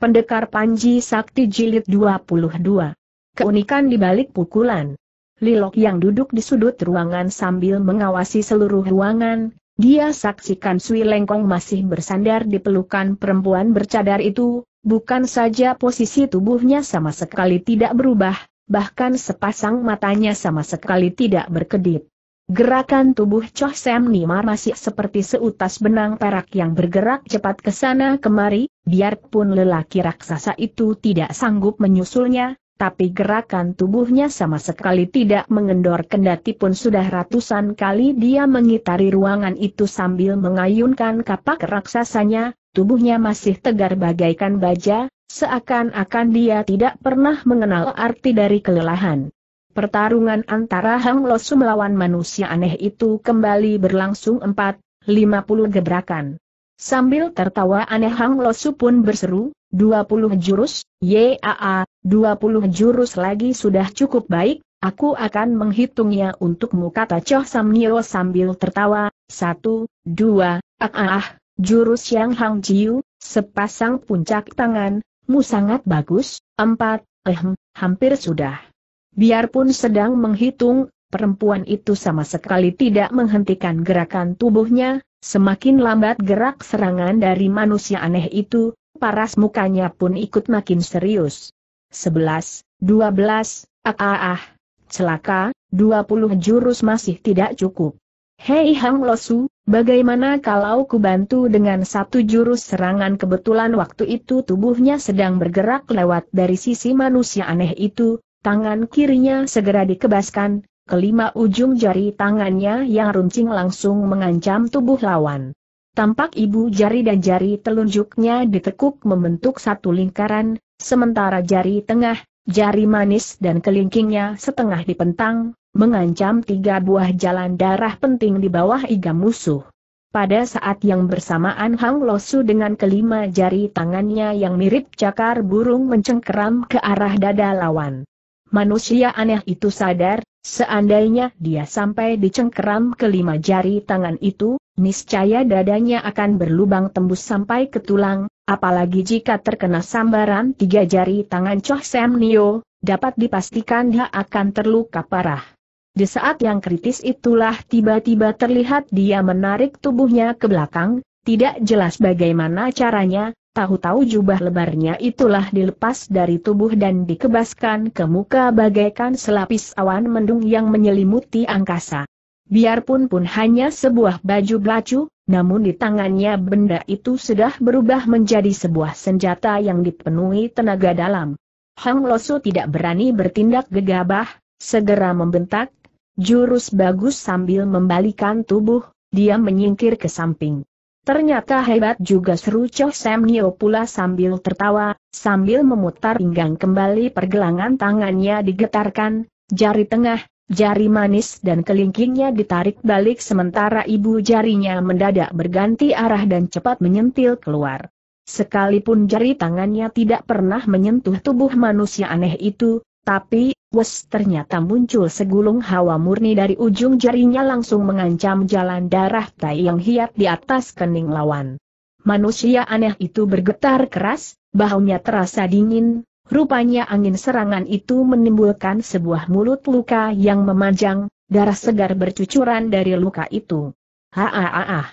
Pendekar Panji Sakti Jilid 22. Keunikan di balik pukulan. Lilok yang duduk di sudut ruangan sambil mengawasi seluruh ruangan, dia saksikan Sui Lengkong masih bersandar di pelukan perempuan bercadar itu, bukan saja posisi tubuhnya sama sekali tidak berubah, bahkan sepasang matanya sama sekali tidak berkedip. Gerakan tubuh Choh Sam Nima masih seperti seutas benang perak yang bergerak cepat ke sana kemari, biarpun lelaki raksasa itu tidak sanggup menyusulnya, tapi gerakan tubuhnya sama sekali tidak mengendor kendati pun sudah ratusan kali dia mengitari ruangan itu sambil mengayunkan kapak raksasanya, tubuhnya masih tegar bagaikan baja, seakan-akan dia tidak pernah mengenal arti dari kelelahan. Pertarungan antara Hang Losu melawan manusia aneh itu kembali berlangsung 4-50 gebrakan. Sambil tertawa aneh Hang Losu pun berseru, 20 jurus, yaa, 20 jurus lagi sudah cukup baik, aku akan menghitungnya untukmu kata Choh Samnio sambil tertawa, satu, dua, ah ah, ah jurus yang Hang Jiu, sepasang puncak tangan, mu sangat bagus, empat, ehm, hampir sudah. Biarpun sedang menghitung, perempuan itu sama sekali tidak menghentikan gerakan tubuhnya, semakin lambat gerak serangan dari manusia aneh itu, paras mukanya pun ikut makin serius. 11, 12, ah ah ah, celaka, 20 jurus masih tidak cukup. Hei Hang Losu, bagaimana kalau kubantu dengan satu jurus serangan kebetulan waktu itu tubuhnya sedang bergerak lewat dari sisi manusia aneh itu, Tangan kirinya segera dikebaskan, kelima ujung jari tangannya yang runcing langsung mengancam tubuh lawan. Tampak ibu jari dan jari telunjuknya ditekuk membentuk satu lingkaran, sementara jari tengah, jari manis dan kelingkingnya setengah dipentang, mengancam tiga buah jalan darah penting di bawah iga musuh. Pada saat yang bersamaan Hang Losu dengan kelima jari tangannya yang mirip cakar burung mencengkeram ke arah dada lawan. Manusia aneh itu sadar, seandainya dia sampai dicengkeram kelima jari tangan itu, niscaya dadanya akan berlubang tembus sampai ke tulang, apalagi jika terkena sambaran tiga jari tangan Choh Sam Nio, dapat dipastikan dia akan terluka parah. Di saat yang kritis itulah tiba-tiba terlihat dia menarik tubuhnya ke belakang, tidak jelas bagaimana caranya, tahu-tahu jubah lebarnya itulah dilepas dari tubuh dan dikebaskan ke muka bagaikan selapis awan mendung yang menyelimuti angkasa. Biarpun pun hanya sebuah baju belacu, namun di tangannya benda itu sudah berubah menjadi sebuah senjata yang dipenuhi tenaga dalam. Hang Losu tidak berani bertindak gegabah, segera membentak, jurus bagus sambil membalikan tubuh, dia menyingkir ke samping. Ternyata hebat juga seru Cho Sam Nio pula sambil tertawa, sambil memutar pinggang kembali pergelangan tangannya digetarkan, jari tengah, jari manis dan kelingkingnya ditarik balik sementara ibu jarinya mendadak berganti arah dan cepat menyentil keluar. Sekalipun jari tangannya tidak pernah menyentuh tubuh manusia aneh itu, tapi, wes ternyata muncul segulung hawa murni dari ujung jarinya langsung mengancam jalan darah tai yang hiat di atas kening lawan. Manusia aneh itu bergetar keras, bahunya terasa dingin, rupanya angin serangan itu menimbulkan sebuah mulut luka yang memanjang, darah segar bercucuran dari luka itu. Haa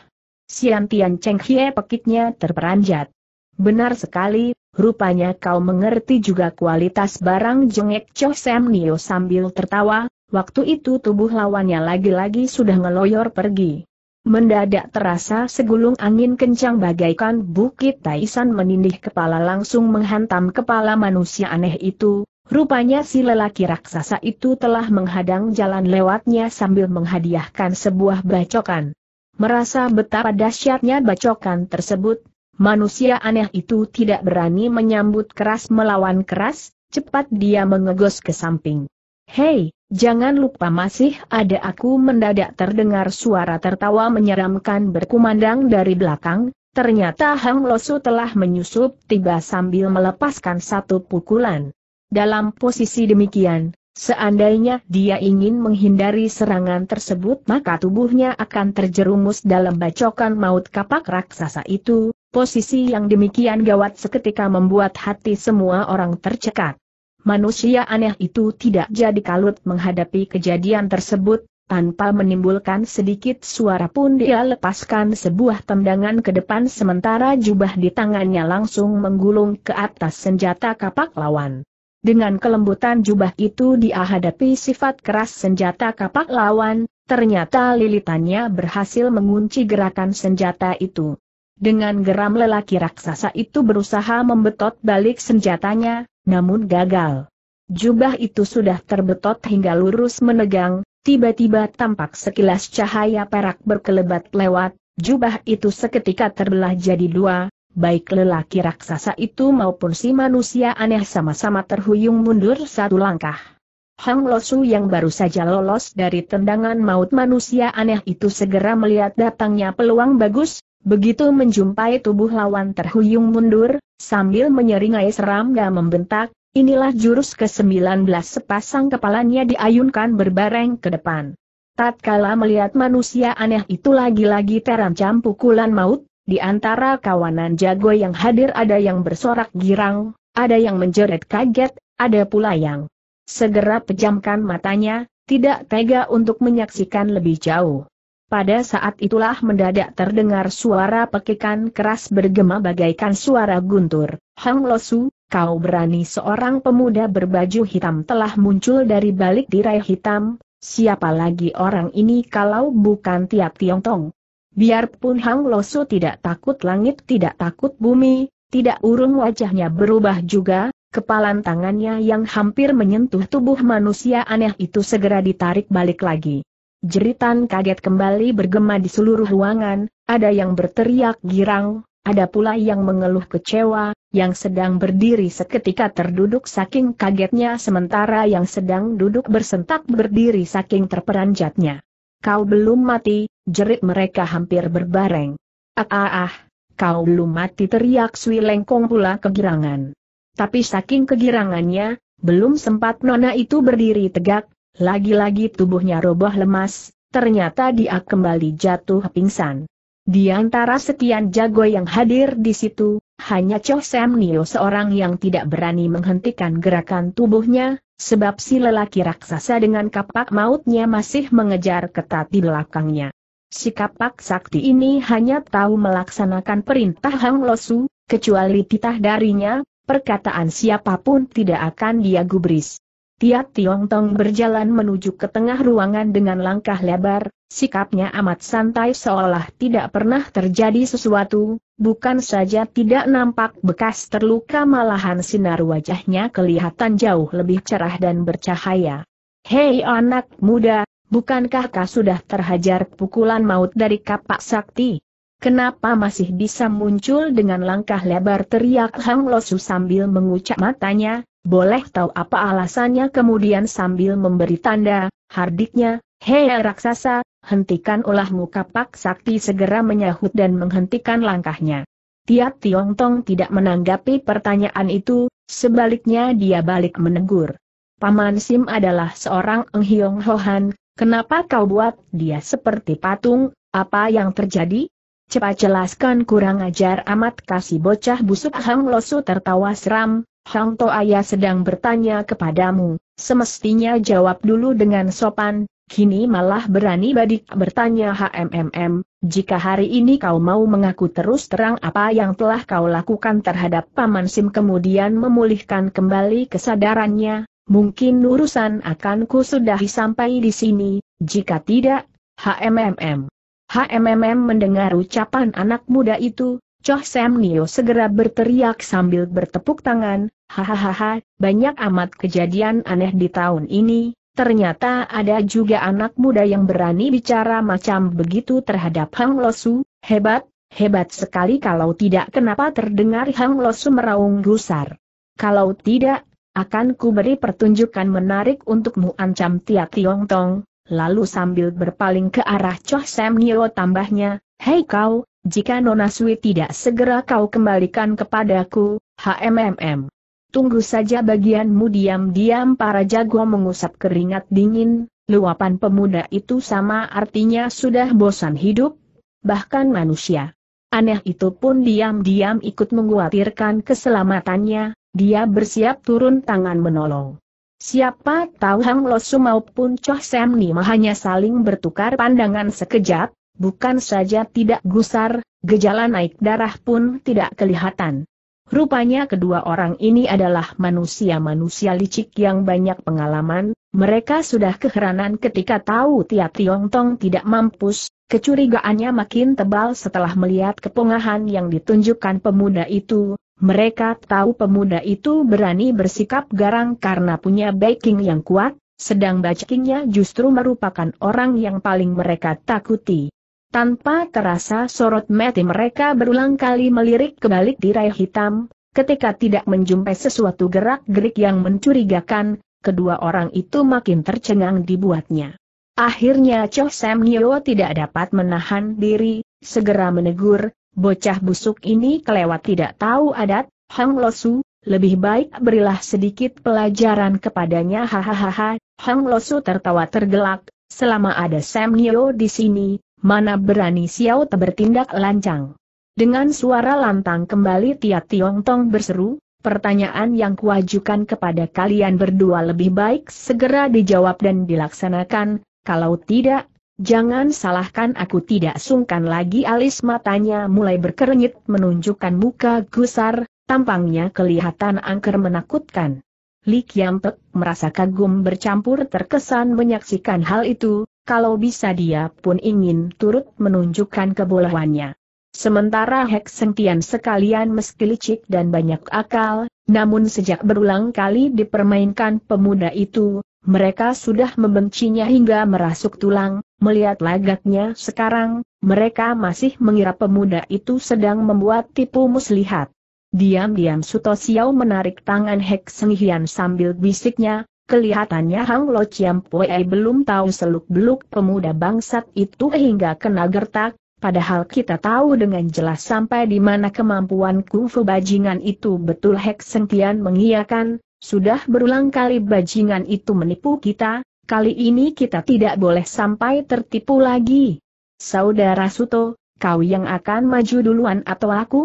Siantian Sian Cheng Hie pekiknya terperanjat. Benar sekali, Rupanya kau mengerti juga kualitas barang jengek Cho Sam Nio sambil tertawa, waktu itu tubuh lawannya lagi-lagi sudah ngeloyor pergi. Mendadak terasa segulung angin kencang bagaikan bukit Taisan menindih kepala langsung menghantam kepala manusia aneh itu, Rupanya si lelaki raksasa itu telah menghadang jalan lewatnya sambil menghadiahkan sebuah bacokan. Merasa betapa dahsyatnya bacokan tersebut, Manusia aneh itu tidak berani menyambut keras melawan keras, cepat dia mengegos ke samping. Hei, jangan lupa masih ada aku mendadak terdengar suara tertawa menyeramkan berkumandang dari belakang, ternyata Hang Losu telah menyusup tiba sambil melepaskan satu pukulan. Dalam posisi demikian, seandainya dia ingin menghindari serangan tersebut maka tubuhnya akan terjerumus dalam bacokan maut kapak raksasa itu, Posisi yang demikian gawat seketika membuat hati semua orang tercekat. Manusia aneh itu tidak jadi kalut menghadapi kejadian tersebut, tanpa menimbulkan sedikit suara pun dia lepaskan sebuah tendangan ke depan sementara jubah di tangannya langsung menggulung ke atas senjata kapak lawan. Dengan kelembutan jubah itu dia hadapi sifat keras senjata kapak lawan, ternyata lilitannya berhasil mengunci gerakan senjata itu. Dengan geram lelaki raksasa itu berusaha membetot balik senjatanya, namun gagal. Jubah itu sudah terbetot hingga lurus menegang, tiba-tiba tampak sekilas cahaya perak berkelebat lewat, jubah itu seketika terbelah jadi dua, baik lelaki raksasa itu maupun si manusia aneh sama-sama terhuyung mundur satu langkah. Hang Losu yang baru saja lolos dari tendangan maut manusia aneh itu segera melihat datangnya peluang bagus, Begitu menjumpai tubuh lawan terhuyung mundur, sambil menyeringai seramga membentak, inilah jurus ke-19 sepasang kepalanya diayunkan berbareng ke depan. Tatkala melihat manusia aneh itu lagi-lagi terancam pukulan maut, di antara kawanan jago yang hadir ada yang bersorak girang, ada yang menjerit kaget, ada pula yang segera pejamkan matanya, tidak tega untuk menyaksikan lebih jauh. Pada saat itulah mendadak terdengar suara pekikan keras bergema bagaikan suara guntur. Hang Losu, kau berani seorang pemuda berbaju hitam telah muncul dari balik tirai hitam, siapa lagi orang ini kalau bukan tiap Tong? Biarpun Hang Losu tidak takut langit tidak takut bumi, tidak urung wajahnya berubah juga, kepalan tangannya yang hampir menyentuh tubuh manusia aneh itu segera ditarik balik lagi. Jeritan kaget kembali bergema di seluruh ruangan, ada yang berteriak girang, ada pula yang mengeluh kecewa, yang sedang berdiri seketika terduduk saking kagetnya sementara yang sedang duduk bersentak berdiri saking terperanjatnya. Kau belum mati, jerit mereka hampir berbareng. Ah ah ah, kau belum mati teriak Sui Lengkong pula kegirangan. Tapi saking kegirangannya, belum sempat nona itu berdiri tegak, lagi-lagi tubuhnya roboh lemas, ternyata dia kembali jatuh pingsan. Di antara sekian jago yang hadir di situ, hanya Cho Sam Nio seorang yang tidak berani menghentikan gerakan tubuhnya, sebab si lelaki raksasa dengan kapak mautnya masih mengejar ketat di belakangnya. Si kapak sakti ini hanya tahu melaksanakan perintah Hang Losu, kecuali titah darinya, perkataan siapapun tidak akan dia gubris. Tiap Tiong Tong berjalan menuju ke tengah ruangan dengan langkah lebar, sikapnya amat santai seolah tidak pernah terjadi sesuatu, bukan saja tidak nampak bekas terluka malahan sinar wajahnya kelihatan jauh lebih cerah dan bercahaya. Hei anak muda, bukankah kau sudah terhajar pukulan maut dari kapak sakti? Kenapa masih bisa muncul dengan langkah lebar teriak Hang Losu sambil mengucap matanya, boleh tahu apa alasannya kemudian sambil memberi tanda, hardiknya, Hei raksasa, hentikan ulahmu kapak sakti segera menyahut dan menghentikan langkahnya. Tiap Tiong Tong tidak menanggapi pertanyaan itu, sebaliknya dia balik menegur. Paman Sim adalah seorang Eng Hiong Hohan, kenapa kau buat dia seperti patung, apa yang terjadi? Cepat jelaskan kurang ajar amat kasih bocah busuk Hang Losu tertawa seram, Hang To Ayah sedang bertanya kepadamu, semestinya jawab dulu dengan sopan, kini malah berani badik bertanya HMMM, jika hari ini kau mau mengaku terus terang apa yang telah kau lakukan terhadap Paman Sim kemudian memulihkan kembali kesadarannya, mungkin urusan akan kusudahi sampai di sini, jika tidak, HMMM. HMMM mendengar ucapan anak muda itu, Choh Sam Nio segera berteriak sambil bertepuk tangan, hahaha, banyak amat kejadian aneh di tahun ini, ternyata ada juga anak muda yang berani bicara macam begitu terhadap Hang Losu, hebat, hebat sekali kalau tidak kenapa terdengar Hang Losu meraung gusar. Kalau tidak, akan ku beri pertunjukan menarik untukmu ancam Tia Tiong Tong, lalu sambil berpaling ke arah Choh Sam Nio tambahnya, Hei kau, jika Nona Sui tidak segera kau kembalikan kepadaku, HMMM. Tunggu saja bagianmu diam-diam para jago mengusap keringat dingin, luapan pemuda itu sama artinya sudah bosan hidup, bahkan manusia. Aneh itu pun diam-diam ikut menguatirkan keselamatannya, dia bersiap turun tangan menolong. Siapa tahu Hang Losu maupun Choh Sam Nima hanya saling bertukar pandangan sekejap, bukan saja tidak gusar, gejala naik darah pun tidak kelihatan. Rupanya kedua orang ini adalah manusia-manusia licik yang banyak pengalaman, mereka sudah keheranan ketika tahu Tia Tiong Tong tidak mampus, kecurigaannya makin tebal setelah melihat kepongahan yang ditunjukkan pemuda itu, mereka tahu pemuda itu berani bersikap garang karena punya backing yang kuat, sedang backingnya justru merupakan orang yang paling mereka takuti. Tanpa terasa sorot mati mereka berulang kali melirik ke balik tirai hitam, ketika tidak menjumpai sesuatu gerak-gerik yang mencurigakan, kedua orang itu makin tercengang dibuatnya. Akhirnya Cho Sam Nyo tidak dapat menahan diri, segera menegur, bocah busuk ini kelewat tidak tahu adat, Hang Losu, lebih baik berilah sedikit pelajaran kepadanya hahaha, Hang Losu tertawa tergelak, selama ada Sam Nyo di sini, mana berani Xiao Te bertindak lancang. Dengan suara lantang kembali Tiat Tiong Tong berseru, pertanyaan yang kuajukan kepada kalian berdua lebih baik segera dijawab dan dilaksanakan, kalau tidak, jangan salahkan aku tidak sungkan lagi alis matanya mulai berkerenyit, menunjukkan muka gusar, tampangnya kelihatan angker menakutkan. Li Kiam Pek merasa kagum bercampur terkesan menyaksikan hal itu, kalau bisa dia pun ingin turut menunjukkan kebolehannya. Sementara Hek Sentian sekalian meski licik dan banyak akal, namun sejak berulang kali dipermainkan pemuda itu, mereka sudah membencinya hingga merasuk tulang, melihat lagaknya sekarang, mereka masih mengira pemuda itu sedang membuat tipu muslihat. Diam-diam Suto Xiao menarik tangan Hek Senghian sambil bisiknya, Kelihatannya Hang Lo Chiam Pue belum tahu seluk-beluk pemuda bangsat itu hingga kena gertak, Padahal kita tahu dengan jelas sampai di mana kemampuan kungfu bajingan itu betul Hek Sentian mengiyakan, sudah berulang kali bajingan itu menipu kita, kali ini kita tidak boleh sampai tertipu lagi. Saudara Suto, kau yang akan maju duluan atau aku?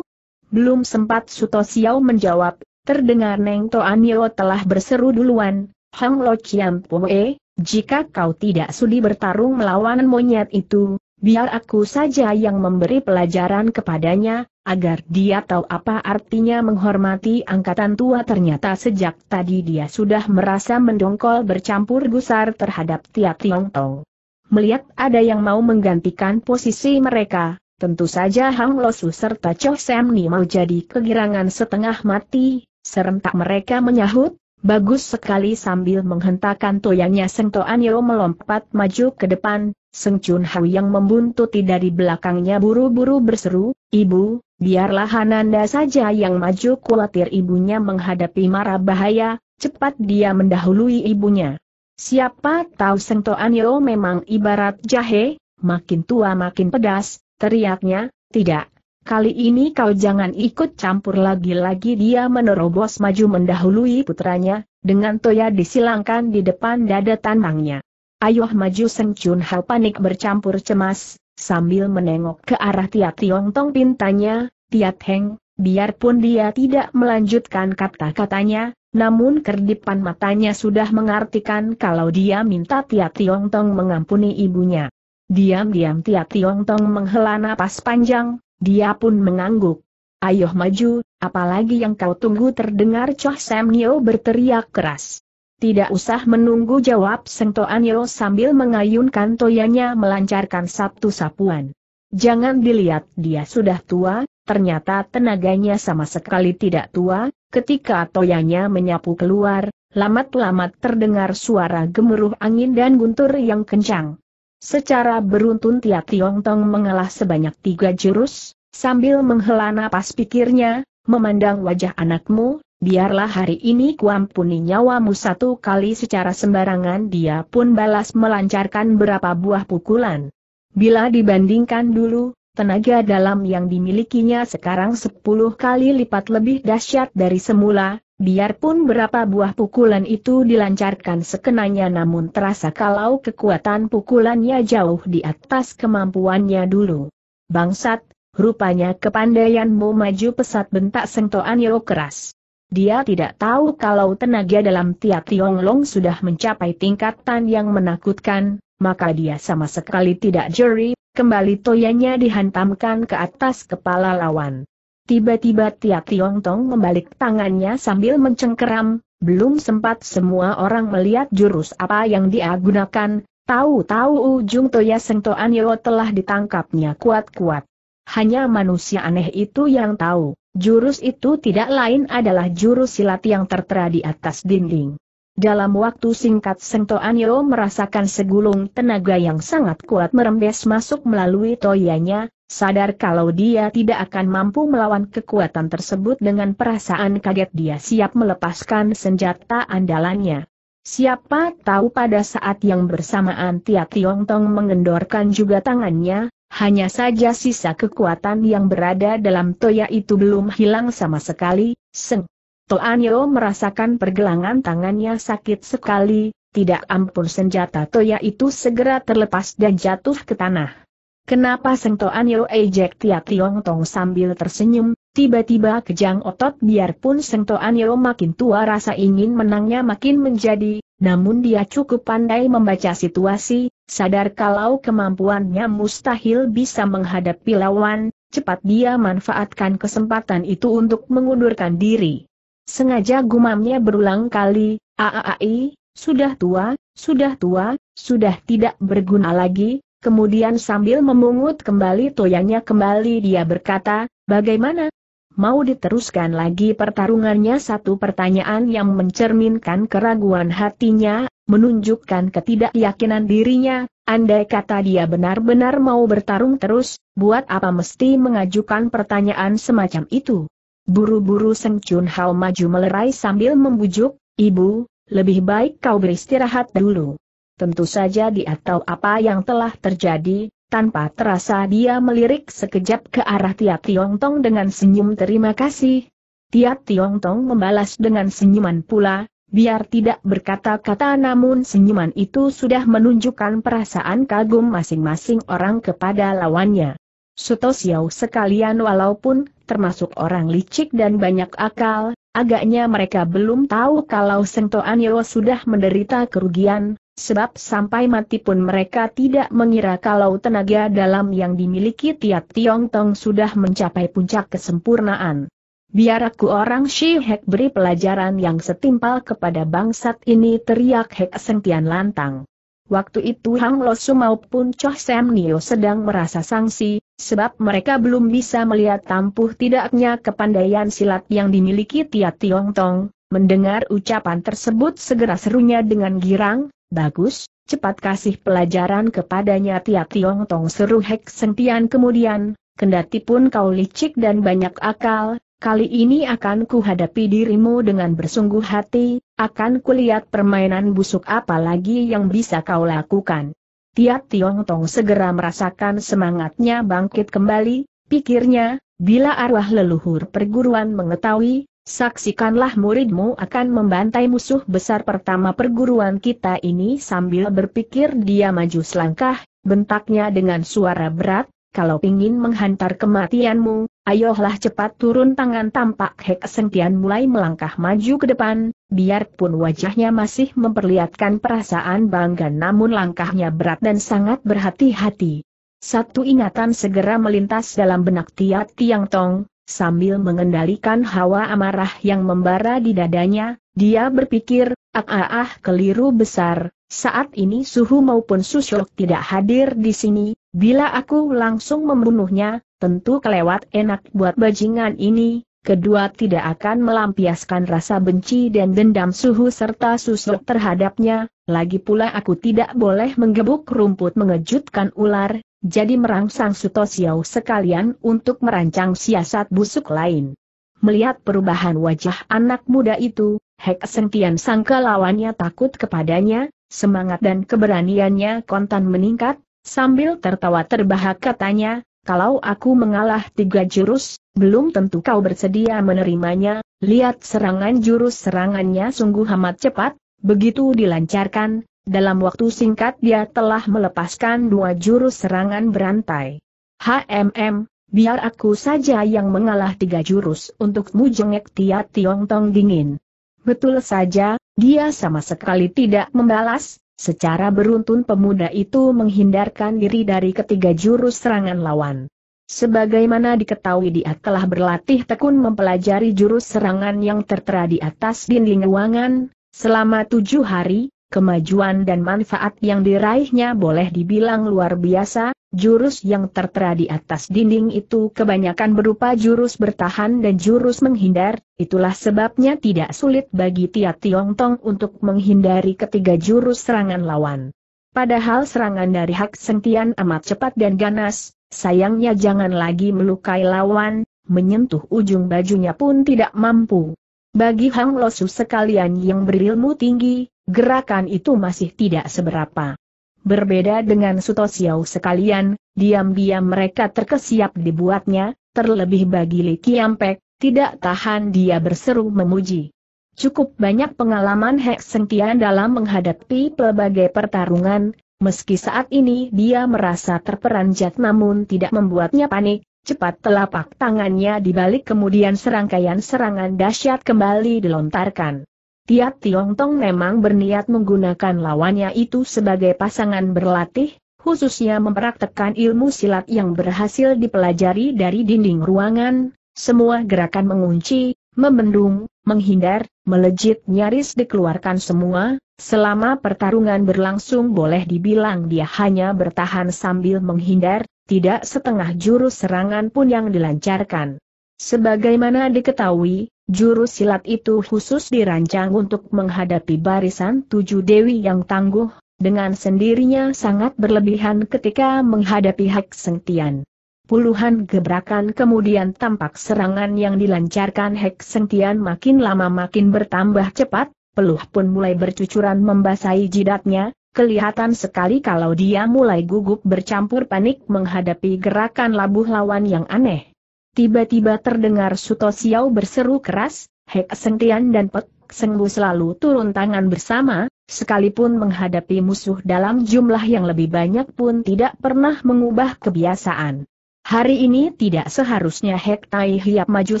Belum sempat Suto Xiao menjawab, terdengar Neng Toanio telah berseru duluan, Hang Lo Chiam E, jika kau tidak sudi bertarung melawan monyet itu, biar aku saja yang memberi pelajaran kepadanya, agar dia tahu apa artinya menghormati angkatan tua ternyata sejak tadi dia sudah merasa mendongkol bercampur gusar terhadap tiap tong. Melihat ada yang mau menggantikan posisi mereka, Tentu saja Hang Losu serta Cho Sam Ni mau jadi kegirangan setengah mati, serentak mereka menyahut, Bagus sekali sambil menghentakkan toyangnya Seng Toanyo melompat maju ke depan, Seng Chun Hau yang membuntuti dari belakangnya buru-buru berseru, Ibu, biarlah Hananda saja yang maju khawatir ibunya menghadapi marah bahaya, cepat dia mendahului ibunya. Siapa tahu Seng Toanyo memang ibarat jahe, makin tua makin pedas, teriaknya, tidak, Kali ini kau jangan ikut campur lagi-lagi dia menerobos maju mendahului putranya, dengan toya disilangkan di depan dada tanangnya. Ayuh maju Seng Chun Hao panik bercampur cemas, sambil menengok ke arah Tia Tiong Tong pintanya, Tia Teng, biarpun dia tidak melanjutkan kata-katanya, namun kerdipan matanya sudah mengartikan kalau dia minta Tia Tiong Tong mengampuni ibunya. Diam-diam Tia Tiong Tong menghela napas panjang, dia pun mengangguk. Ayo maju, apalagi yang kau tunggu terdengar Choh Sam Nyo berteriak keras. Tidak usah menunggu jawab Seng Yo sambil mengayunkan toyanya melancarkan satu sapuan. Jangan dilihat dia sudah tua, ternyata tenaganya sama sekali tidak tua, ketika toyanya menyapu keluar, lamat-lamat terdengar suara gemuruh angin dan guntur yang kencang. Secara beruntun Tia Tong mengalah sebanyak tiga jurus, sambil menghela napas pikirnya, memandang wajah anakmu, biarlah hari ini kuampuni nyawamu satu kali secara sembarangan dia pun balas melancarkan berapa buah pukulan. Bila dibandingkan dulu, tenaga dalam yang dimilikinya sekarang sepuluh kali lipat lebih dahsyat dari semula, Biarpun berapa buah pukulan itu dilancarkan sekenanya namun terasa kalau kekuatan pukulannya jauh di atas kemampuannya dulu. Bangsat, rupanya kepandaianmu maju pesat bentak sentuhan Aniro keras. Dia tidak tahu kalau tenaga dalam tiap Tiong sudah mencapai tingkatan yang menakutkan, maka dia sama sekali tidak jeri, kembali toyanya dihantamkan ke atas kepala lawan. Tiba-tiba Tia Tiong Tong membalik tangannya sambil mencengkeram, belum sempat semua orang melihat jurus apa yang dia gunakan, tahu-tahu ujung Toya Sengto Anyo telah ditangkapnya kuat-kuat. Hanya manusia aneh itu yang tahu, jurus itu tidak lain adalah jurus silat yang tertera di atas dinding. Dalam waktu singkat Sengto Anyo merasakan segulung tenaga yang sangat kuat merembes masuk melalui toyanya, Sadar kalau dia tidak akan mampu melawan kekuatan tersebut dengan perasaan kaget dia siap melepaskan senjata andalannya. Siapa tahu pada saat yang bersamaan Tia Tiong Tong mengendorkan juga tangannya, hanya saja sisa kekuatan yang berada dalam toya itu belum hilang sama sekali, seng. Toanyo merasakan pergelangan tangannya sakit sekali, tidak ampun senjata toya itu segera terlepas dan jatuh ke tanah. Kenapa sentuhan Yo ejek Tia Tiong Tong sambil tersenyum, tiba-tiba kejang otot biarpun sentuhan Yo makin tua rasa ingin menangnya makin menjadi, namun dia cukup pandai membaca situasi, sadar kalau kemampuannya mustahil bisa menghadapi lawan, cepat dia manfaatkan kesempatan itu untuk mengundurkan diri. Sengaja gumamnya berulang kali, aaai, sudah tua, sudah tua, sudah tidak berguna lagi, Kemudian sambil memungut kembali toyanya kembali dia berkata, bagaimana? Mau diteruskan lagi pertarungannya satu pertanyaan yang mencerminkan keraguan hatinya, menunjukkan ketidakyakinan dirinya, andai kata dia benar-benar mau bertarung terus, buat apa mesti mengajukan pertanyaan semacam itu? Buru-buru Seng Chun Hao maju melerai sambil membujuk, Ibu, lebih baik kau beristirahat dulu tentu saja dia tahu apa yang telah terjadi, tanpa terasa dia melirik sekejap ke arah Tia Tiong Tong dengan senyum terima kasih. Tia Tiong Tong membalas dengan senyuman pula, biar tidak berkata-kata namun senyuman itu sudah menunjukkan perasaan kagum masing-masing orang kepada lawannya. Suto Xiao sekalian walaupun termasuk orang licik dan banyak akal, agaknya mereka belum tahu kalau sento Anyo sudah menderita kerugian, sebab sampai mati pun mereka tidak mengira kalau tenaga dalam yang dimiliki tiap Tiong Tong sudah mencapai puncak kesempurnaan. Biar aku orang Hek beri pelajaran yang setimpal kepada bangsat ini teriak Hek Sentian lantang. Waktu itu Hang Losu maupun Choh Sam Nio sedang merasa sangsi, sebab mereka belum bisa melihat tampuh tidaknya kepandaian silat yang dimiliki Tia Tiong Tong. Mendengar ucapan tersebut segera serunya dengan girang, Bagus, cepat kasih pelajaran kepadanya Tiap Tiong Tong seru Hek Sentian kemudian, kendati pun kau licik dan banyak akal, kali ini akan kuhadapi dirimu dengan bersungguh hati, akan kulihat permainan busuk apa lagi yang bisa kau lakukan. Tiap Tiong Tong segera merasakan semangatnya bangkit kembali, pikirnya, bila arwah leluhur perguruan mengetahui, Saksikanlah muridmu akan membantai musuh besar pertama perguruan kita ini sambil berpikir dia maju selangkah, bentaknya dengan suara berat, kalau ingin menghantar kematianmu, ayolah cepat turun tangan tampak Hek Sengtian mulai melangkah maju ke depan, biarpun wajahnya masih memperlihatkan perasaan bangga namun langkahnya berat dan sangat berhati-hati. Satu ingatan segera melintas dalam benak Tiat Tiang Tong, Sambil mengendalikan hawa amarah yang membara di dadanya, dia berpikir, ah ah, ah keliru besar, saat ini Suhu maupun Susuk tidak hadir di sini, bila aku langsung membunuhnya, tentu kelewat enak buat bajingan ini, kedua tidak akan melampiaskan rasa benci dan dendam Suhu serta Susuk terhadapnya, lagi pula aku tidak boleh menggebuk rumput mengejutkan ular, jadi merangsang Suto Xiao sekalian untuk merancang siasat busuk lain. Melihat perubahan wajah anak muda itu, Hek Sentian sangka lawannya takut kepadanya, semangat dan keberaniannya kontan meningkat, sambil tertawa terbahak katanya, kalau aku mengalah tiga jurus, belum tentu kau bersedia menerimanya, lihat serangan jurus serangannya sungguh amat cepat, begitu dilancarkan, dalam waktu singkat dia telah melepaskan dua jurus serangan berantai. HMM, biar aku saja yang mengalah tiga jurus untuk jengek Tia Tiong Tong dingin. Betul saja, dia sama sekali tidak membalas, secara beruntun pemuda itu menghindarkan diri dari ketiga jurus serangan lawan. Sebagaimana diketahui dia telah berlatih tekun mempelajari jurus serangan yang tertera di atas dinding ruangan, selama tujuh hari, Kemajuan dan manfaat yang diraihnya boleh dibilang luar biasa, jurus yang tertera di atas dinding itu kebanyakan berupa jurus bertahan dan jurus menghindar, itulah sebabnya tidak sulit bagi Tia Tiong Tong untuk menghindari ketiga jurus serangan lawan. Padahal serangan dari Hak Sentian amat cepat dan ganas, sayangnya jangan lagi melukai lawan, menyentuh ujung bajunya pun tidak mampu. Bagi Hang Losu sekalian yang berilmu tinggi, gerakan itu masih tidak seberapa. Berbeda dengan Suto Xiao sekalian, diam-diam mereka terkesiap dibuatnya, terlebih bagi Li Kiampek, tidak tahan dia berseru memuji. Cukup banyak pengalaman Hek Sengtian dalam menghadapi pelbagai pertarungan, meski saat ini dia merasa terperanjat namun tidak membuatnya panik, Cepat telapak tangannya dibalik kemudian serangkaian serangan dahsyat kembali dilontarkan. Tiap Tiong Tong memang berniat menggunakan lawannya itu sebagai pasangan berlatih, khususnya mempraktekkan ilmu silat yang berhasil dipelajari dari dinding ruangan, semua gerakan mengunci, membendung, menghindar, melejit nyaris dikeluarkan semua, selama pertarungan berlangsung boleh dibilang dia hanya bertahan sambil menghindar, tidak setengah jurus serangan pun yang dilancarkan. Sebagaimana diketahui, jurus silat itu khusus dirancang untuk menghadapi barisan tujuh dewi yang tangguh, dengan sendirinya sangat berlebihan ketika menghadapi Hak Sengtian. Puluhan gebrakan kemudian tampak serangan yang dilancarkan Hek Sengtian makin lama makin bertambah cepat, peluh pun mulai bercucuran membasahi jidatnya, Kelihatan sekali kalau dia mulai gugup bercampur panik menghadapi gerakan labuh lawan yang aneh. Tiba-tiba terdengar Suto Xiao berseru keras, Hek Sentian dan Pek Sengbu selalu turun tangan bersama, sekalipun menghadapi musuh dalam jumlah yang lebih banyak pun tidak pernah mengubah kebiasaan. Hari ini tidak seharusnya Hek Tai Hiap maju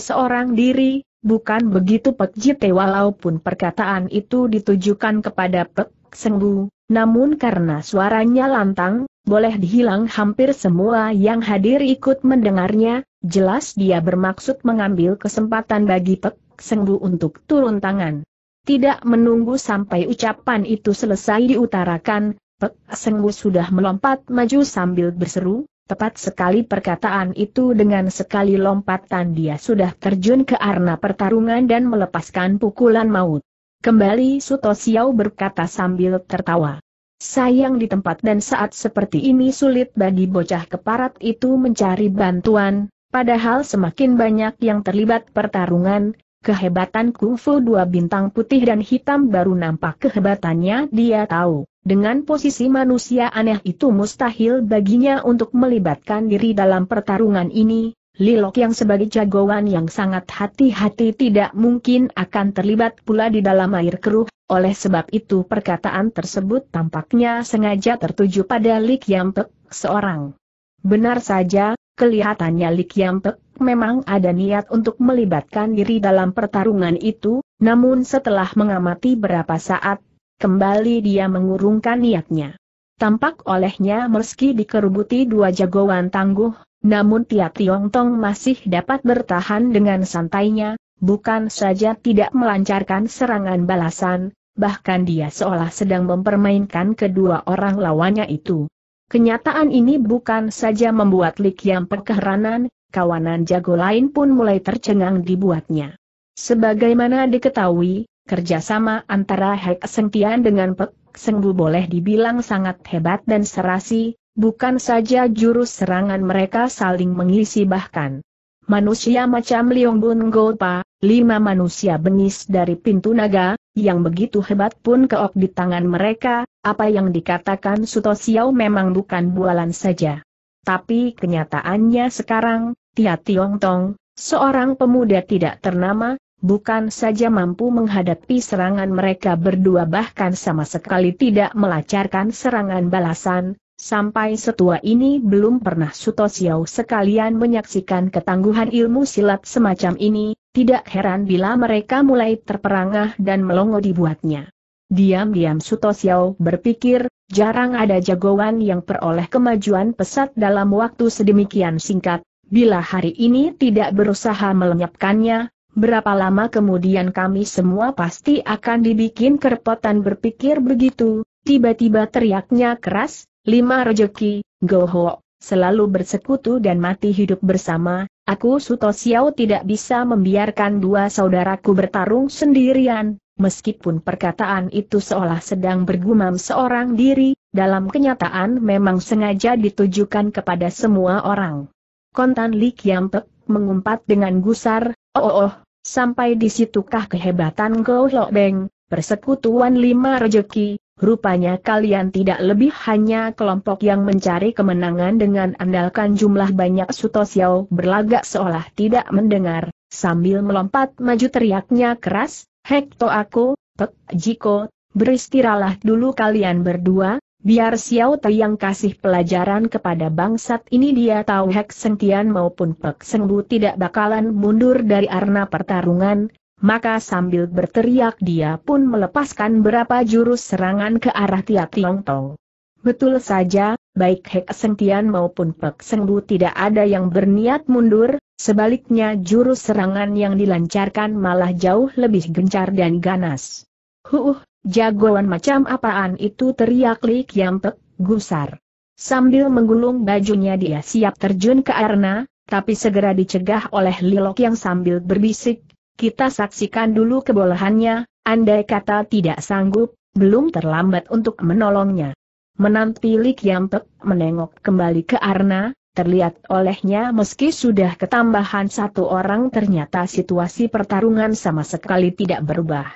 seorang diri, bukan begitu Pek Jite walaupun perkataan itu ditujukan kepada Pek Sengbu, namun karena suaranya lantang, boleh dihilang hampir semua yang hadir ikut mendengarnya, jelas dia bermaksud mengambil kesempatan bagi Pek Sengbu untuk turun tangan. Tidak menunggu sampai ucapan itu selesai diutarakan, Pek Sengbu sudah melompat maju sambil berseru, tepat sekali perkataan itu dengan sekali lompatan dia sudah terjun ke arena pertarungan dan melepaskan pukulan maut. Kembali Suto Xiao berkata sambil tertawa. Sayang di tempat dan saat seperti ini sulit bagi bocah keparat itu mencari bantuan, padahal semakin banyak yang terlibat pertarungan, kehebatan kungfu dua bintang putih dan hitam baru nampak kehebatannya dia tahu. Dengan posisi manusia aneh itu mustahil baginya untuk melibatkan diri dalam pertarungan ini, Lilok yang sebagai jagoan yang sangat hati-hati tidak mungkin akan terlibat pula di dalam air keruh, oleh sebab itu perkataan tersebut tampaknya sengaja tertuju pada Lik Yampek seorang. Benar saja, kelihatannya Lik Yampek memang ada niat untuk melibatkan diri dalam pertarungan itu, namun setelah mengamati berapa saat, kembali dia mengurungkan niatnya. Tampak olehnya meski dikerubuti dua jagoan tangguh, namun Tia Tiong Tong masih dapat bertahan dengan santainya, bukan saja tidak melancarkan serangan balasan, bahkan dia seolah sedang mempermainkan kedua orang lawannya itu. Kenyataan ini bukan saja membuat Lik Yang pekeheranan, kawanan jago lain pun mulai tercengang dibuatnya. Sebagaimana diketahui, kerjasama antara Hek Sengtian dengan Pek Sengbu boleh dibilang sangat hebat dan serasi, Bukan saja jurus serangan mereka saling mengisi bahkan. Manusia macam Liong Bun Golpa, lima manusia bengis dari pintu naga, yang begitu hebat pun keok di tangan mereka, apa yang dikatakan Suto Xiao memang bukan bualan saja. Tapi kenyataannya sekarang, Tia Tiong Tong, seorang pemuda tidak ternama, bukan saja mampu menghadapi serangan mereka berdua bahkan sama sekali tidak melancarkan serangan balasan, Sampai setua ini belum pernah Suto Siau sekalian menyaksikan ketangguhan ilmu silat semacam ini, tidak heran bila mereka mulai terperangah dan melongo dibuatnya. Diam-diam Suto Siau berpikir, jarang ada jagoan yang peroleh kemajuan pesat dalam waktu sedemikian singkat, bila hari ini tidak berusaha melenyapkannya, berapa lama kemudian kami semua pasti akan dibikin kerepotan berpikir begitu, tiba-tiba teriaknya keras, lima rejeki, goho, selalu bersekutu dan mati hidup bersama, aku Suto Xiao tidak bisa membiarkan dua saudaraku bertarung sendirian, meskipun perkataan itu seolah sedang bergumam seorang diri, dalam kenyataan memang sengaja ditujukan kepada semua orang. Kontan Li Kiampek, mengumpat dengan gusar, oh oh, oh sampai disitukah kehebatan Goho Beng, persekutuan lima rejeki, Rupanya kalian tidak lebih hanya kelompok yang mencari kemenangan dengan andalkan jumlah banyak Suto berlagak seolah tidak mendengar, sambil melompat maju teriaknya keras, Hekto aku, Pek Jiko, beristiralah dulu kalian berdua, biar Xiao Te yang kasih pelajaran kepada bangsat ini dia tahu Hek Sengtian maupun Pek Sengbu tidak bakalan mundur dari arena pertarungan, maka sambil berteriak dia pun melepaskan berapa jurus serangan ke arah Tia Tiong Tong. Betul saja, baik Hek Tian maupun Pek Bu tidak ada yang berniat mundur, sebaliknya jurus serangan yang dilancarkan malah jauh lebih gencar dan ganas. Huh, jagoan macam apaan itu teriak Li Kiam Pek, gusar. Sambil menggulung bajunya dia siap terjun ke arena, tapi segera dicegah oleh Lilok yang sambil berbisik, kita saksikan dulu kebolehannya, andai kata tidak sanggup, belum terlambat untuk menolongnya. Menanti Lik Yampek menengok kembali ke Arna, terlihat olehnya meski sudah ketambahan satu orang ternyata situasi pertarungan sama sekali tidak berubah.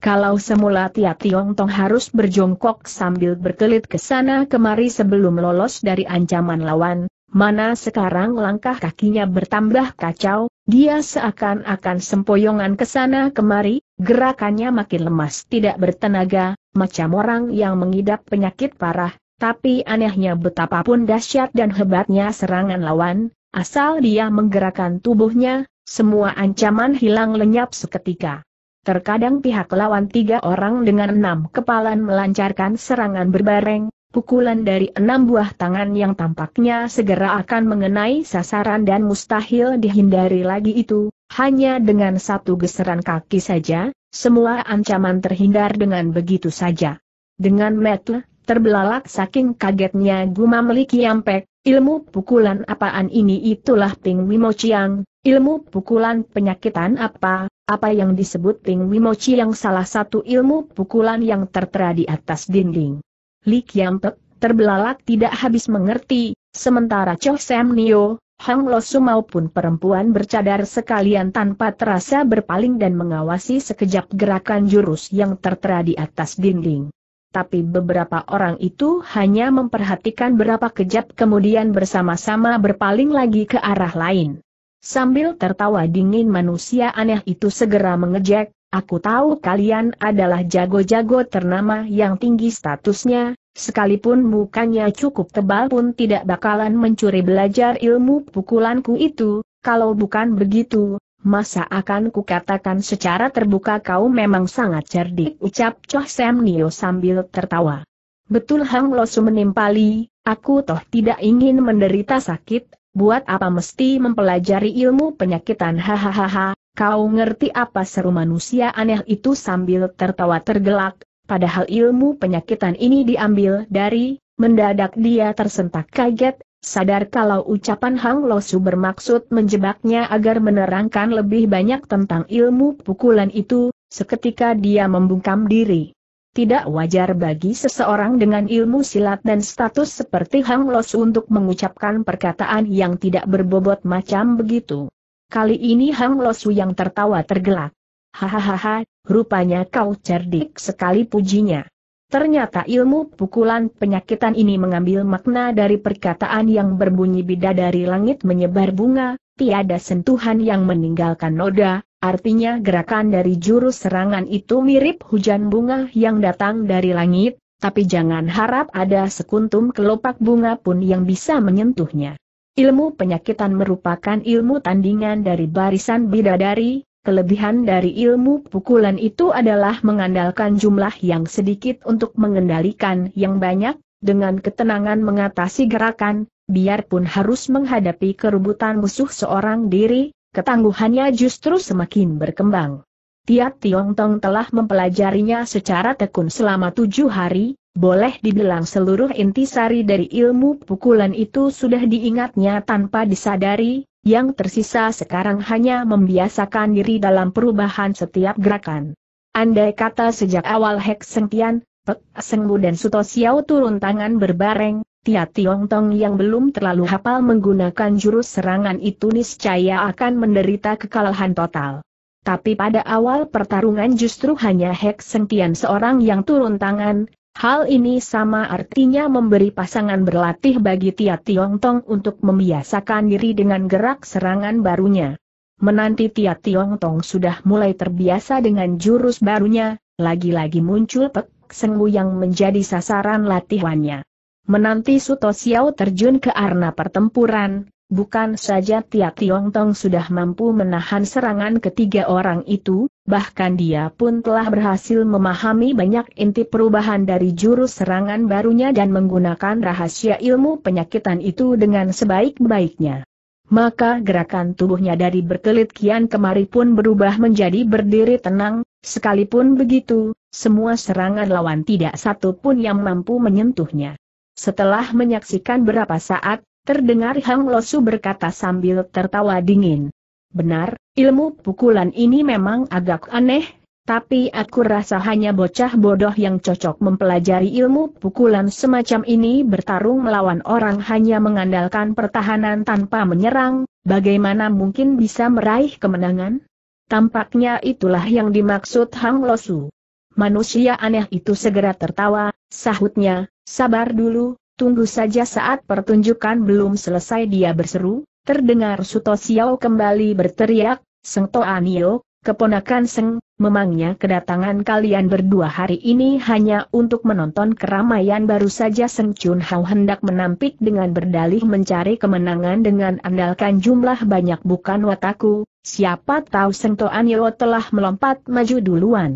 Kalau semula Tia Tiong Tong harus berjongkok sambil berkelit ke sana kemari sebelum lolos dari ancaman lawan, mana sekarang langkah kakinya bertambah kacau, dia seakan-akan sempoyongan ke sana kemari, gerakannya makin lemas tidak bertenaga, macam orang yang mengidap penyakit parah, tapi anehnya betapapun dahsyat dan hebatnya serangan lawan, asal dia menggerakkan tubuhnya, semua ancaman hilang lenyap seketika. Terkadang pihak lawan tiga orang dengan enam kepalan melancarkan serangan berbareng, pukulan dari enam buah tangan yang tampaknya segera akan mengenai sasaran dan mustahil dihindari lagi itu, hanya dengan satu geseran kaki saja, semua ancaman terhindar dengan begitu saja. Dengan metle, terbelalak saking kagetnya Guma Meliki ampek ilmu pukulan apaan ini itulah Ping Wimo Chiang, ilmu pukulan penyakitan apa, apa yang disebut Ping Wimo Chiang salah satu ilmu pukulan yang tertera di atas dinding. Li Kiamtek, terbelalak tidak habis mengerti, sementara Choh Sam Nio, Hang Losu maupun perempuan bercadar sekalian tanpa terasa berpaling dan mengawasi sekejap gerakan jurus yang tertera di atas dinding. Tapi beberapa orang itu hanya memperhatikan berapa kejap kemudian bersama-sama berpaling lagi ke arah lain. Sambil tertawa dingin manusia aneh itu segera mengejek, Aku tahu kalian adalah jago-jago ternama yang tinggi statusnya, sekalipun mukanya cukup tebal pun tidak bakalan mencuri belajar ilmu pukulanku itu, kalau bukan begitu, masa akan kukatakan secara terbuka kau memang sangat cerdik ucap Choh Sam Nio sambil tertawa. Betul Hang Losu menimpali, aku toh tidak ingin menderita sakit, buat apa mesti mempelajari ilmu penyakitan hahaha, Kau ngerti apa seru manusia aneh itu sambil tertawa tergelak, padahal ilmu penyakitan ini diambil dari, mendadak dia tersentak kaget, sadar kalau ucapan Hang Losu bermaksud menjebaknya agar menerangkan lebih banyak tentang ilmu pukulan itu, seketika dia membungkam diri. Tidak wajar bagi seseorang dengan ilmu silat dan status seperti Hang Losu untuk mengucapkan perkataan yang tidak berbobot macam begitu. Kali ini Hang Losu yang tertawa tergelak. Hahaha, rupanya kau cerdik sekali pujinya. Ternyata ilmu pukulan penyakitan ini mengambil makna dari perkataan yang berbunyi bida dari langit menyebar bunga, tiada sentuhan yang meninggalkan noda, artinya gerakan dari jurus serangan itu mirip hujan bunga yang datang dari langit, tapi jangan harap ada sekuntum kelopak bunga pun yang bisa menyentuhnya. Ilmu penyakitan merupakan ilmu tandingan dari barisan bidadari, kelebihan dari ilmu pukulan itu adalah mengandalkan jumlah yang sedikit untuk mengendalikan yang banyak, dengan ketenangan mengatasi gerakan, biarpun harus menghadapi kerubutan musuh seorang diri, ketangguhannya justru semakin berkembang. Tiap Tiong Tong telah mempelajarinya secara tekun selama tujuh hari, boleh dibilang seluruh intisari dari ilmu pukulan itu sudah diingatnya tanpa disadari, yang tersisa sekarang hanya membiasakan diri dalam perubahan setiap gerakan. Andai kata sejak awal Hek Seng Tian, Pek Seng Bu dan Suto Xiao turun tangan berbareng, Tia Tiong Tong yang belum terlalu hafal menggunakan jurus serangan itu niscaya akan menderita kekalahan total. Tapi pada awal pertarungan justru hanya Hek Seng Tian seorang yang turun tangan, Hal ini sama artinya memberi pasangan berlatih bagi Tia Tiong Tong untuk membiasakan diri dengan gerak serangan barunya. Menanti Tia Tiong Tong sudah mulai terbiasa dengan jurus barunya, lagi-lagi muncul Pek senggu yang menjadi sasaran latihannya. Menanti Suto Xiao terjun ke arena pertempuran, bukan saja Tia Tiong Tong sudah mampu menahan serangan ketiga orang itu, bahkan dia pun telah berhasil memahami banyak inti perubahan dari jurus serangan barunya dan menggunakan rahasia ilmu penyakitan itu dengan sebaik-baiknya. Maka gerakan tubuhnya dari berkelit kian kemari pun berubah menjadi berdiri tenang, sekalipun begitu, semua serangan lawan tidak satu pun yang mampu menyentuhnya. Setelah menyaksikan berapa saat, terdengar Hang Losu berkata sambil tertawa dingin. Benar, ilmu pukulan ini memang agak aneh, tapi aku rasa hanya bocah bodoh yang cocok mempelajari ilmu pukulan semacam ini bertarung melawan orang hanya mengandalkan pertahanan tanpa menyerang, bagaimana mungkin bisa meraih kemenangan? Tampaknya itulah yang dimaksud Hang Losu. Manusia aneh itu segera tertawa, sahutnya, sabar dulu, tunggu saja saat pertunjukan belum selesai dia berseru, Terdengar Suto Xiao kembali berteriak, Seng Toanio, keponakan Seng, memangnya kedatangan kalian berdua hari ini hanya untuk menonton keramaian baru saja Seng Chun Hao hendak menampik dengan berdalih mencari kemenangan dengan andalkan jumlah banyak bukan wataku, siapa tahu Seng Toanio telah melompat maju duluan.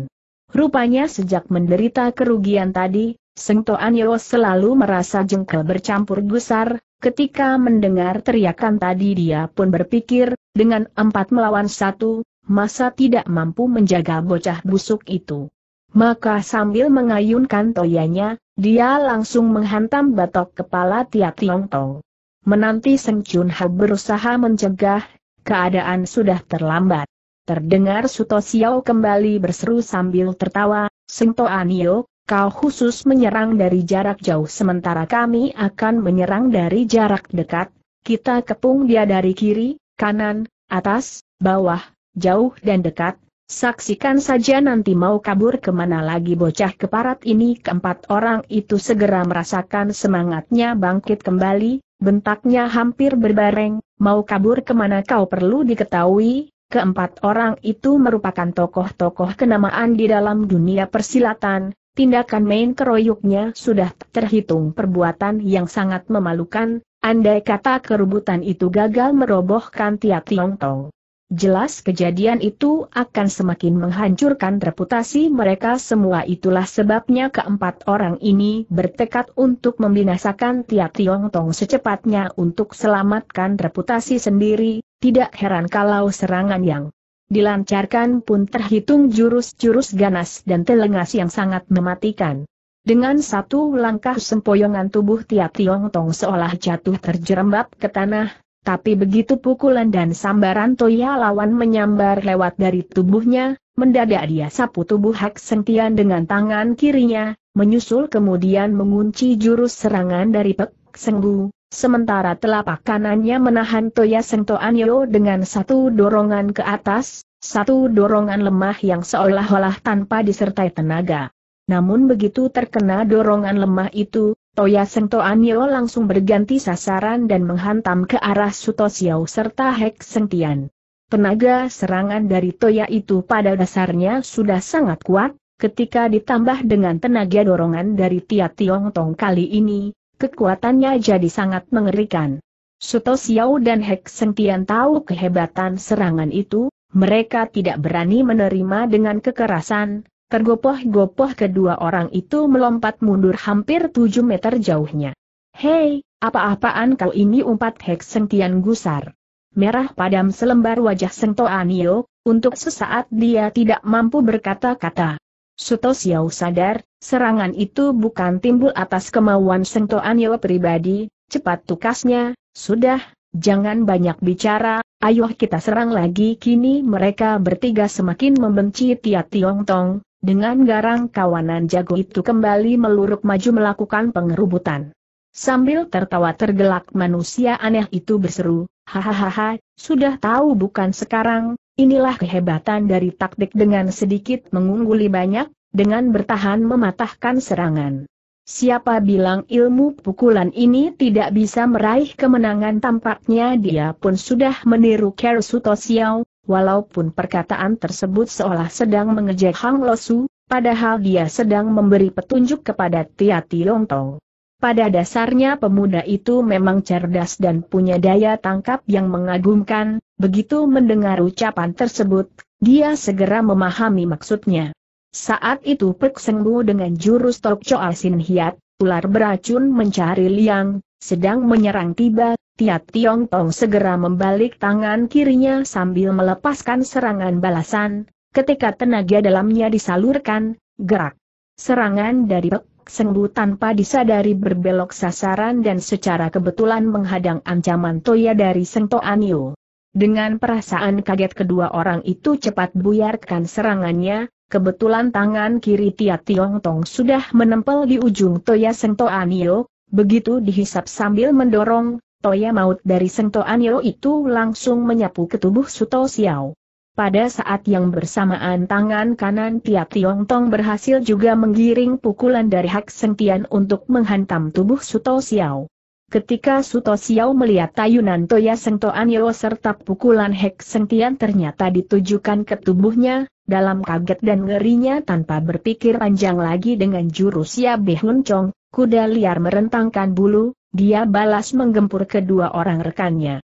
Rupanya sejak menderita kerugian tadi, Seng Toanio selalu merasa jengkel bercampur gusar, Ketika mendengar teriakan tadi dia pun berpikir, dengan empat melawan satu, masa tidak mampu menjaga bocah busuk itu. Maka sambil mengayunkan toyanya, dia langsung menghantam batok kepala Tia Tiongtong. Menanti Seng Chun Ho berusaha mencegah, keadaan sudah terlambat. Terdengar Suto Xiao kembali berseru sambil tertawa, Seng Anio, Kau khusus menyerang dari jarak jauh sementara kami akan menyerang dari jarak dekat, kita kepung dia dari kiri, kanan, atas, bawah, jauh dan dekat, saksikan saja nanti mau kabur kemana lagi bocah keparat ini keempat orang itu segera merasakan semangatnya bangkit kembali, bentaknya hampir berbareng, mau kabur kemana kau perlu diketahui, Keempat orang itu merupakan tokoh-tokoh kenamaan di dalam dunia persilatan, Tindakan main keroyoknya sudah terhitung perbuatan yang sangat memalukan, andai kata kerubutan itu gagal merobohkan tiap Tong. Jelas kejadian itu akan semakin menghancurkan reputasi mereka semua itulah sebabnya keempat orang ini bertekad untuk membinasakan tiap Tong secepatnya untuk selamatkan reputasi sendiri, tidak heran kalau serangan yang dilancarkan pun terhitung jurus-jurus ganas dan telengas yang sangat mematikan. Dengan satu langkah sempoyongan tubuh tiap Tiong Tong seolah jatuh terjerembab ke tanah, tapi begitu pukulan dan sambaran Toya lawan menyambar lewat dari tubuhnya, mendadak dia sapu tubuh Hak Sentian dengan tangan kirinya, menyusul kemudian mengunci jurus serangan dari Pek Sengbu, sementara telapak kanannya menahan Toya Sento Anyo dengan satu dorongan ke atas, satu dorongan lemah yang seolah-olah tanpa disertai tenaga. Namun begitu terkena dorongan lemah itu, Toya Sento Anyo langsung berganti sasaran dan menghantam ke arah Suto Xiao serta Hek Sentian. Tenaga serangan dari Toya itu pada dasarnya sudah sangat kuat, ketika ditambah dengan tenaga dorongan dari Tia Tiong Tong kali ini, kekuatannya jadi sangat mengerikan. Suto Xiao dan Hek Sentian tahu kehebatan serangan itu, mereka tidak berani menerima dengan kekerasan, tergopoh-gopoh kedua orang itu melompat mundur hampir tujuh meter jauhnya. Hei, apa-apaan kau ini umpat Hek Sentian gusar. Merah padam selembar wajah Sengto Anio, untuk sesaat dia tidak mampu berkata-kata. Suto Xiao sadar, serangan itu bukan timbul atas kemauan Sengto Anyo pribadi, cepat tukasnya, sudah, jangan banyak bicara, ayo kita serang lagi kini mereka bertiga semakin membenci Tia Tiong Tong, dengan garang kawanan jago itu kembali meluruk maju melakukan pengerubutan. Sambil tertawa tergelak manusia aneh itu berseru, hahaha, sudah tahu bukan sekarang, Inilah kehebatan dari taktik dengan sedikit mengungguli banyak, dengan bertahan mematahkan serangan. Siapa bilang ilmu pukulan ini tidak bisa meraih kemenangan tampaknya dia pun sudah meniru Kersuto Xiao, walaupun perkataan tersebut seolah sedang mengejek Hang Losu, padahal dia sedang memberi petunjuk kepada Tia Tiong Tong. Pada dasarnya pemuda itu memang cerdas dan punya daya tangkap yang mengagumkan, begitu mendengar ucapan tersebut, dia segera memahami maksudnya. Saat itu Pek Sengbu dengan jurus Tok Choa Sin Hiat, ular beracun mencari liang, sedang menyerang tiba, Tiat Tiong Tong segera membalik tangan kirinya sambil melepaskan serangan balasan, ketika tenaga dalamnya disalurkan, gerak. Serangan dari Pek Sengbu tanpa disadari berbelok sasaran dan secara kebetulan menghadang ancaman Toya dari Sengto Anio. Dengan perasaan kaget kedua orang itu cepat buyarkan serangannya, kebetulan tangan kiri Tia Tiong Tong sudah menempel di ujung Toya Sengto Anio, begitu dihisap sambil mendorong, Toya maut dari Sengto Anio itu langsung menyapu ke tubuh Suto Xiao. Pada saat yang bersamaan tangan kanan Tiap Tiong Tong berhasil juga menggiring pukulan dari Hak Sentian untuk menghantam tubuh Suto Xiao. Ketika Suto Xiao melihat tayunan Toya Toan Anio serta pukulan Hak Sentian ternyata ditujukan ke tubuhnya, dalam kaget dan ngerinya tanpa berpikir panjang lagi dengan jurus Ya Bihun Chong, kuda liar merentangkan bulu, dia balas menggempur kedua orang rekannya.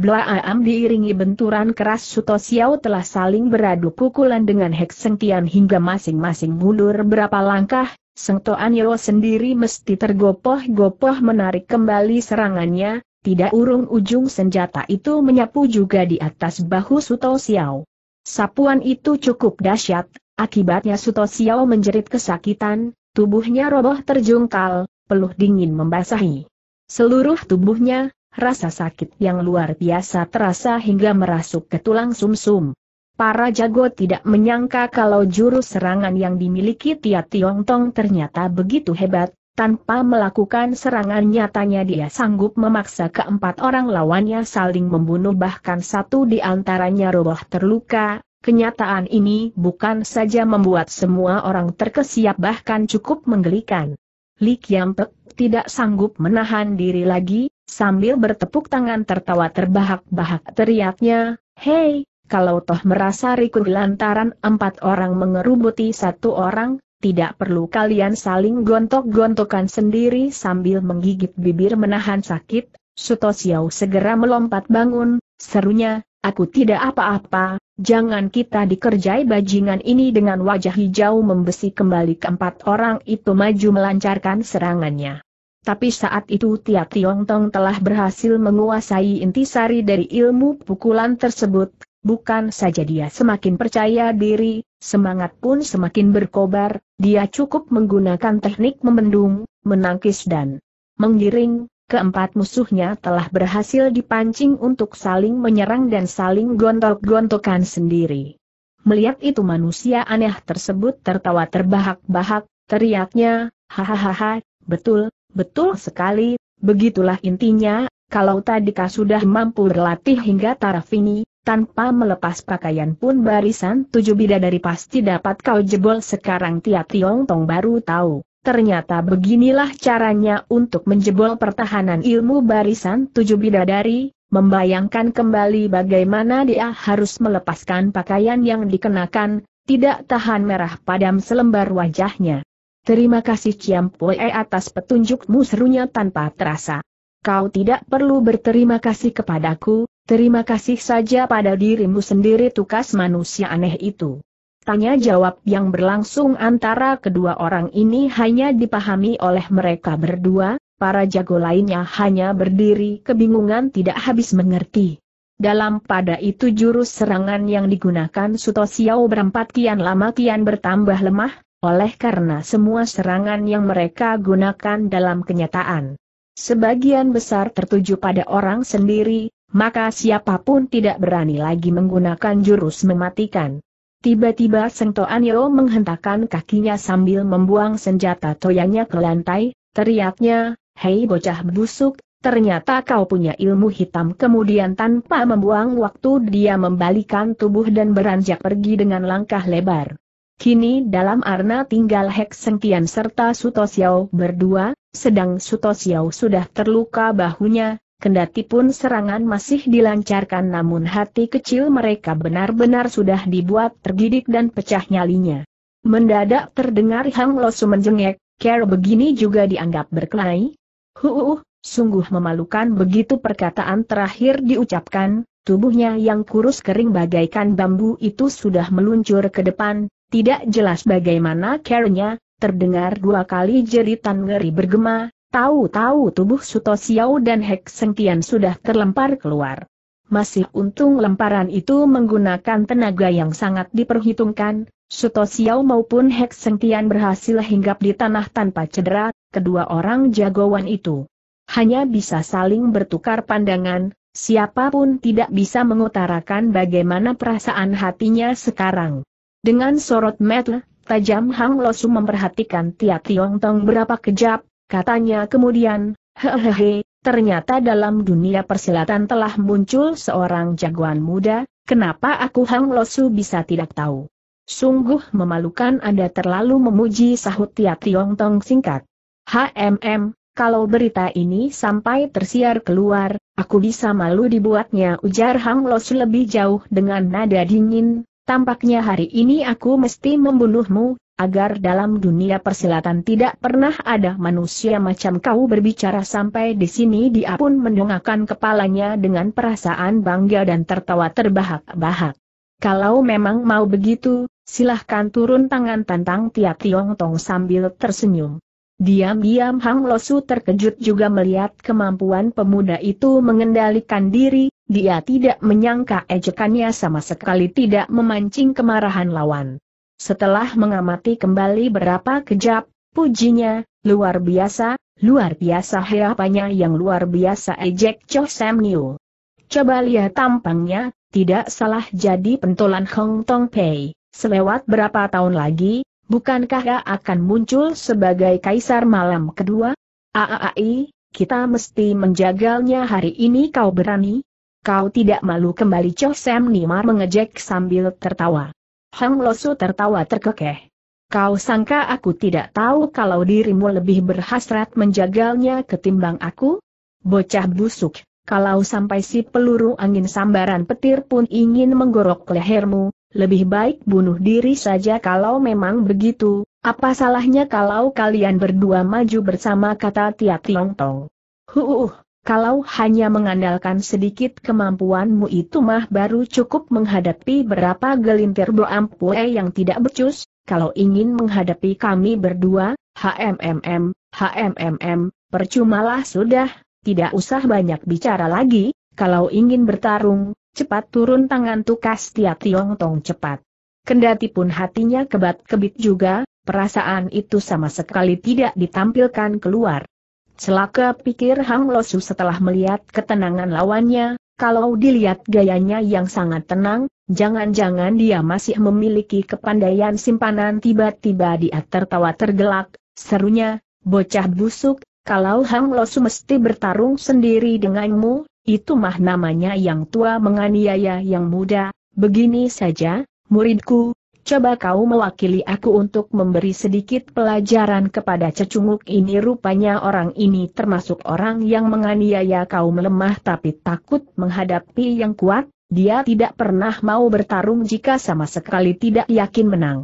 Aam diiringi benturan keras Suto Xiao telah saling beradu pukulan dengan Hek Sengtian hingga masing-masing mundur berapa langkah, Sengto Anyo sendiri mesti tergopoh-gopoh menarik kembali serangannya, tidak urung ujung senjata itu menyapu juga di atas bahu Suto Xiao. Sapuan itu cukup dahsyat, akibatnya Suto Xiao menjerit kesakitan, tubuhnya roboh terjungkal, peluh dingin membasahi. Seluruh tubuhnya, Rasa sakit yang luar biasa terasa hingga merasuk ke tulang sumsum. -sum. Para jago tidak menyangka kalau jurus serangan yang dimiliki Tia Tiong Tong ternyata begitu hebat, tanpa melakukan serangan nyatanya dia sanggup memaksa keempat orang lawannya saling membunuh bahkan satu di antaranya roboh terluka, Kenyataan ini bukan saja membuat semua orang terkesiap bahkan cukup menggelikan. Li Kiampek tidak sanggup menahan diri lagi, Sambil bertepuk tangan tertawa terbahak-bahak teriaknya, Hei, kalau toh merasa riku lantaran empat orang mengerubuti satu orang, tidak perlu kalian saling gontok-gontokan sendiri sambil menggigit bibir menahan sakit, Suto Xiao segera melompat bangun, serunya, aku tidak apa-apa, jangan kita dikerjai bajingan ini dengan wajah hijau membesi kembali keempat orang itu maju melancarkan serangannya tapi saat itu Tia Tong telah berhasil menguasai intisari dari ilmu pukulan tersebut, bukan saja dia semakin percaya diri, semangat pun semakin berkobar, dia cukup menggunakan teknik membendung, menangkis dan menggiring, keempat musuhnya telah berhasil dipancing untuk saling menyerang dan saling gontok-gontokan sendiri. Melihat itu manusia aneh tersebut tertawa terbahak-bahak, teriaknya, hahaha, betul, Betul sekali, begitulah intinya, kalau Tadika sudah mampu berlatih hingga taraf ini, tanpa melepas pakaian pun barisan tujuh bidadari pasti dapat kau jebol sekarang tiap Tiong Tong baru tahu. Ternyata beginilah caranya untuk menjebol pertahanan ilmu barisan tujuh bidadari, membayangkan kembali bagaimana dia harus melepaskan pakaian yang dikenakan, tidak tahan merah padam selembar wajahnya. Terima kasih Ciam Pue atas petunjukmu serunya tanpa terasa. Kau tidak perlu berterima kasih kepadaku, terima kasih saja pada dirimu sendiri tukas manusia aneh itu. Tanya jawab yang berlangsung antara kedua orang ini hanya dipahami oleh mereka berdua, para jago lainnya hanya berdiri kebingungan tidak habis mengerti. Dalam pada itu jurus serangan yang digunakan Suto Xiao berempat kian lama kian bertambah lemah, oleh karena semua serangan yang mereka gunakan dalam kenyataan sebagian besar tertuju pada orang sendiri, maka siapapun tidak berani lagi menggunakan jurus mematikan. Tiba-tiba Sengto Anio menghentakkan kakinya sambil membuang senjata toyanya ke lantai, teriaknya, Hei bocah busuk, ternyata kau punya ilmu hitam kemudian tanpa membuang waktu dia membalikan tubuh dan beranjak pergi dengan langkah lebar. Kini dalam arna tinggal Hek Sengkian serta Suto Xiao berdua, sedang Suto Xiao sudah terluka bahunya, kendati pun serangan masih dilancarkan namun hati kecil mereka benar-benar sudah dibuat tergidik dan pecah nyalinya. Mendadak terdengar Hang Losu menjengek, care begini juga dianggap berkelahi? Huuuh, sungguh memalukan begitu perkataan terakhir diucapkan, Tubuhnya yang kurus kering bagaikan bambu itu sudah meluncur ke depan, tidak jelas bagaimana caranya, terdengar dua kali jeritan ngeri bergema, tahu-tahu tubuh Suto Xiao dan Hek Sengkian sudah terlempar keluar. Masih untung lemparan itu menggunakan tenaga yang sangat diperhitungkan, Suto Xiao maupun Hek Sengkian berhasil hinggap di tanah tanpa cedera, kedua orang jagoan itu. Hanya bisa saling bertukar pandangan, siapapun tidak bisa mengutarakan bagaimana perasaan hatinya sekarang. Dengan sorot mata tajam Hang Losu memperhatikan Tia Tiong Tong berapa kejap, katanya kemudian, hehehe, ternyata dalam dunia persilatan telah muncul seorang jagoan muda, kenapa aku Hang Losu bisa tidak tahu. Sungguh memalukan Anda terlalu memuji sahut Tia Tiong Tong singkat. HMM, kalau berita ini sampai tersiar keluar, aku bisa malu dibuatnya ujar Hang Losu lebih jauh dengan nada dingin, tampaknya hari ini aku mesti membunuhmu, agar dalam dunia persilatan tidak pernah ada manusia macam kau berbicara sampai di sini dia pun mendongakkan kepalanya dengan perasaan bangga dan tertawa terbahak-bahak. Kalau memang mau begitu, silahkan turun tangan tantang Tiap Tiong Tong sambil tersenyum. Diam-diam Hang Losu terkejut juga melihat kemampuan pemuda itu mengendalikan diri, dia tidak menyangka ejekannya sama sekali tidak memancing kemarahan lawan. Setelah mengamati kembali berapa kejap, pujinya, luar biasa, luar biasa heapanya yang luar biasa ejek Cho Sam Niu. Coba lihat tampangnya, tidak salah jadi pentolan Hong Tong Pei. Selewat berapa tahun lagi, Bukankah ia akan muncul sebagai kaisar malam kedua? Aai, kita mesti menjagalnya hari ini kau berani? Kau tidak malu kembali Cho Sam Nimar mengejek sambil tertawa. Hang Losu tertawa terkekeh. Kau sangka aku tidak tahu kalau dirimu lebih berhasrat menjagalnya ketimbang aku? Bocah busuk, kalau sampai si peluru angin sambaran petir pun ingin menggorok lehermu, lebih baik bunuh diri saja kalau memang begitu, apa salahnya kalau kalian berdua maju bersama kata Tia Tiong Tong. Huuuh, kalau hanya mengandalkan sedikit kemampuanmu itu mah baru cukup menghadapi berapa gelintir boampue yang tidak becus, kalau ingin menghadapi kami berdua, HMMM, HMMM, percumalah sudah, tidak usah banyak bicara lagi, kalau ingin bertarung, Cepat turun tangan tukas Tia Tiong Tong cepat. Kendati pun hatinya kebat-kebit juga, perasaan itu sama sekali tidak ditampilkan keluar. Celaka pikir Hang Losu setelah melihat ketenangan lawannya, kalau dilihat gayanya yang sangat tenang, jangan-jangan dia masih memiliki kepandaian simpanan tiba-tiba dia tertawa tergelak, serunya, bocah busuk, kalau Hang Losu mesti bertarung sendiri denganmu, itu mah namanya yang tua menganiaya yang muda, begini saja, muridku, coba kau mewakili aku untuk memberi sedikit pelajaran kepada cecunguk ini rupanya orang ini termasuk orang yang menganiaya kau melemah tapi takut menghadapi yang kuat, dia tidak pernah mau bertarung jika sama sekali tidak yakin menang.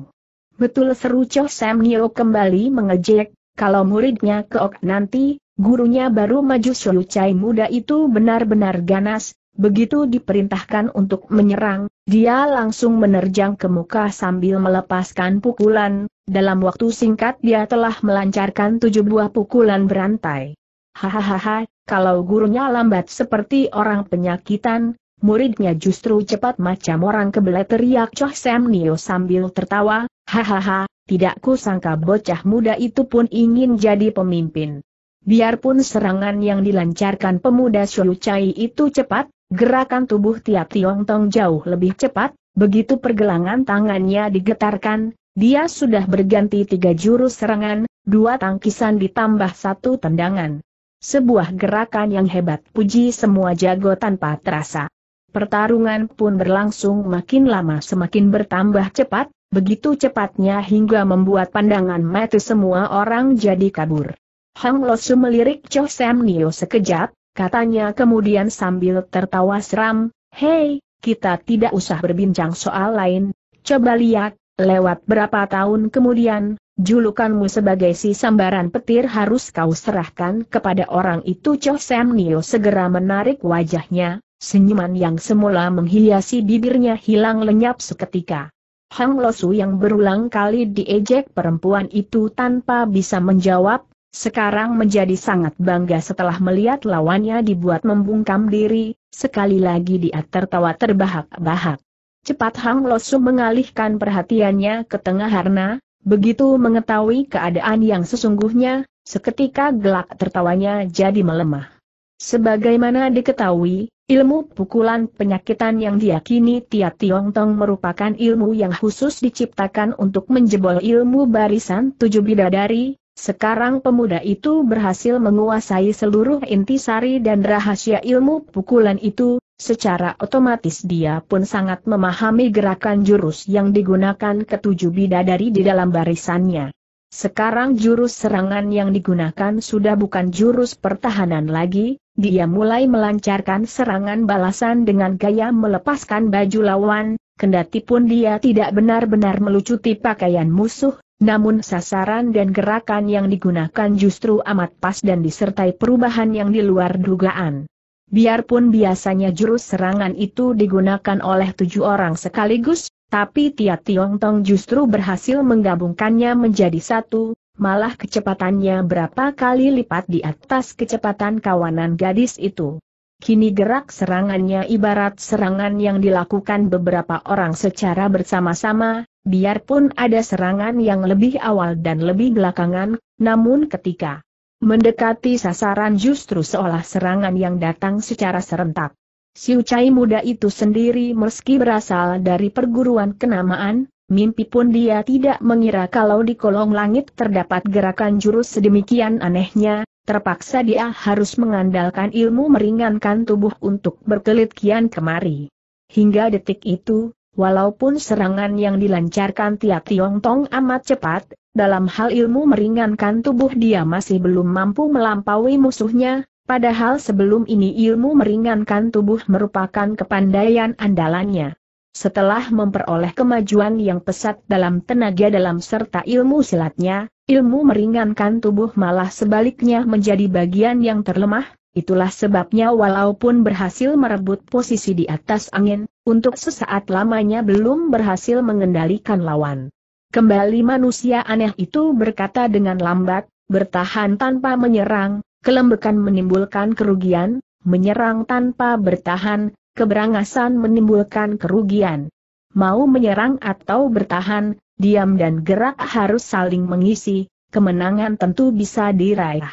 Betul seru Cho Sam Nio kembali mengejek, kalau muridnya keok nanti, Gurunya baru maju Cai muda itu benar-benar ganas, begitu diperintahkan untuk menyerang, dia langsung menerjang ke muka sambil melepaskan pukulan, dalam waktu singkat dia telah melancarkan tujuh buah pukulan berantai. Hahaha, kalau gurunya lambat seperti orang penyakitan, muridnya justru cepat macam orang kebelet teriak Choh Sam Nio sambil tertawa, hahaha, tidak kusangka bocah muda itu pun ingin jadi pemimpin. Biarpun serangan yang dilancarkan pemuda Shou Chai itu cepat, gerakan tubuh tiap Tiong Tong jauh lebih cepat, begitu pergelangan tangannya digetarkan, dia sudah berganti tiga jurus serangan, dua tangkisan ditambah satu tendangan. Sebuah gerakan yang hebat puji semua jago tanpa terasa. Pertarungan pun berlangsung makin lama semakin bertambah cepat, begitu cepatnya hingga membuat pandangan mata semua orang jadi kabur. Hang Losu melirik Cho Sam Nio sekejap, katanya kemudian sambil tertawa seram, Hei, kita tidak usah berbincang soal lain, coba lihat, lewat berapa tahun kemudian, julukanmu sebagai si sambaran petir harus kau serahkan kepada orang itu Cho Sam Nio segera menarik wajahnya, senyuman yang semula menghiasi bibirnya hilang lenyap seketika. Hang Losu yang berulang kali diejek perempuan itu tanpa bisa menjawab, sekarang menjadi sangat bangga setelah melihat lawannya dibuat membungkam diri, sekali lagi dia tertawa terbahak-bahak. Cepat Hang Losu mengalihkan perhatiannya ke tengah Harna, begitu mengetahui keadaan yang sesungguhnya, seketika gelak tertawanya jadi melemah. Sebagaimana diketahui, ilmu pukulan penyakitan yang diyakini Tia Tong merupakan ilmu yang khusus diciptakan untuk menjebol ilmu barisan tujuh bidadari, sekarang pemuda itu berhasil menguasai seluruh intisari dan rahasia ilmu pukulan itu, secara otomatis dia pun sangat memahami gerakan jurus yang digunakan ketujuh bidadari di dalam barisannya. Sekarang jurus serangan yang digunakan sudah bukan jurus pertahanan lagi, dia mulai melancarkan serangan balasan dengan gaya melepaskan baju lawan, kendati pun dia tidak benar-benar melucuti pakaian musuh, namun sasaran dan gerakan yang digunakan justru amat pas dan disertai perubahan yang di luar dugaan. Biarpun biasanya jurus serangan itu digunakan oleh tujuh orang sekaligus, tapi Tia Tiong Tong justru berhasil menggabungkannya menjadi satu, malah kecepatannya berapa kali lipat di atas kecepatan kawanan gadis itu. Kini gerak serangannya ibarat serangan yang dilakukan beberapa orang secara bersama-sama, biarpun ada serangan yang lebih awal dan lebih belakangan, namun ketika mendekati sasaran justru seolah serangan yang datang secara serentak. Siu Chai muda itu sendiri meski berasal dari perguruan kenamaan, mimpi pun dia tidak mengira kalau di kolong langit terdapat gerakan jurus sedemikian anehnya, terpaksa dia harus mengandalkan ilmu meringankan tubuh untuk berkelit kian kemari. Hingga detik itu, Walaupun serangan yang dilancarkan Tia Tiong Tong amat cepat, dalam hal ilmu meringankan tubuh dia masih belum mampu melampaui musuhnya, padahal sebelum ini ilmu meringankan tubuh merupakan kepandaian andalannya. Setelah memperoleh kemajuan yang pesat dalam tenaga dalam serta ilmu silatnya, ilmu meringankan tubuh malah sebaliknya menjadi bagian yang terlemah, Itulah sebabnya walaupun berhasil merebut posisi di atas angin, untuk sesaat lamanya belum berhasil mengendalikan lawan. Kembali manusia aneh itu berkata dengan lambat, bertahan tanpa menyerang, kelembekan menimbulkan kerugian, menyerang tanpa bertahan, keberangasan menimbulkan kerugian. Mau menyerang atau bertahan, diam dan gerak harus saling mengisi, kemenangan tentu bisa diraih.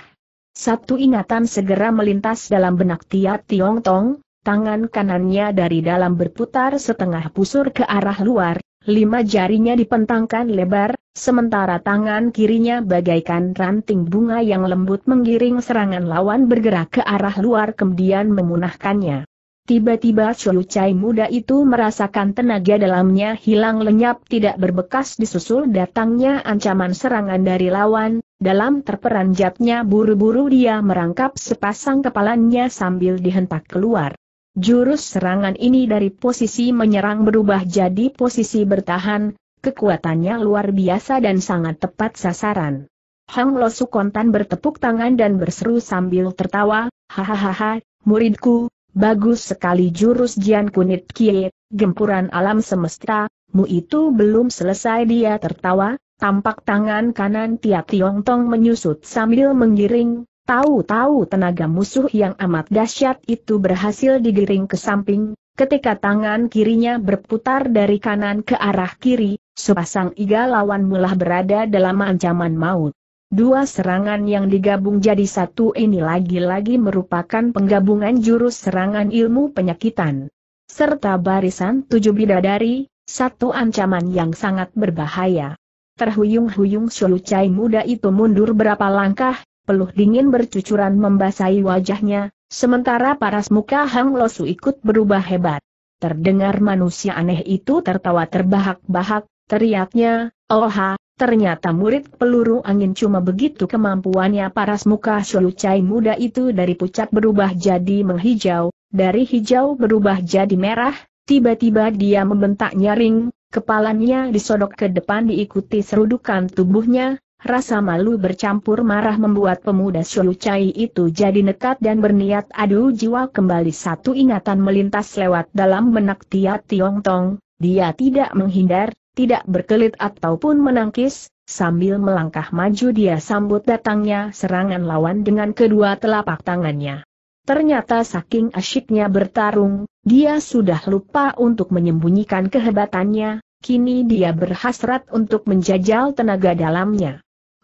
Satu ingatan segera melintas dalam benak Tia Tiong Tong, tangan kanannya dari dalam berputar setengah pusur ke arah luar, lima jarinya dipentangkan lebar, sementara tangan kirinya bagaikan ranting bunga yang lembut menggiring serangan lawan bergerak ke arah luar kemudian memunahkannya. Tiba-tiba Chu Chai muda itu merasakan tenaga dalamnya hilang lenyap tidak berbekas disusul datangnya ancaman serangan dari lawan, dalam terperanjatnya buru-buru dia merangkap sepasang kepalanya sambil dihentak keluar. Jurus serangan ini dari posisi menyerang berubah jadi posisi bertahan, kekuatannya luar biasa dan sangat tepat sasaran. Hang Losu kontan bertepuk tangan dan berseru sambil tertawa, hahaha, muridku, Bagus sekali jurus Jian Kunit Kie, gempuran alam semesta, mu itu belum selesai dia tertawa, tampak tangan kanan Tia Tiong Tong menyusut sambil menggiring, tahu-tahu tenaga musuh yang amat dahsyat itu berhasil digiring ke samping, ketika tangan kirinya berputar dari kanan ke arah kiri, sepasang iga lawan mulah berada dalam ancaman maut. Dua serangan yang digabung jadi satu ini lagi-lagi merupakan penggabungan jurus serangan ilmu penyakitan. Serta barisan tujuh bidadari, satu ancaman yang sangat berbahaya. Terhuyung-huyung Solucai muda itu mundur berapa langkah, peluh dingin bercucuran membasahi wajahnya, sementara paras muka Hang Losu ikut berubah hebat. Terdengar manusia aneh itu tertawa terbahak-bahak, teriaknya, Oha, oh Ternyata murid peluru angin cuma begitu kemampuannya paras muka Sholucai muda itu dari pucat berubah jadi menghijau, dari hijau berubah jadi merah, tiba-tiba dia membentak nyaring, kepalanya disodok ke depan diikuti serudukan tubuhnya, rasa malu bercampur marah membuat pemuda Sholucai itu jadi nekat dan berniat adu jiwa kembali satu ingatan melintas lewat dalam benak Tia Tiong Tong, dia tidak menghindar, tidak berkelit ataupun menangkis, sambil melangkah maju dia sambut datangnya serangan lawan dengan kedua telapak tangannya. Ternyata saking asyiknya bertarung, dia sudah lupa untuk menyembunyikan kehebatannya, kini dia berhasrat untuk menjajal tenaga dalamnya.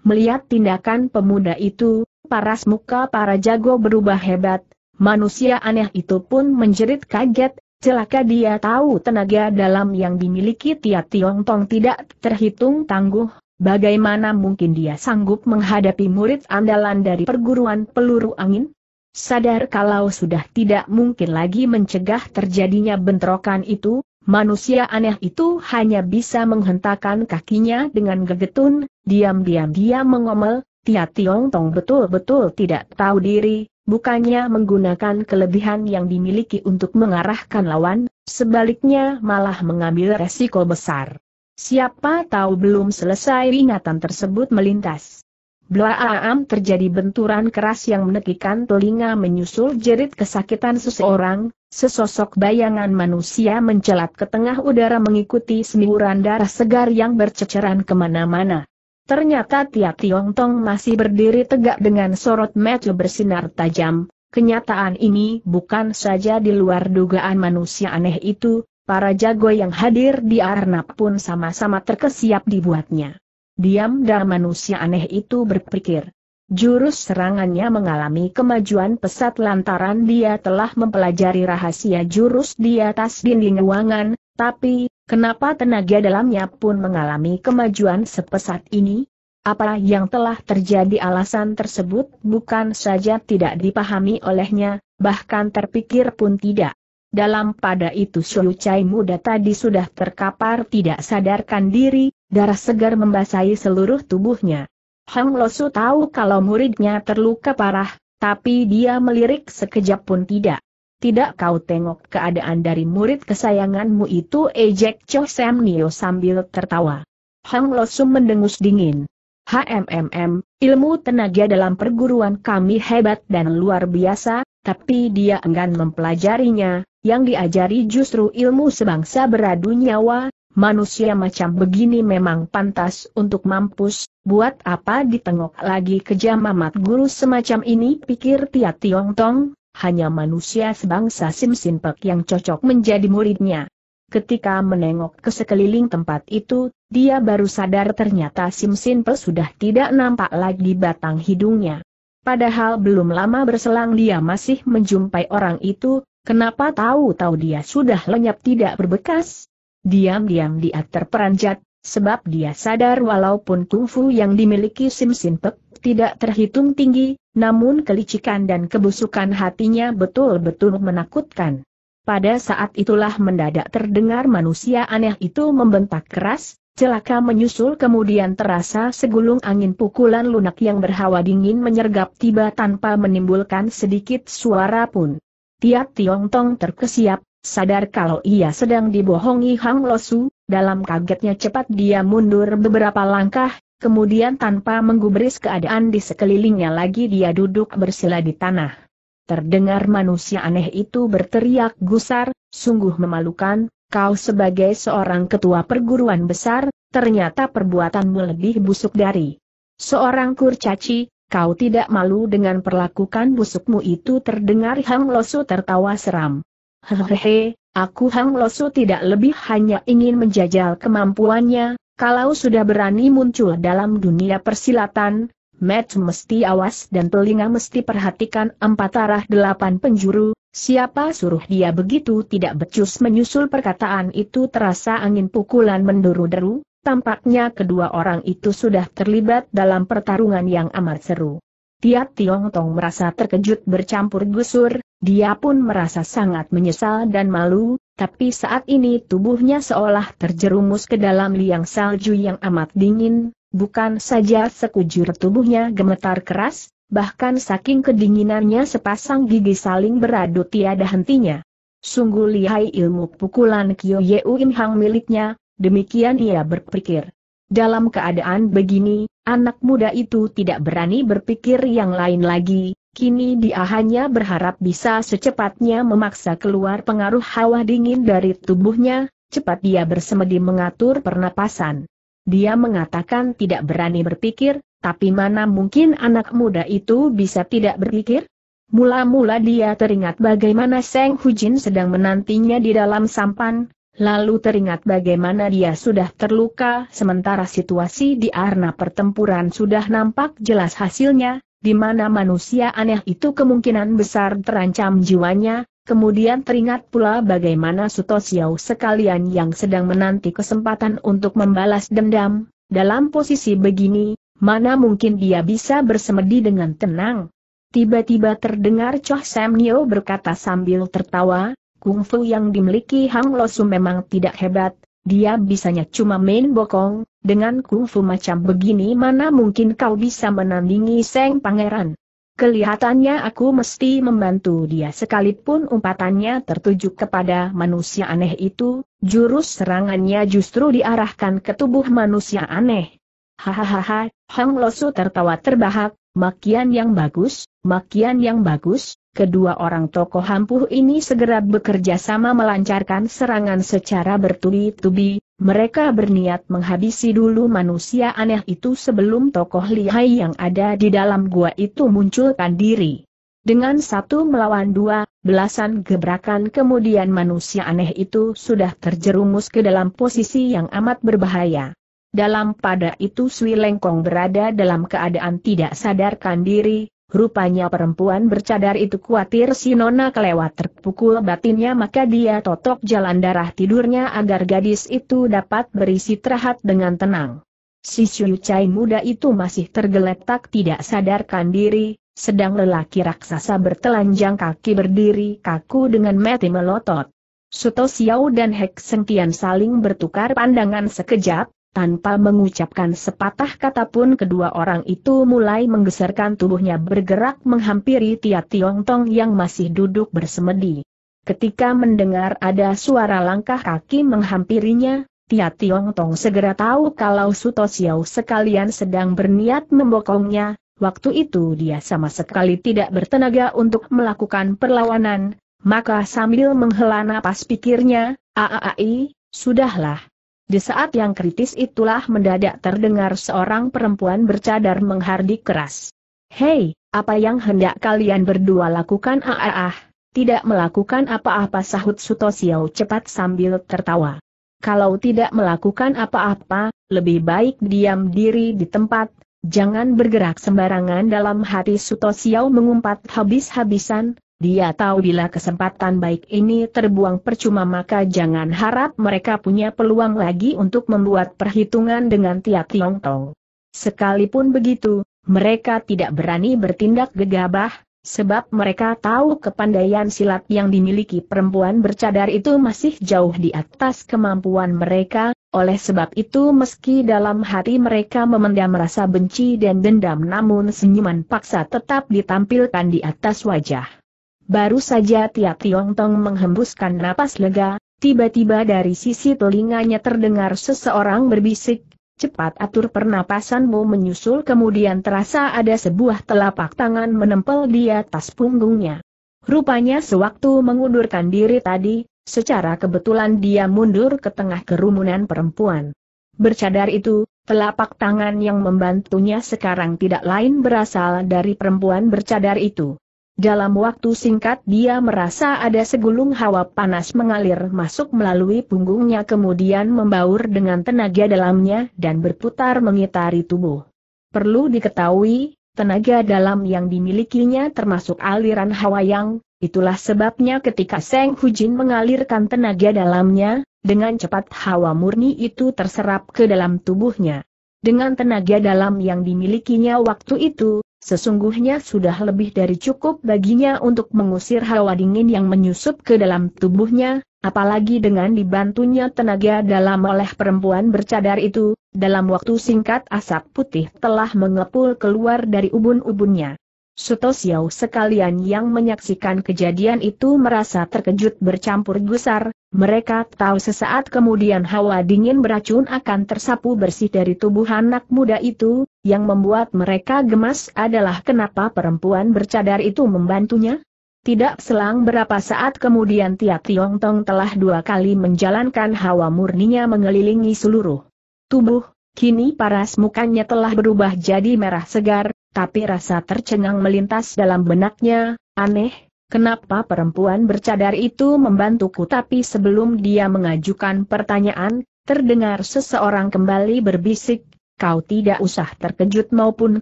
Melihat tindakan pemuda itu, paras muka para jago berubah hebat, manusia aneh itu pun menjerit kaget, Celaka dia tahu tenaga dalam yang dimiliki Tia Tiong Tong tidak terhitung tangguh, bagaimana mungkin dia sanggup menghadapi murid andalan dari perguruan peluru angin? Sadar kalau sudah tidak mungkin lagi mencegah terjadinya bentrokan itu, manusia aneh itu hanya bisa menghentakkan kakinya dengan gegetun, diam-diam dia mengomel, Tia Tiong Tong betul-betul tidak tahu diri, bukannya menggunakan kelebihan yang dimiliki untuk mengarahkan lawan, sebaliknya malah mengambil resiko besar. Siapa tahu belum selesai ingatan tersebut melintas. Blaam terjadi benturan keras yang menekikan telinga menyusul jerit kesakitan seseorang, sesosok bayangan manusia mencelat ke tengah udara mengikuti semburan darah segar yang berceceran kemana-mana. Ternyata Tia Tiong Tong masih berdiri tegak dengan sorot mata bersinar tajam, kenyataan ini bukan saja di luar dugaan manusia aneh itu, para jago yang hadir di Arnab pun sama-sama terkesiap dibuatnya. diam dan manusia aneh itu berpikir. Jurus serangannya mengalami kemajuan pesat lantaran dia telah mempelajari rahasia jurus di atas dinding ruangan, tapi, Kenapa tenaga dalamnya pun mengalami kemajuan sepesat ini? Apa yang telah terjadi alasan tersebut bukan saja tidak dipahami olehnya, bahkan terpikir pun tidak. Dalam pada itu Shou Chai muda tadi sudah terkapar tidak sadarkan diri, darah segar membasahi seluruh tubuhnya. Hang Losu tahu kalau muridnya terluka parah, tapi dia melirik sekejap pun tidak. Tidak kau tengok keadaan dari murid kesayanganmu itu ejek Cho Sam Nio sambil tertawa. Hang Losum mendengus dingin. HMMM, ilmu tenaga dalam perguruan kami hebat dan luar biasa, tapi dia enggan mempelajarinya, yang diajari justru ilmu sebangsa beradu nyawa, manusia macam begini memang pantas untuk mampus, buat apa ditengok lagi kejam amat guru semacam ini pikir Tia Tiong Tong, hanya manusia sebangsa Sim Pek yang cocok menjadi muridnya. Ketika menengok ke sekeliling tempat itu, dia baru sadar ternyata Sim Pek sudah tidak nampak lagi batang hidungnya. Padahal belum lama berselang dia masih menjumpai orang itu, kenapa tahu-tahu dia sudah lenyap tidak berbekas? Diam-diam dia terperanjat, sebab dia sadar walaupun kungfu yang dimiliki Sim Pek tidak terhitung tinggi, namun kelicikan dan kebusukan hatinya betul-betul menakutkan. Pada saat itulah mendadak terdengar manusia aneh itu membentak keras, celaka menyusul kemudian terasa segulung angin pukulan lunak yang berhawa dingin menyergap tiba tanpa menimbulkan sedikit suara pun. Tiap Tiong Tong terkesiap, sadar kalau ia sedang dibohongi Hang Losu, dalam kagetnya cepat dia mundur beberapa langkah, Kemudian tanpa menggubris keadaan di sekelilingnya lagi dia duduk bersila di tanah. Terdengar manusia aneh itu berteriak gusar, sungguh memalukan, kau sebagai seorang ketua perguruan besar, ternyata perbuatanmu lebih busuk dari seorang kurcaci, kau tidak malu dengan perlakukan busukmu itu terdengar Hang Losu tertawa seram. Hehehe, aku Hang Losu tidak lebih hanya ingin menjajal kemampuannya, kalau sudah berani muncul dalam dunia persilatan, match mesti awas dan telinga mesti perhatikan empat arah delapan penjuru, siapa suruh dia begitu tidak becus menyusul perkataan itu terasa angin pukulan menduru deru tampaknya kedua orang itu sudah terlibat dalam pertarungan yang amat seru. Tiap Tiong Tong merasa terkejut bercampur gusur, dia pun merasa sangat menyesal dan malu, tapi saat ini tubuhnya seolah terjerumus ke dalam liang salju yang amat dingin, bukan saja sekujur tubuhnya gemetar keras, bahkan saking kedinginannya sepasang gigi saling beradu tiada hentinya. Sungguh lihai ilmu pukulan Kyo Yeuin Hang miliknya, demikian ia berpikir. Dalam keadaan begini, anak muda itu tidak berani berpikir yang lain lagi, Kini dia hanya berharap bisa secepatnya memaksa keluar pengaruh hawa dingin dari tubuhnya, cepat dia bersemedi mengatur pernapasan. Dia mengatakan tidak berani berpikir, tapi mana mungkin anak muda itu bisa tidak berpikir? Mula-mula dia teringat bagaimana Seng Hujin sedang menantinya di dalam sampan, lalu teringat bagaimana dia sudah terluka sementara situasi di arena pertempuran sudah nampak jelas hasilnya, di mana manusia aneh itu kemungkinan besar terancam jiwanya, kemudian teringat pula bagaimana Suto Xiao sekalian yang sedang menanti kesempatan untuk membalas dendam, dalam posisi begini, mana mungkin dia bisa bersemedi dengan tenang. Tiba-tiba terdengar Choh Sam Nio berkata sambil tertawa, kungfu yang dimiliki Hang Losu memang tidak hebat, dia bisanya cuma main bokong, dengan kungfu macam begini mana mungkin kau bisa menandingi Seng Pangeran. Kelihatannya aku mesti membantu dia sekalipun umpatannya tertuju kepada manusia aneh itu, jurus serangannya justru diarahkan ke tubuh manusia aneh. Hahaha, Hang Losu tertawa terbahak, makian yang bagus, makian yang bagus, Kedua orang tokoh ampuh ini segera bekerja sama melancarkan serangan secara bertubi-tubi, mereka berniat menghabisi dulu manusia aneh itu sebelum tokoh lihai yang ada di dalam gua itu munculkan diri. Dengan satu melawan dua, belasan gebrakan kemudian manusia aneh itu sudah terjerumus ke dalam posisi yang amat berbahaya. Dalam pada itu Sui Lengkong berada dalam keadaan tidak sadarkan diri, Rupanya perempuan bercadar itu khawatir si Nona kelewat terpukul batinnya maka dia totok jalan darah tidurnya agar gadis itu dapat berisi terhat dengan tenang. Si Chai muda itu masih tergeletak tidak sadarkan diri, sedang lelaki raksasa bertelanjang kaki berdiri kaku dengan mati melotot. Suto Xiao dan Hek Sengkian saling bertukar pandangan sekejap, tanpa mengucapkan sepatah kata pun kedua orang itu mulai menggeserkan tubuhnya bergerak menghampiri Tia Tiong Tong yang masih duduk bersemedi. Ketika mendengar ada suara langkah kaki menghampirinya, Tia Tiong Tong segera tahu kalau Suto Xiao sekalian sedang berniat membokongnya, waktu itu dia sama sekali tidak bertenaga untuk melakukan perlawanan, maka sambil menghela napas pikirnya, aaai, sudahlah, di saat yang kritis itulah mendadak terdengar seorang perempuan bercadar menghardik keras. Hei, apa yang hendak kalian berdua lakukan ah ah, tidak melakukan apa-apa sahut Sutosio cepat sambil tertawa. Kalau tidak melakukan apa-apa, lebih baik diam diri di tempat, jangan bergerak sembarangan dalam hati Sutosio mengumpat habis-habisan, dia tahu bila kesempatan baik ini terbuang percuma maka jangan harap mereka punya peluang lagi untuk membuat perhitungan dengan Tia Tong. Sekalipun begitu, mereka tidak berani bertindak gegabah, sebab mereka tahu kepandaian silat yang dimiliki perempuan bercadar itu masih jauh di atas kemampuan mereka, oleh sebab itu meski dalam hati mereka memendam rasa benci dan dendam namun senyuman paksa tetap ditampilkan di atas wajah. Baru saja Tia Tong menghembuskan napas lega, tiba-tiba dari sisi telinganya terdengar seseorang berbisik, cepat atur pernapasanmu menyusul kemudian terasa ada sebuah telapak tangan menempel di atas punggungnya. Rupanya sewaktu mengundurkan diri tadi, secara kebetulan dia mundur ke tengah kerumunan perempuan. Bercadar itu, telapak tangan yang membantunya sekarang tidak lain berasal dari perempuan bercadar itu. Dalam waktu singkat dia merasa ada segulung hawa panas mengalir masuk melalui punggungnya kemudian membaur dengan tenaga dalamnya dan berputar mengitari tubuh. Perlu diketahui, tenaga dalam yang dimilikinya termasuk aliran hawa yang, itulah sebabnya ketika Seng Hujin mengalirkan tenaga dalamnya, dengan cepat hawa murni itu terserap ke dalam tubuhnya. Dengan tenaga dalam yang dimilikinya waktu itu, Sesungguhnya sudah lebih dari cukup baginya untuk mengusir hawa dingin yang menyusup ke dalam tubuhnya, apalagi dengan dibantunya tenaga dalam oleh perempuan bercadar itu, dalam waktu singkat asap putih telah mengepul keluar dari ubun-ubunnya. Suto Xiao sekalian yang menyaksikan kejadian itu merasa terkejut bercampur gusar, mereka tahu sesaat kemudian hawa dingin beracun akan tersapu bersih dari tubuh anak muda itu, yang membuat mereka gemas adalah kenapa perempuan bercadar itu membantunya? Tidak selang berapa saat kemudian Tia Tiong Tong telah dua kali menjalankan hawa murninya mengelilingi seluruh tubuh, kini paras mukanya telah berubah jadi merah segar, tapi rasa tercengang melintas dalam benaknya, aneh, kenapa perempuan bercadar itu membantuku tapi sebelum dia mengajukan pertanyaan, terdengar seseorang kembali berbisik, kau tidak usah terkejut maupun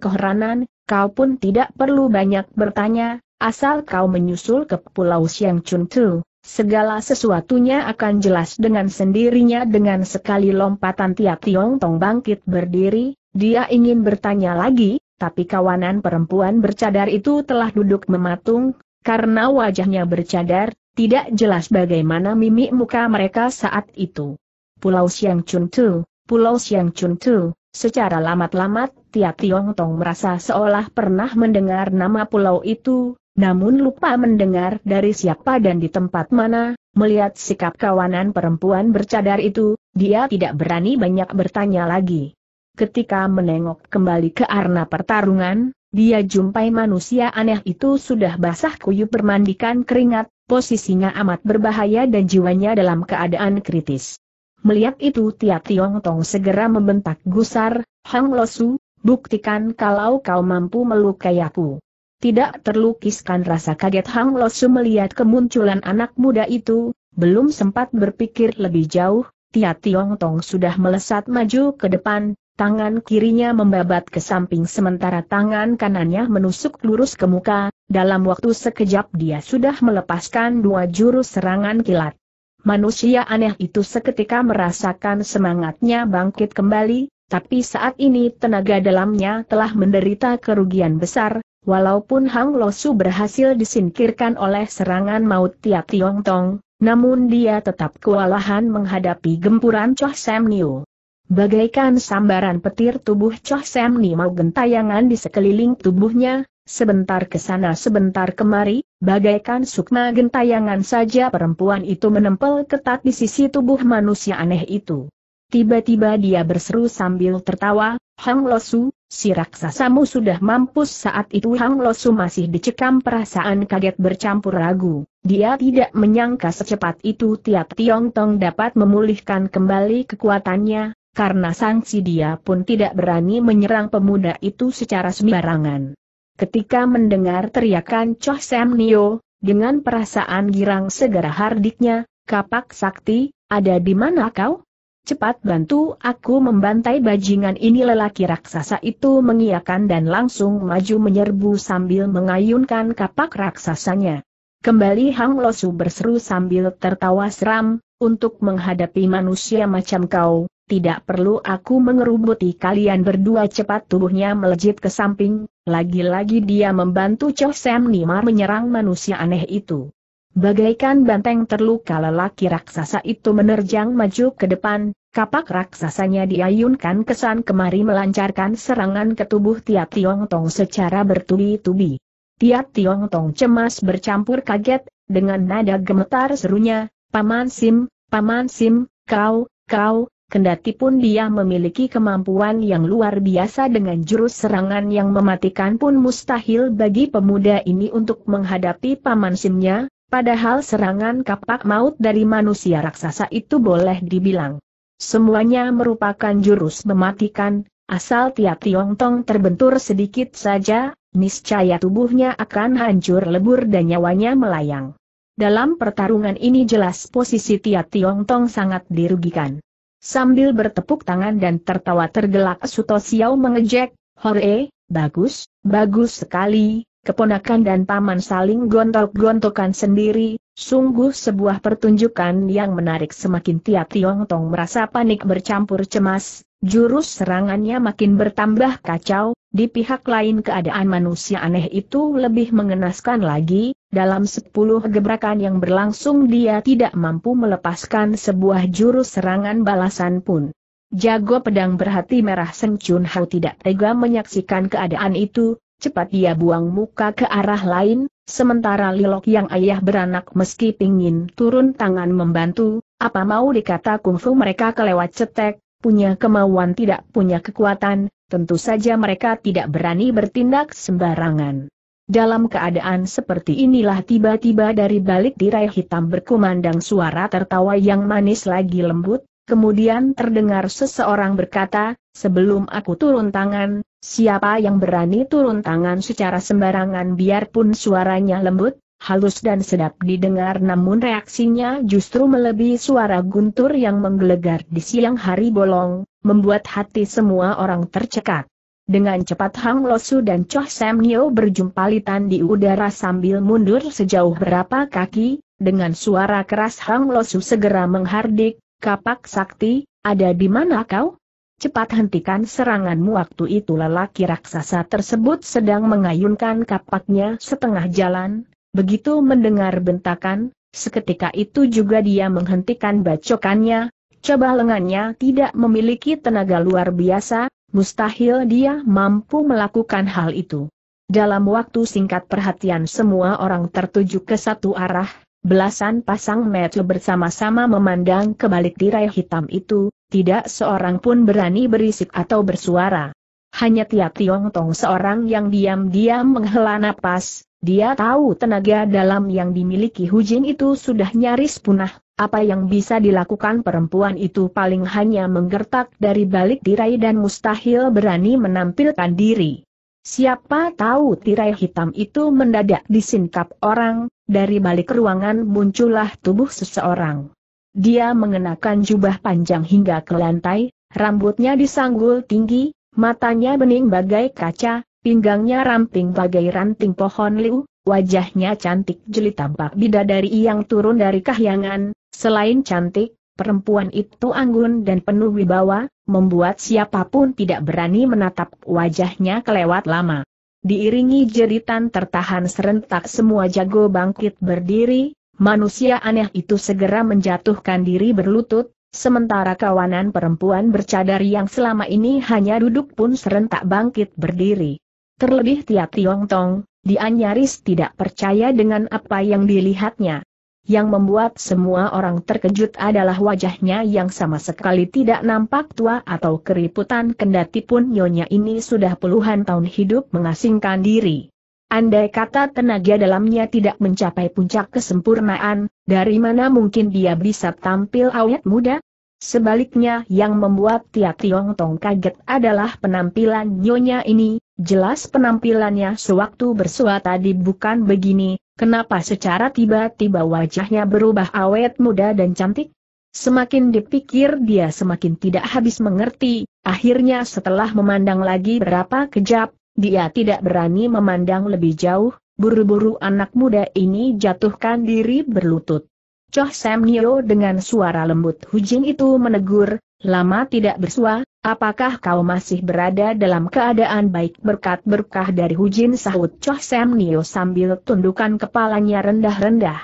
keheranan, kau pun tidak perlu banyak bertanya, asal kau menyusul ke Pulau Siang Chun Tu. Segala sesuatunya akan jelas dengan sendirinya dengan sekali lompatan tiap Tiong Tong bangkit berdiri, dia ingin bertanya lagi, tapi kawanan perempuan bercadar itu telah duduk mematung, karena wajahnya bercadar, tidak jelas bagaimana mimik muka mereka saat itu. Pulau Siang Chun Tu, Pulau Siang Chun Tu, Secara lamat-lamat, Tia Tiong Tong merasa seolah pernah mendengar nama pulau itu, namun lupa mendengar dari siapa dan di tempat mana, melihat sikap kawanan perempuan bercadar itu, dia tidak berani banyak bertanya lagi. Ketika menengok kembali ke arena pertarungan, dia jumpai manusia aneh itu sudah basah kuyup bermandikan keringat, posisinya amat berbahaya dan jiwanya dalam keadaan kritis. Melihat itu Tia Tiong Tong segera membentak gusar, Hang Losu, buktikan kalau kau mampu melukai aku. Tidak terlukiskan rasa kaget Hang Losu melihat kemunculan anak muda itu, belum sempat berpikir lebih jauh, Tia Tiong Tong sudah melesat maju ke depan, tangan kirinya membabat ke samping sementara tangan kanannya menusuk lurus ke muka, dalam waktu sekejap dia sudah melepaskan dua jurus serangan kilat. Manusia aneh itu seketika merasakan semangatnya bangkit kembali, tapi saat ini tenaga dalamnya telah menderita kerugian besar, walaupun Hang Losu berhasil disingkirkan oleh serangan maut Tia Tiong Tong, namun dia tetap kewalahan menghadapi gempuran Choh Sam Niu. Bagaikan sambaran petir tubuh Choh Sam Niu gentayangan di sekeliling tubuhnya, sebentar ke sana sebentar kemari, Bagaikan sukma gentayangan saja perempuan itu menempel ketat di sisi tubuh manusia aneh itu. Tiba-tiba dia berseru sambil tertawa, Hang Losu, si raksasamu sudah mampus saat itu Hang Losu masih dicekam perasaan kaget bercampur ragu. Dia tidak menyangka secepat itu tiap Tiong Tong dapat memulihkan kembali kekuatannya, karena sanksi dia pun tidak berani menyerang pemuda itu secara sembarangan. Ketika mendengar teriakan Choh Sam Nio, dengan perasaan girang segera hardiknya, kapak sakti, ada di mana kau? Cepat bantu aku membantai bajingan ini lelaki raksasa itu mengiakan dan langsung maju menyerbu sambil mengayunkan kapak raksasanya. Kembali Hang Losu berseru sambil tertawa seram, untuk menghadapi manusia macam kau, tidak perlu aku mengerubuti kalian berdua cepat tubuhnya melejit ke samping, lagi-lagi dia membantu Cho Sam Nimar menyerang manusia aneh itu. Bagaikan banteng terluka lelaki raksasa itu menerjang maju ke depan, kapak raksasanya diayunkan kesan kemari melancarkan serangan ke tubuh Tia Tiong Tong secara bertubi-tubi. Tia Tiong Tong cemas bercampur kaget, dengan nada gemetar serunya, Paman Sim, Paman Sim, kau, kau, Kendati pun dia memiliki kemampuan yang luar biasa dengan jurus serangan yang mematikan pun mustahil bagi pemuda ini untuk menghadapi paman simnya, padahal serangan kapak maut dari manusia raksasa itu boleh dibilang. Semuanya merupakan jurus mematikan, asal tiap tong terbentur sedikit saja, niscaya tubuhnya akan hancur lebur dan nyawanya melayang. Dalam pertarungan ini jelas posisi Tia Tiong Tong sangat dirugikan. Sambil bertepuk tangan dan tertawa tergelak Suto Xiao mengejek, Hore, bagus, bagus sekali, keponakan dan paman saling gontok-gontokan sendiri, sungguh sebuah pertunjukan yang menarik semakin tiap Tiong Tong merasa panik bercampur cemas, jurus serangannya makin bertambah kacau, di pihak lain keadaan manusia aneh itu lebih mengenaskan lagi, dalam sepuluh gebrakan yang berlangsung dia tidak mampu melepaskan sebuah jurus serangan balasan pun. Jago pedang berhati merah Seng Chun Hau tidak tega menyaksikan keadaan itu, cepat dia buang muka ke arah lain, sementara Lilok yang ayah beranak meski pingin turun tangan membantu, apa mau dikata kungfu mereka kelewat cetek, punya kemauan tidak punya kekuatan, tentu saja mereka tidak berani bertindak sembarangan. Dalam keadaan seperti inilah tiba-tiba dari balik tirai hitam berkumandang suara tertawa yang manis lagi lembut, kemudian terdengar seseorang berkata, sebelum aku turun tangan, siapa yang berani turun tangan secara sembarangan biarpun suaranya lembut, halus dan sedap didengar namun reaksinya justru melebihi suara guntur yang menggelegar di siang hari bolong, membuat hati semua orang tercekat. Dengan cepat Hang Losu dan Choh Sam Nyo litan di udara sambil mundur sejauh berapa kaki, dengan suara keras Hang Losu segera menghardik, Kapak Sakti, ada di mana kau? Cepat hentikan seranganmu waktu itu lelaki raksasa tersebut sedang mengayunkan kapaknya setengah jalan, begitu mendengar bentakan, seketika itu juga dia menghentikan bacokannya, Coba lengannya tidak memiliki tenaga luar biasa, mustahil dia mampu melakukan hal itu. Dalam waktu singkat perhatian semua orang tertuju ke satu arah, belasan pasang mata bersama-sama memandang ke balik tirai hitam itu, tidak seorang pun berani berisik atau bersuara. Hanya Tia Tiong Tong seorang yang diam-diam menghela napas, dia tahu tenaga dalam yang dimiliki Hu Jin itu sudah nyaris punah, apa yang bisa dilakukan perempuan itu paling hanya menggertak dari balik tirai dan mustahil berani menampilkan diri. Siapa tahu tirai hitam itu mendadak disingkap orang, dari balik ruangan muncullah tubuh seseorang. Dia mengenakan jubah panjang hingga ke lantai, rambutnya disanggul tinggi, matanya bening bagai kaca, pinggangnya ramping bagai ranting pohon liu, Wajahnya cantik jeli tampak bidadari yang turun dari kahyangan, Selain cantik, perempuan itu anggun dan penuh wibawa, membuat siapapun tidak berani menatap wajahnya kelewat lama. Diiringi jeritan tertahan serentak semua jago bangkit berdiri, manusia aneh itu segera menjatuhkan diri berlutut, sementara kawanan perempuan bercadar yang selama ini hanya duduk pun serentak bangkit berdiri. Terlebih Tia Tiong Tong, dia nyaris tidak percaya dengan apa yang dilihatnya. Yang membuat semua orang terkejut adalah wajahnya yang sama sekali tidak nampak tua atau keriputan kendati pun nyonya ini sudah puluhan tahun hidup mengasingkan diri. Andai kata tenaga dalamnya tidak mencapai puncak kesempurnaan, dari mana mungkin dia bisa tampil awet muda? Sebaliknya yang membuat Tia Tiong Tong kaget adalah penampilan nyonya ini, jelas penampilannya sewaktu bersuah tadi bukan begini, Kenapa secara tiba-tiba wajahnya berubah awet muda dan cantik? Semakin dipikir dia semakin tidak habis mengerti, akhirnya setelah memandang lagi berapa kejap, dia tidak berani memandang lebih jauh, buru-buru anak muda ini jatuhkan diri berlutut. Choh Sam Nio dengan suara lembut Jin itu menegur, lama tidak bersua, apakah kau masih berada dalam keadaan baik berkat berkah dari Hujin sahut Choh Sam Nio sambil tundukan kepalanya rendah-rendah.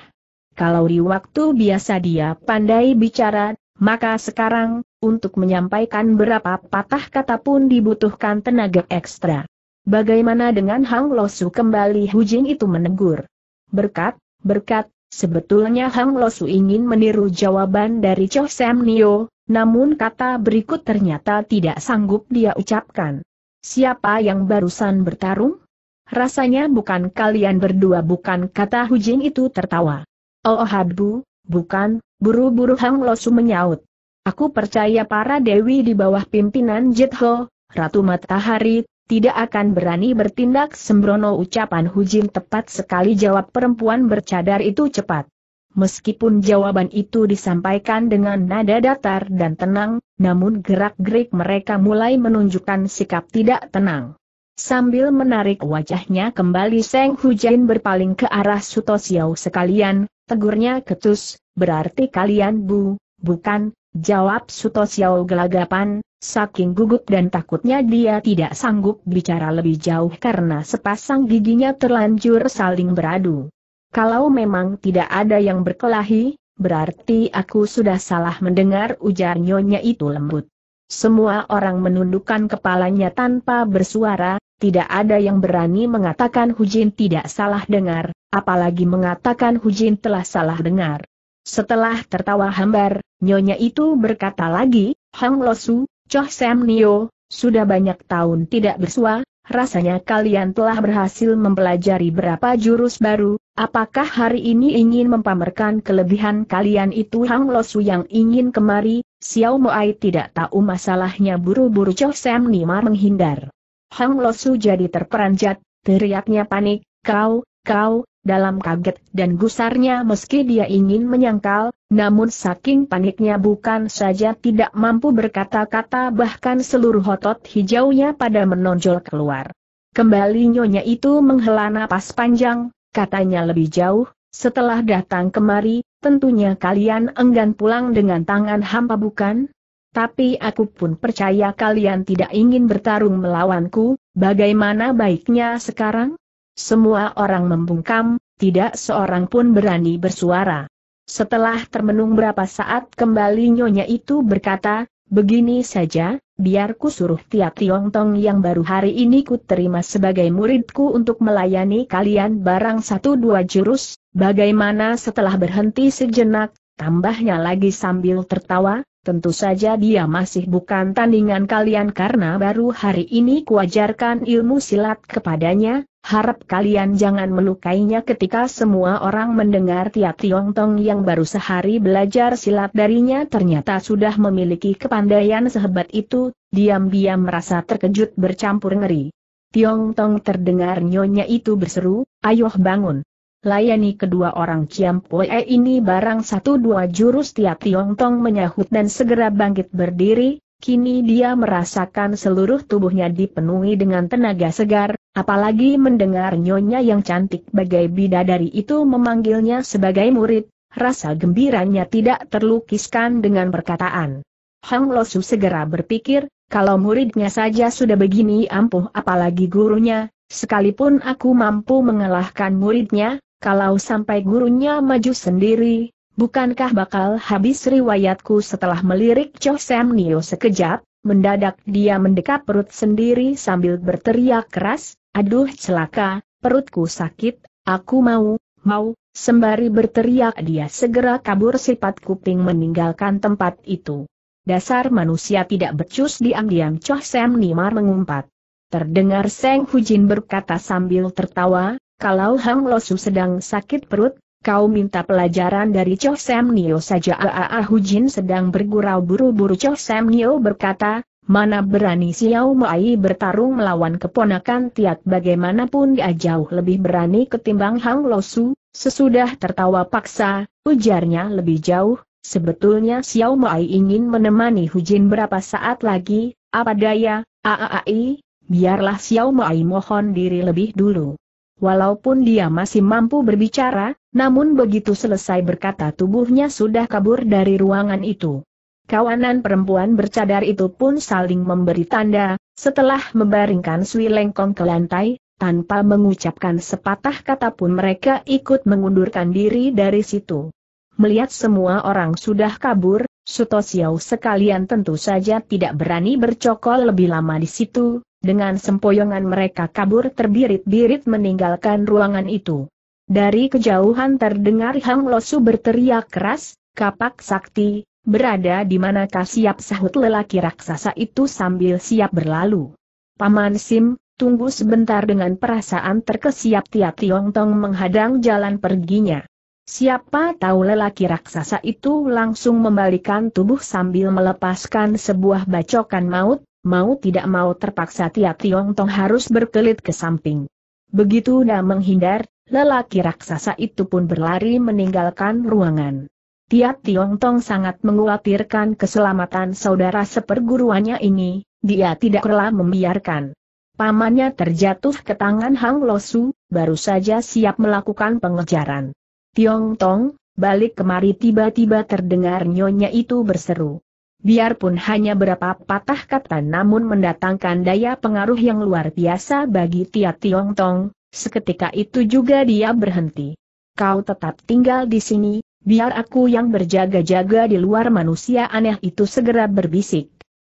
Kalau di waktu biasa dia pandai bicara, maka sekarang, untuk menyampaikan berapa patah kata pun dibutuhkan tenaga ekstra. Bagaimana dengan Hang Losu kembali Jin itu menegur. Berkat, berkat, Sebetulnya Hang Losu ingin meniru jawaban dari Cho Sam Nio, namun kata berikut ternyata tidak sanggup dia ucapkan. Siapa yang barusan bertarung? Rasanya bukan kalian berdua bukan kata Hu Jin itu tertawa. Oh Habu, bukan, buru-buru Hang Losu menyaut. Aku percaya para dewi di bawah pimpinan Jet Ho, Ratu Matahari, tidak akan berani bertindak sembrono ucapan Hujin tepat sekali jawab perempuan bercadar itu cepat. Meskipun jawaban itu disampaikan dengan nada datar dan tenang, namun gerak-gerik mereka mulai menunjukkan sikap tidak tenang. Sambil menarik wajahnya kembali Seng Hujin berpaling ke arah Suto Xiao sekalian, tegurnya ketus, berarti kalian bu, bukan, jawab Suto Xiao gelagapan, Saking gugup dan takutnya dia tidak sanggup bicara lebih jauh karena sepasang giginya terlanjur saling beradu. Kalau memang tidak ada yang berkelahi, berarti aku sudah salah mendengar ujar nyonya itu lembut. Semua orang menundukkan kepalanya tanpa bersuara, tidak ada yang berani mengatakan Hujin tidak salah dengar, apalagi mengatakan Hujin telah salah dengar. Setelah tertawa hambar, nyonya itu berkata lagi, Hang Losu, Choh Sam Nio, sudah banyak tahun tidak bersua, rasanya kalian telah berhasil mempelajari berapa jurus baru, apakah hari ini ingin mempamerkan kelebihan kalian itu Hang Losu yang ingin kemari, Xiao Moai tidak tahu masalahnya buru-buru Choh Sam Nio menghindar. Hang Losu jadi terperanjat, teriaknya panik, kau, kau, dalam kaget dan gusarnya meski dia ingin menyangkal, namun saking paniknya bukan saja tidak mampu berkata-kata bahkan seluruh otot hijaunya pada menonjol keluar. Kembali nyonya itu menghela napas panjang, katanya lebih jauh, setelah datang kemari, tentunya kalian enggan pulang dengan tangan hampa bukan? Tapi aku pun percaya kalian tidak ingin bertarung melawanku, bagaimana baiknya sekarang? Semua orang membungkam, tidak seorang pun berani bersuara. Setelah termenung berapa saat kembali nyonya itu berkata, begini saja, biar ku suruh tiap tiong tong yang baru hari ini ku terima sebagai muridku untuk melayani kalian barang satu dua jurus, bagaimana setelah berhenti sejenak, Tambahnya lagi sambil tertawa, tentu saja dia masih bukan tandingan kalian karena baru hari ini kuajarkan ilmu silat kepadanya, harap kalian jangan melukainya ketika semua orang mendengar Tia Tong yang baru sehari belajar silat darinya ternyata sudah memiliki kepandaian sehebat itu, diam-diam merasa terkejut bercampur ngeri. Tiong Tong terdengar nyonya itu berseru, ayoh bangun. Layani kedua orang Poe ini barang satu dua jurus tiap tiong tong menyahut dan segera bangkit berdiri, kini dia merasakan seluruh tubuhnya dipenuhi dengan tenaga segar, apalagi mendengar nyonya yang cantik bagai bidadari itu memanggilnya sebagai murid, rasa gembiranya tidak terlukiskan dengan perkataan. Hang Losu segera berpikir, kalau muridnya saja sudah begini ampuh apalagi gurunya, sekalipun aku mampu mengalahkan muridnya, kalau sampai gurunya maju sendiri, bukankah bakal habis riwayatku setelah melirik Cho Sam Nio sekejap, mendadak dia mendekap perut sendiri sambil berteriak keras, aduh celaka, perutku sakit, aku mau, mau, sembari berteriak dia segera kabur sifat kuping meninggalkan tempat itu. Dasar manusia tidak becus diam-diam Choh Sam Nimar mengumpat. Terdengar Seng Hujin berkata sambil tertawa, kalau Hang Losu sedang sakit perut, kau minta pelajaran dari Cho Sam Nio saja Aa Hujin sedang bergurau buru-buru Cho Sam Nio berkata, mana berani Xiao Mai bertarung melawan keponakan Tiat bagaimanapun dia jauh lebih berani ketimbang Hang Losu, sesudah tertawa paksa, ujarnya lebih jauh, sebetulnya Xiao Mai ingin menemani Hujin berapa saat lagi, apa daya, Ai, biarlah Xiao Mai mohon diri lebih dulu. Walaupun dia masih mampu berbicara, namun begitu selesai berkata tubuhnya sudah kabur dari ruangan itu. Kawanan perempuan bercadar itu pun saling memberi tanda, setelah membaringkan Sui Lengkong ke lantai, tanpa mengucapkan sepatah kata pun mereka ikut mengundurkan diri dari situ. Melihat semua orang sudah kabur, Sutosiau sekalian tentu saja tidak berani bercokol lebih lama di situ, dengan sempoyongan mereka kabur terbirit-birit meninggalkan ruangan itu. Dari kejauhan terdengar Hang Losu berteriak keras, kapak sakti, berada di manakah siap sahut lelaki raksasa itu sambil siap berlalu. Paman Sim, tunggu sebentar dengan perasaan terkesiap tiap Tiong Tong menghadang jalan perginya. Siapa tahu lelaki raksasa itu langsung membalikan tubuh sambil melepaskan sebuah bacokan maut, mau tidak mau terpaksa Tia Tiong Tong harus berkelit ke samping. Begitu dah menghindar, lelaki raksasa itu pun berlari meninggalkan ruangan. Tia Tiong Tong sangat mengkhawatirkan keselamatan saudara seperguruannya ini, dia tidak rela membiarkan. Pamannya terjatuh ke tangan Hang Losu, baru saja siap melakukan pengejaran. Tiong Tong, balik kemari tiba-tiba terdengar nyonya itu berseru biarpun hanya berapa patah kata namun mendatangkan daya pengaruh yang luar biasa bagi Tia Tiong Tong, seketika itu juga dia berhenti. Kau tetap tinggal di sini, biar aku yang berjaga-jaga di luar manusia aneh itu segera berbisik.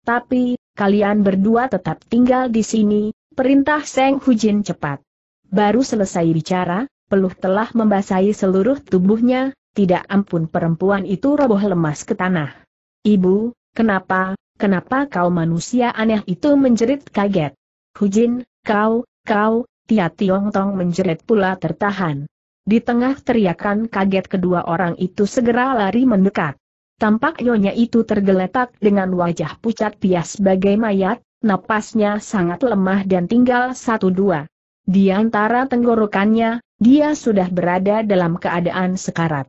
Tapi, kalian berdua tetap tinggal di sini, perintah Seng Hujin cepat. Baru selesai bicara, peluh telah membasahi seluruh tubuhnya, tidak ampun perempuan itu roboh lemas ke tanah. Ibu, Kenapa, kenapa kau manusia aneh itu menjerit kaget? Hujin, kau, kau, Tia Tiong Tong menjerit pula tertahan. Di tengah teriakan kaget kedua orang itu segera lari mendekat. Tampak nyonya itu tergeletak dengan wajah pucat pias bagai mayat, napasnya sangat lemah dan tinggal satu dua. Di antara tenggorokannya, dia sudah berada dalam keadaan sekarat.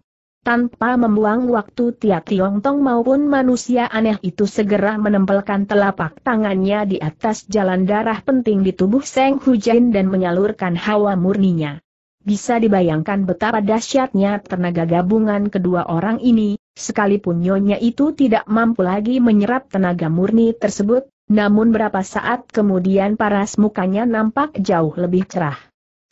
Tanpa membuang waktu Tia Tong maupun manusia aneh itu segera menempelkan telapak tangannya di atas jalan darah penting di tubuh Seng Hujan dan menyalurkan hawa murninya. Bisa dibayangkan betapa dahsyatnya tenaga gabungan kedua orang ini, sekalipun nyonya itu tidak mampu lagi menyerap tenaga murni tersebut, namun berapa saat kemudian paras mukanya nampak jauh lebih cerah.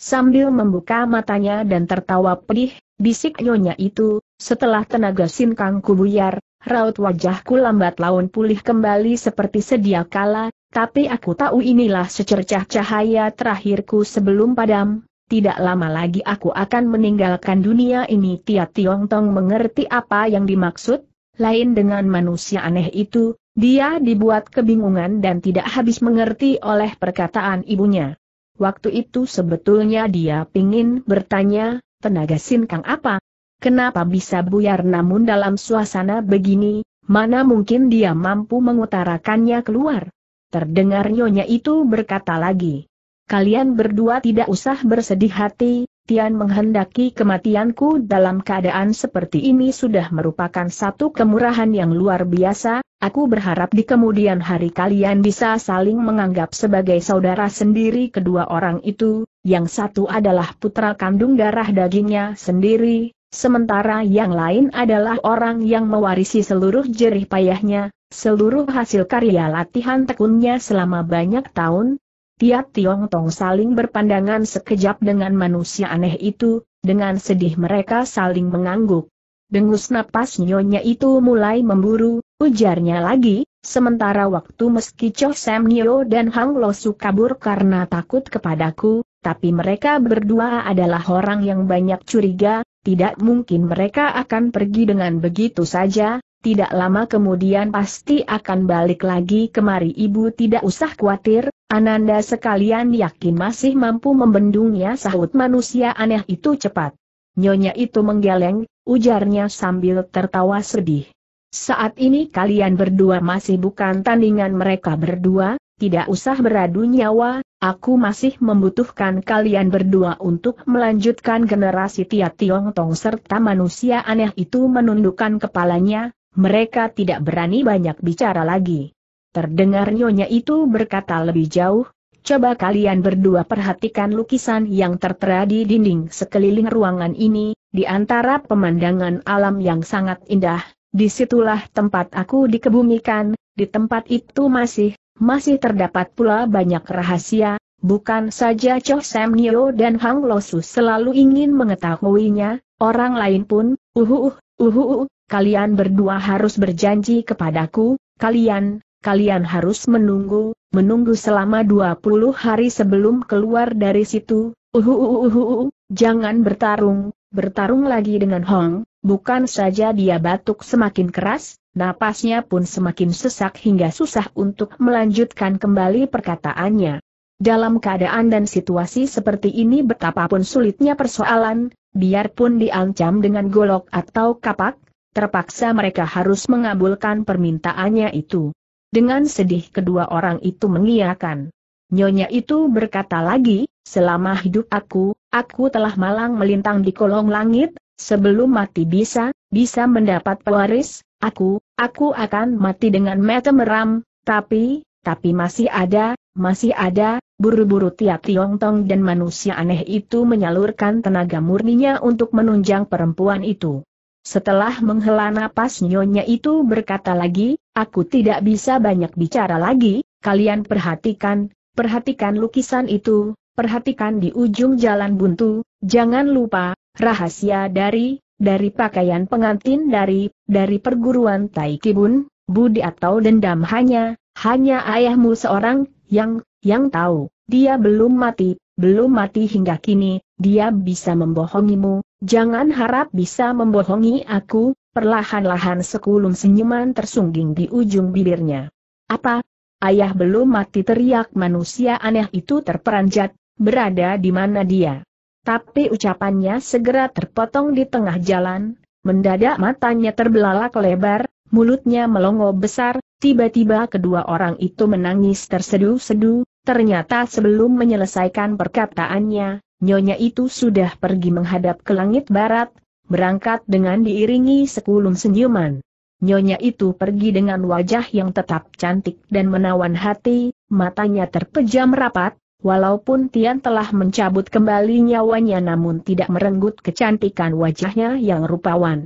Sambil membuka matanya dan tertawa pedih, Bisik nyonya itu, setelah tenaga sinkangku buyar, raut wajahku lambat laun pulih kembali seperti sedia kala, tapi aku tahu inilah secercah cahaya terakhirku sebelum padam, tidak lama lagi aku akan meninggalkan dunia ini Tia Tong mengerti apa yang dimaksud, lain dengan manusia aneh itu, dia dibuat kebingungan dan tidak habis mengerti oleh perkataan ibunya. Waktu itu sebetulnya dia pingin bertanya, tenaga sinkang apa? Kenapa bisa buyar namun dalam suasana begini, mana mungkin dia mampu mengutarakannya keluar? Terdengar nyonya itu berkata lagi. Kalian berdua tidak usah bersedih hati, Tian menghendaki kematianku dalam keadaan seperti ini sudah merupakan satu kemurahan yang luar biasa, aku berharap di kemudian hari kalian bisa saling menganggap sebagai saudara sendiri kedua orang itu, yang satu adalah putra kandung darah dagingnya sendiri, sementara yang lain adalah orang yang mewarisi seluruh jerih payahnya, seluruh hasil karya latihan tekunnya selama banyak tahun, Tiap Tiong Tong saling berpandangan sekejap dengan manusia aneh itu, dengan sedih mereka saling mengangguk. Dengus napas nyonya itu mulai memburu, ujarnya lagi, sementara waktu meski Cho Sam Nyo dan Hang Losu kabur karena takut kepadaku, tapi mereka berdua adalah orang yang banyak curiga, tidak mungkin mereka akan pergi dengan begitu saja, tidak lama kemudian pasti akan balik lagi kemari ibu tidak usah khawatir, Ananda sekalian yakin masih mampu membendungnya sahut manusia aneh itu cepat. Nyonya itu menggeleng, ujarnya sambil tertawa sedih. Saat ini kalian berdua masih bukan tandingan mereka berdua, tidak usah beradu nyawa, aku masih membutuhkan kalian berdua untuk melanjutkan generasi Tia Tiong Tong serta manusia aneh itu menundukkan kepalanya, mereka tidak berani banyak bicara lagi. Terdengar nyonya itu berkata lebih jauh, coba kalian berdua perhatikan lukisan yang tertera di dinding sekeliling ruangan ini, di antara pemandangan alam yang sangat indah, disitulah tempat aku dikebumikan, di tempat itu masih, masih terdapat pula banyak rahasia, bukan saja Cho Sam Nio dan Hang Losu selalu ingin mengetahuinya, orang lain pun, Uhuh, uhuh, kalian berdua harus berjanji kepadaku, kalian, kalian harus menunggu, menunggu selama 20 hari sebelum keluar dari situ, Uhuhuhuhu, jangan bertarung, bertarung lagi dengan Hong, bukan saja dia batuk semakin keras, napasnya pun semakin sesak hingga susah untuk melanjutkan kembali perkataannya. Dalam keadaan dan situasi seperti ini betapapun sulitnya persoalan, biarpun diancam dengan golok atau kapak, terpaksa mereka harus mengabulkan permintaannya itu. Dengan sedih kedua orang itu mengiyakan. Nyonya itu berkata lagi, selama hidup aku, aku telah malang melintang di kolong langit, sebelum mati bisa, bisa mendapat pewaris, aku, aku akan mati dengan mata meram, tapi, tapi masih ada, masih ada, buru-buru tiap Tiongtong dan manusia aneh itu menyalurkan tenaga murninya untuk menunjang perempuan itu. Setelah menghela napas nyonya itu berkata lagi, aku tidak bisa banyak bicara lagi, kalian perhatikan, perhatikan lukisan itu, perhatikan di ujung jalan buntu, jangan lupa, rahasia dari, dari pakaian pengantin dari, dari perguruan Taikibun, budi atau dendam hanya, hanya ayahmu seorang, yang, yang tahu, dia belum mati, belum mati hingga kini, dia bisa membohongimu, Jangan harap bisa membohongi aku, perlahan-lahan sekulum senyuman tersungging di ujung bibirnya. Apa? Ayah belum mati teriak manusia aneh itu terperanjat, berada di mana dia? Tapi ucapannya segera terpotong di tengah jalan, mendadak matanya terbelalak lebar, mulutnya melongo besar, tiba-tiba kedua orang itu menangis terseduh-seduh, ternyata sebelum menyelesaikan perkataannya, Nyonya itu sudah pergi menghadap ke langit barat, berangkat dengan diiringi sekulum senyuman. Nyonya itu pergi dengan wajah yang tetap cantik dan menawan hati, matanya terpejam rapat, walaupun Tian telah mencabut kembali nyawanya namun tidak merenggut kecantikan wajahnya yang rupawan.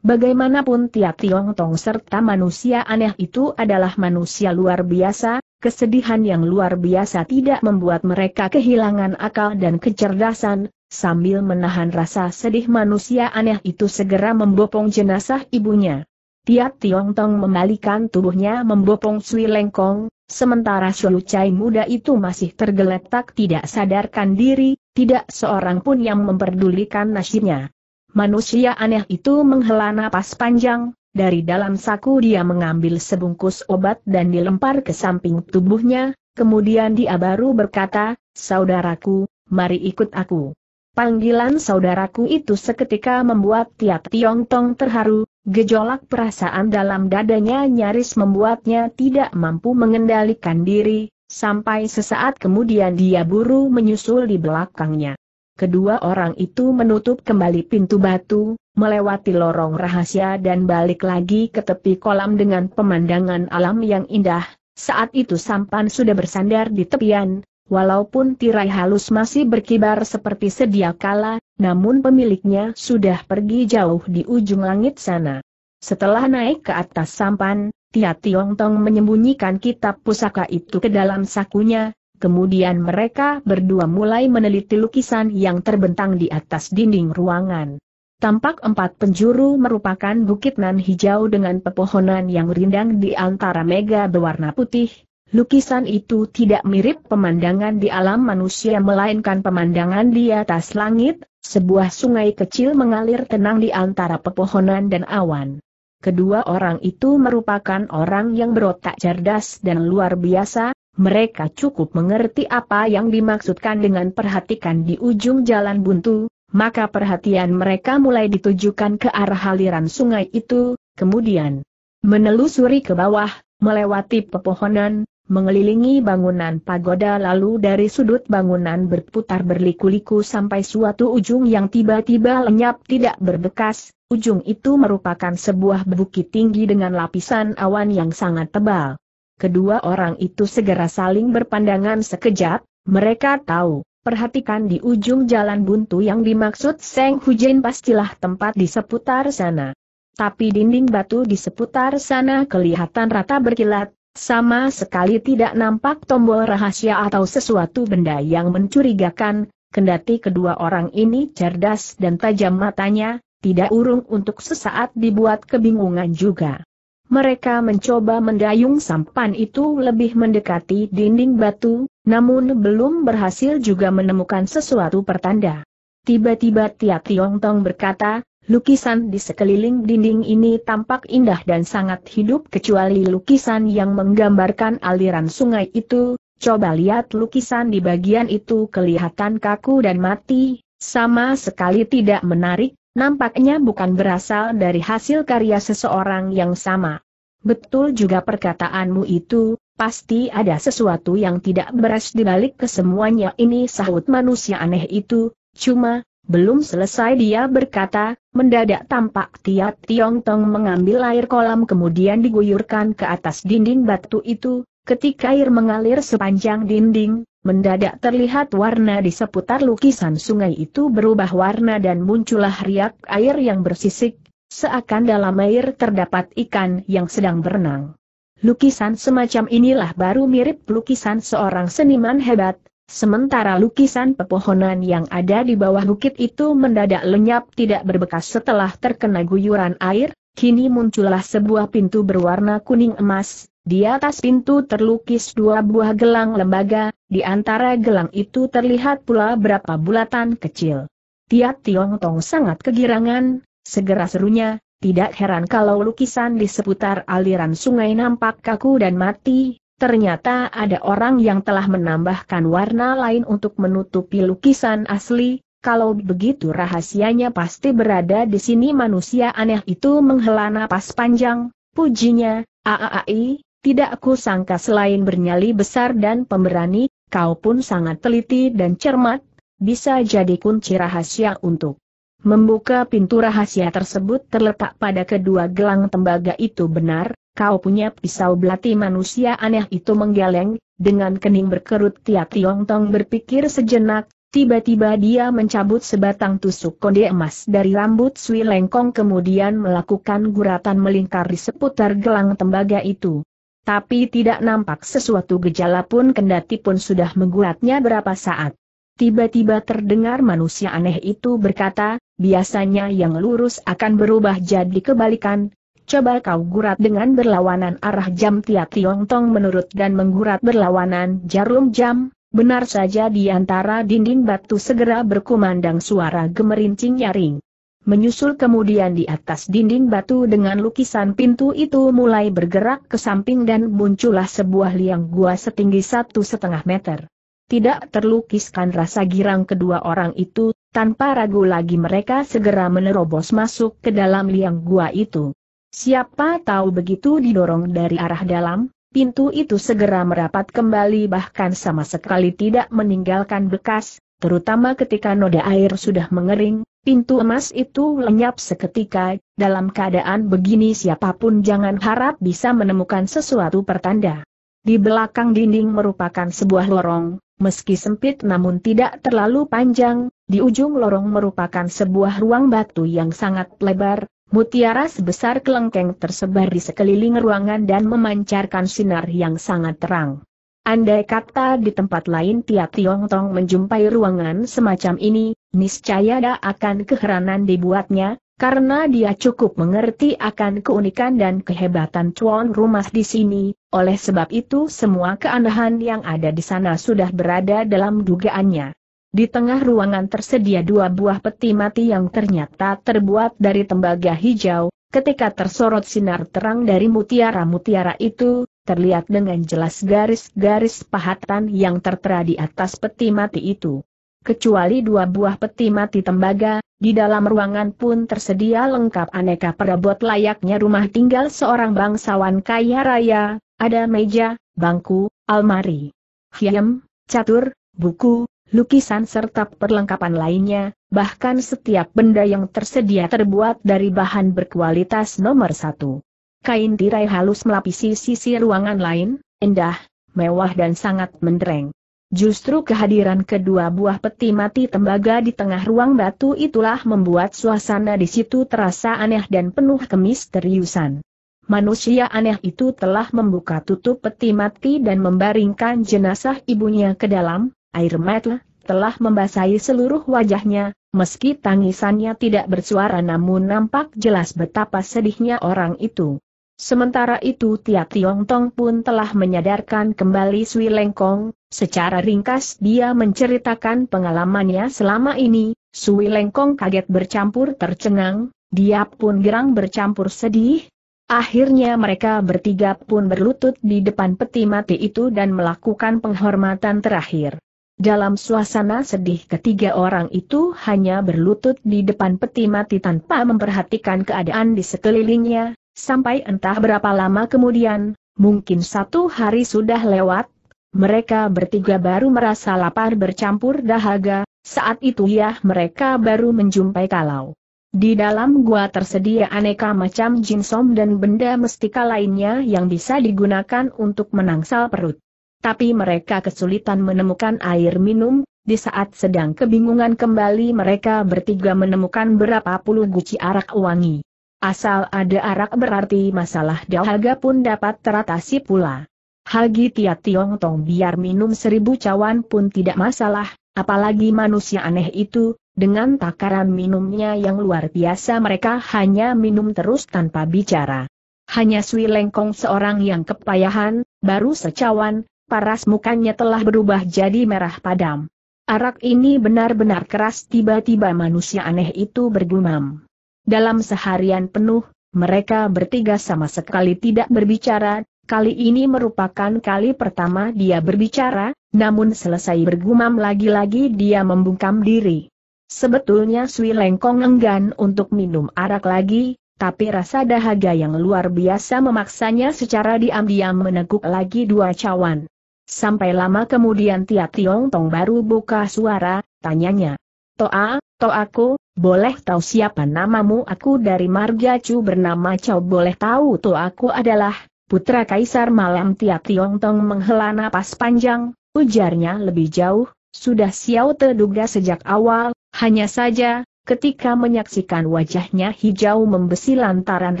Bagaimanapun Tia Tiong Tong serta manusia aneh itu adalah manusia luar biasa, kesedihan yang luar biasa tidak membuat mereka kehilangan akal dan kecerdasan, sambil menahan rasa sedih manusia aneh itu segera membopong jenazah ibunya. Tiap Tiong Tong membalikan tubuhnya membopong Sui Lengkong, sementara Sui Chai muda itu masih tergeletak tidak sadarkan diri, tidak seorang pun yang memperdulikan nasibnya. Manusia aneh itu menghela napas panjang, dari dalam saku dia mengambil sebungkus obat dan dilempar ke samping tubuhnya, kemudian dia baru berkata, Saudaraku, mari ikut aku. Panggilan saudaraku itu seketika membuat tiap Tiong Tong terharu, gejolak perasaan dalam dadanya nyaris membuatnya tidak mampu mengendalikan diri, sampai sesaat kemudian dia buru menyusul di belakangnya. Kedua orang itu menutup kembali pintu batu, melewati lorong rahasia dan balik lagi ke tepi kolam dengan pemandangan alam yang indah. Saat itu sampan sudah bersandar di tepian, walaupun tirai halus masih berkibar seperti sedia kala, namun pemiliknya sudah pergi jauh di ujung langit sana. Setelah naik ke atas sampan, Tia Tiong Tong menyembunyikan kitab pusaka itu ke dalam sakunya, kemudian mereka berdua mulai meneliti lukisan yang terbentang di atas dinding ruangan. Tampak empat penjuru merupakan bukit nan hijau dengan pepohonan yang rindang di antara mega berwarna putih. Lukisan itu tidak mirip pemandangan di alam manusia melainkan pemandangan di atas langit, sebuah sungai kecil mengalir tenang di antara pepohonan dan awan. Kedua orang itu merupakan orang yang berotak cerdas dan luar biasa, mereka cukup mengerti apa yang dimaksudkan dengan perhatikan di ujung jalan buntu, maka perhatian mereka mulai ditujukan ke arah aliran sungai itu, kemudian menelusuri ke bawah, melewati pepohonan, mengelilingi bangunan pagoda lalu dari sudut bangunan berputar berliku-liku sampai suatu ujung yang tiba-tiba lenyap tidak berbekas, ujung itu merupakan sebuah bukit tinggi dengan lapisan awan yang sangat tebal kedua orang itu segera saling berpandangan sekejap, mereka tahu, perhatikan di ujung jalan buntu yang dimaksud Seng Hujin pastilah tempat di seputar sana. Tapi dinding batu di seputar sana kelihatan rata berkilat, sama sekali tidak nampak tombol rahasia atau sesuatu benda yang mencurigakan, kendati kedua orang ini cerdas dan tajam matanya, tidak urung untuk sesaat dibuat kebingungan juga. Mereka mencoba mendayung sampan itu lebih mendekati dinding batu, namun belum berhasil juga menemukan sesuatu pertanda. Tiba-tiba Tia Tiong Tong berkata, lukisan di sekeliling dinding ini tampak indah dan sangat hidup kecuali lukisan yang menggambarkan aliran sungai itu, coba lihat lukisan di bagian itu kelihatan kaku dan mati, sama sekali tidak menarik, nampaknya bukan berasal dari hasil karya seseorang yang sama. Betul juga perkataanmu itu, pasti ada sesuatu yang tidak beres di balik kesemuanya ini sahut manusia aneh itu, cuma, belum selesai dia berkata, mendadak tampak Tiat Tiong Tong mengambil air kolam kemudian diguyurkan ke atas dinding batu itu, Ketika air mengalir sepanjang dinding, mendadak terlihat warna di seputar lukisan sungai itu berubah warna dan muncullah riak air yang bersisik, seakan dalam air terdapat ikan yang sedang berenang. Lukisan semacam inilah baru mirip lukisan seorang seniman hebat, sementara lukisan pepohonan yang ada di bawah bukit itu mendadak lenyap tidak berbekas setelah terkena guyuran air, kini muncullah sebuah pintu berwarna kuning emas, di atas pintu terlukis dua buah gelang lembaga, di antara gelang itu terlihat pula berapa bulatan kecil. Tiat Tiong Tong sangat kegirangan, segera serunya, tidak heran kalau lukisan di seputar aliran sungai nampak kaku dan mati, ternyata ada orang yang telah menambahkan warna lain untuk menutupi lukisan asli, kalau begitu rahasianya pasti berada di sini manusia aneh itu menghela napas panjang, pujinya, aaai, tidak aku sangka selain bernyali besar dan pemberani, kau pun sangat teliti dan cermat, bisa jadi kunci rahasia untuk membuka pintu rahasia tersebut terletak pada kedua gelang tembaga itu benar, kau punya pisau belati manusia aneh itu menggeleng, dengan kening berkerut Tia Tiong Tong berpikir sejenak, tiba-tiba dia mencabut sebatang tusuk konde emas dari rambut Sui Lengkong kemudian melakukan guratan melingkar di seputar gelang tembaga itu tapi tidak nampak sesuatu gejala pun kendati pun sudah mengguratnya berapa saat. Tiba-tiba terdengar manusia aneh itu berkata, biasanya yang lurus akan berubah jadi kebalikan, coba kau gurat dengan berlawanan arah jam tiat-tiong tong menurut dan menggurat berlawanan jarum jam, benar saja di antara dinding batu segera berkumandang suara gemerincing nyaring menyusul kemudian di atas dinding batu dengan lukisan pintu itu mulai bergerak ke samping dan muncullah sebuah liang gua setinggi satu setengah meter. Tidak terlukiskan rasa girang kedua orang itu, tanpa ragu lagi mereka segera menerobos masuk ke dalam liang gua itu. Siapa tahu begitu didorong dari arah dalam, pintu itu segera merapat kembali bahkan sama sekali tidak meninggalkan bekas, terutama ketika noda air sudah mengering, Pintu emas itu lenyap seketika, dalam keadaan begini siapapun jangan harap bisa menemukan sesuatu pertanda. Di belakang dinding merupakan sebuah lorong, meski sempit namun tidak terlalu panjang, di ujung lorong merupakan sebuah ruang batu yang sangat lebar, mutiara sebesar kelengkeng tersebar di sekeliling ruangan dan memancarkan sinar yang sangat terang. Andai kata di tempat lain Tia Tiong Tong menjumpai ruangan semacam ini, niscaya ada akan keheranan dibuatnya, karena dia cukup mengerti akan keunikan dan kehebatan cuan rumah di sini, oleh sebab itu semua keanehan yang ada di sana sudah berada dalam dugaannya. Di tengah ruangan tersedia dua buah peti mati yang ternyata terbuat dari tembaga hijau, ketika tersorot sinar terang dari mutiara-mutiara itu, terlihat dengan jelas garis-garis pahatan yang tertera di atas peti mati itu. Kecuali dua buah peti mati tembaga, di dalam ruangan pun tersedia lengkap aneka perabot layaknya rumah tinggal seorang bangsawan kaya raya, ada meja, bangku, almari, film, catur, buku, lukisan serta perlengkapan lainnya, bahkan setiap benda yang tersedia terbuat dari bahan berkualitas nomor satu. Kain tirai halus melapisi sisi ruangan lain, indah, mewah dan sangat mendereng. Justru kehadiran kedua buah peti mati tembaga di tengah ruang batu itulah membuat suasana di situ terasa aneh dan penuh kemisteriusan. Manusia aneh itu telah membuka tutup peti mati dan membaringkan jenazah ibunya ke dalam, air mata telah membasahi seluruh wajahnya, meski tangisannya tidak bersuara namun nampak jelas betapa sedihnya orang itu. Sementara itu Tia Tiong Tong pun telah menyadarkan kembali Sui Lengkong, secara ringkas dia menceritakan pengalamannya selama ini, Sui Lengkong kaget bercampur tercengang, dia pun gerang bercampur sedih. Akhirnya mereka bertiga pun berlutut di depan peti mati itu dan melakukan penghormatan terakhir. Dalam suasana sedih ketiga orang itu hanya berlutut di depan peti mati tanpa memperhatikan keadaan di sekelilingnya, Sampai entah berapa lama kemudian, mungkin satu hari sudah lewat, mereka bertiga baru merasa lapar bercampur dahaga, saat itu ya mereka baru menjumpai kalau. Di dalam gua tersedia aneka macam jinsom dan benda mestika lainnya yang bisa digunakan untuk menangsal perut. Tapi mereka kesulitan menemukan air minum, di saat sedang kebingungan kembali mereka bertiga menemukan berapa puluh guci arak wangi. Asal ada arak berarti masalah dahaga pun dapat teratasi pula. Hagi Tia Tiong Tong biar minum seribu cawan pun tidak masalah, apalagi manusia aneh itu, dengan takaran minumnya yang luar biasa mereka hanya minum terus tanpa bicara. Hanya Sui Lengkong seorang yang kepayahan, baru secawan, paras mukanya telah berubah jadi merah padam. Arak ini benar-benar keras tiba-tiba manusia aneh itu bergumam. Dalam seharian penuh, mereka bertiga sama sekali tidak berbicara, kali ini merupakan kali pertama dia berbicara, namun selesai bergumam lagi-lagi dia membungkam diri. Sebetulnya Sui Lengkong enggan untuk minum arak lagi, tapi rasa dahaga yang luar biasa memaksanya secara diam-diam meneguk lagi dua cawan. Sampai lama kemudian Tia Tiong Tong baru buka suara, tanyanya. Toa, Toaku, boleh tahu siapa namamu aku dari Margacu bernama Cao boleh tahu Toaku adalah, putra Kaisar Malam Tiap Tiong Tong menghela napas panjang, ujarnya lebih jauh, sudah Xiao terduga sejak awal, hanya saja, ketika menyaksikan wajahnya hijau membesi lantaran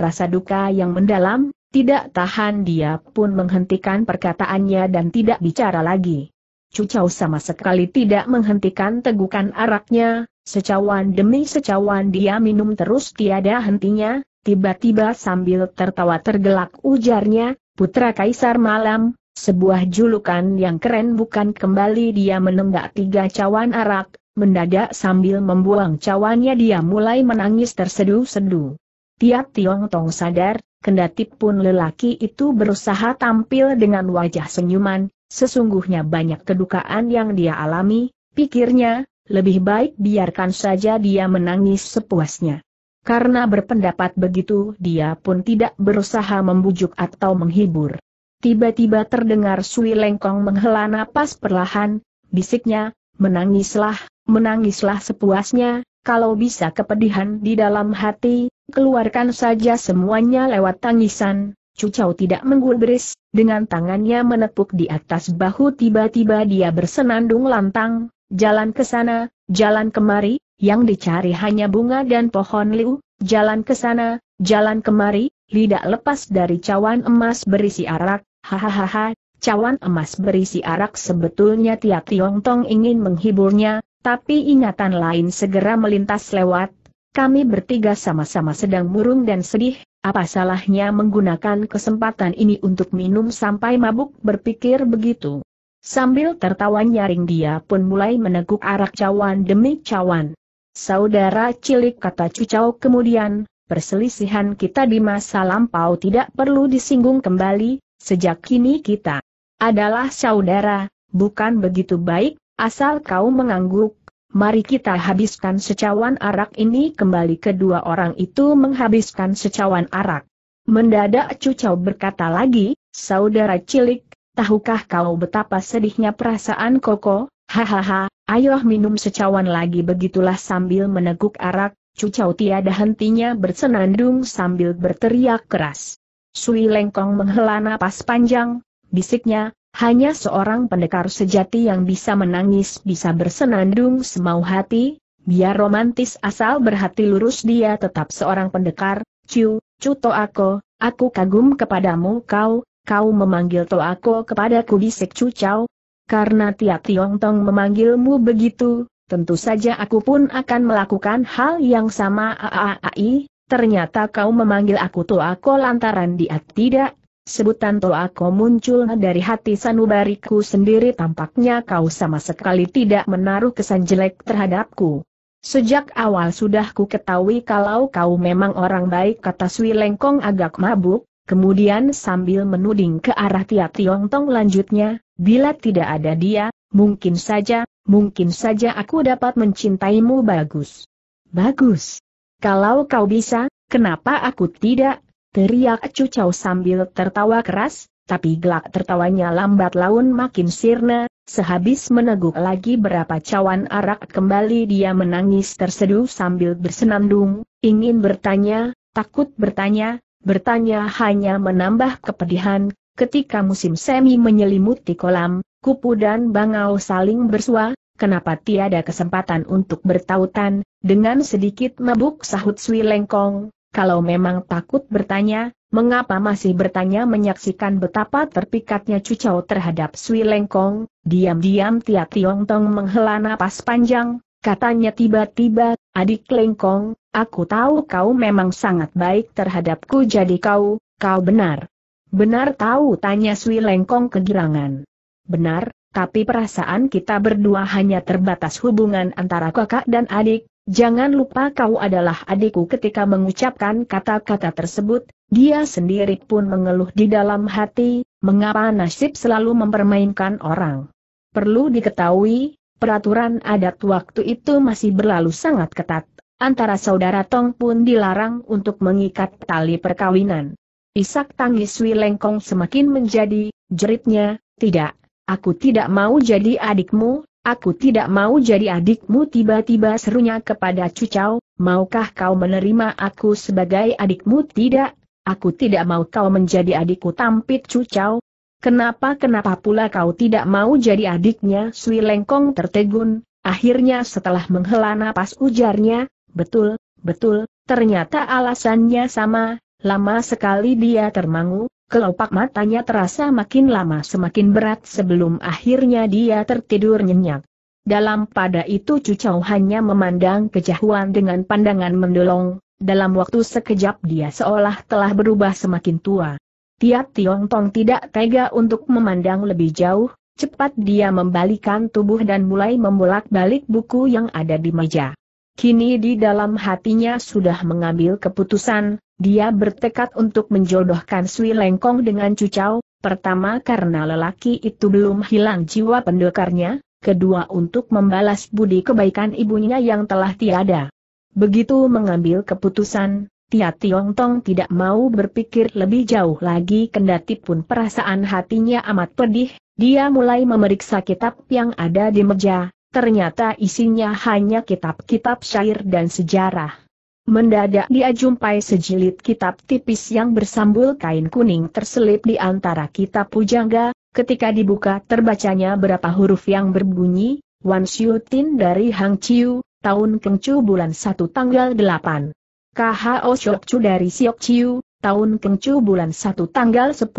rasa duka yang mendalam, tidak tahan dia pun menghentikan perkataannya dan tidak bicara lagi. Cucau sama sekali tidak menghentikan tegukan araknya, secawan demi secawan dia minum terus tiada hentinya, tiba-tiba sambil tertawa tergelak ujarnya, Putra Kaisar Malam, sebuah julukan yang keren bukan kembali dia menenggak tiga cawan arak, mendadak sambil membuang cawannya dia mulai menangis terseduh-seduh. Tiap Tiong Tong sadar, kendati pun lelaki itu berusaha tampil dengan wajah senyuman, Sesungguhnya banyak kedukaan yang dia alami, pikirnya, lebih baik biarkan saja dia menangis sepuasnya. Karena berpendapat begitu dia pun tidak berusaha membujuk atau menghibur. Tiba-tiba terdengar Sui Lengkong menghela napas perlahan, bisiknya, menangislah, menangislah sepuasnya, kalau bisa kepedihan di dalam hati, keluarkan saja semuanya lewat tangisan, Cucau tidak menggulbris, dengan tangannya menepuk di atas bahu tiba-tiba dia bersenandung lantang, jalan ke sana, jalan kemari, yang dicari hanya bunga dan pohon liu, jalan ke sana, jalan kemari, lidak lepas dari cawan emas berisi arak, hahaha, cawan emas berisi arak sebetulnya tiap tong ingin menghiburnya, tapi ingatan lain segera melintas lewat, kami bertiga sama-sama sedang murung dan sedih, apa salahnya menggunakan kesempatan ini untuk minum sampai mabuk berpikir begitu? Sambil tertawa nyaring dia pun mulai meneguk arak cawan demi cawan. Saudara cilik kata Cucau kemudian, perselisihan kita di masa lampau tidak perlu disinggung kembali, sejak kini kita adalah saudara, bukan begitu baik, asal kau mengangguk, mari kita habiskan secawan arak ini kembali kedua orang itu menghabiskan secawan arak. Mendadak Cucau berkata lagi, saudara cilik, tahukah kau betapa sedihnya perasaan Koko? Hahaha, ayo minum secawan lagi begitulah sambil meneguk arak, Cucau tiada hentinya bersenandung sambil berteriak keras. Sui Lengkong menghela napas panjang, bisiknya, hanya seorang pendekar sejati yang bisa menangis bisa bersenandung semau hati, biar romantis asal berhati lurus dia tetap seorang pendekar, Ciu, Ciu Toako, aku kagum kepadamu kau, kau memanggil Toako kepadaku bisik Ciu Chow. Karena tiap Tiong Tong memanggilmu begitu, tentu saja aku pun akan melakukan hal yang sama aai, ternyata kau memanggil aku Toako lantaran dia tidak Sebutan Toako muncul dari hati sanubariku sendiri tampaknya kau sama sekali tidak menaruh kesan jelek terhadapku. Sejak awal sudah ku ketahui kalau kau memang orang baik kata Sui Lengkong agak mabuk, kemudian sambil menuding ke arah Tia Tiong Tong lanjutnya, bila tidak ada dia, mungkin saja, mungkin saja aku dapat mencintaimu bagus. Bagus. Kalau kau bisa, kenapa aku tidak? Teriak Cucau sambil tertawa keras, tapi gelak tertawanya lambat laun makin sirna, sehabis meneguk lagi berapa cawan arak kembali dia menangis terseduh sambil bersenandung, ingin bertanya, takut bertanya, bertanya hanya menambah kepedihan, ketika musim semi menyelimuti kolam, kupu dan bangau saling bersua, kenapa tiada kesempatan untuk bertautan, dengan sedikit mabuk sahut Swi Lengkong, kalau memang takut bertanya, mengapa masih bertanya menyaksikan betapa terpikatnya cucau terhadap Sui Lengkong, diam-diam Tia Tiong Tong menghela napas panjang, katanya tiba-tiba, adik Lengkong, aku tahu kau memang sangat baik terhadapku jadi kau, kau benar. Benar tahu tanya Sui Lengkong kegirangan. Benar, tapi perasaan kita berdua hanya terbatas hubungan antara kakak dan adik, Jangan lupa kau adalah adikku ketika mengucapkan kata-kata tersebut, dia sendiri pun mengeluh di dalam hati, mengapa nasib selalu mempermainkan orang. Perlu diketahui, peraturan adat waktu itu masih berlalu sangat ketat, antara saudara Tong pun dilarang untuk mengikat tali perkawinan. Isak tangis Wilengkong semakin menjadi, jeritnya, tidak, aku tidak mau jadi adikmu, Aku tidak mau jadi adikmu tiba-tiba serunya kepada Cucau, maukah kau menerima aku sebagai adikmu tidak? Aku tidak mau kau menjadi adikku tampit Cucau. Kenapa-kenapa pula kau tidak mau jadi adiknya Sui Lengkong tertegun, akhirnya setelah menghela napas ujarnya, betul, betul, ternyata alasannya sama, lama sekali dia termangu, Kelopak matanya terasa makin lama semakin berat sebelum akhirnya dia tertidur nyenyak. Dalam pada itu Cucau hanya memandang kejauhan dengan pandangan mendolong, dalam waktu sekejap dia seolah telah berubah semakin tua. Tiap Tiong Tong tidak tega untuk memandang lebih jauh, cepat dia membalikan tubuh dan mulai membolak-balik buku yang ada di meja. Kini di dalam hatinya sudah mengambil keputusan, dia bertekad untuk menjodohkan Sui Lengkong dengan Cucau, pertama karena lelaki itu belum hilang jiwa pendekarnya, kedua untuk membalas budi kebaikan ibunya yang telah tiada. Begitu mengambil keputusan, Tia Tiong Tong tidak mau berpikir lebih jauh lagi kendati pun perasaan hatinya amat pedih, dia mulai memeriksa kitab yang ada di meja, ternyata isinya hanya kitab-kitab syair dan sejarah. Mendadak dia jumpai sejilid kitab tipis yang bersambul kain kuning terselip di antara kitab pujangga, ketika dibuka terbacanya berapa huruf yang berbunyi, Wan Tin dari Hang Chiu, tahun Kengcu bulan 1 tanggal 8. KHO Siok Chu dari Siok Chiu, tahun Kengcu bulan 1 tanggal 10.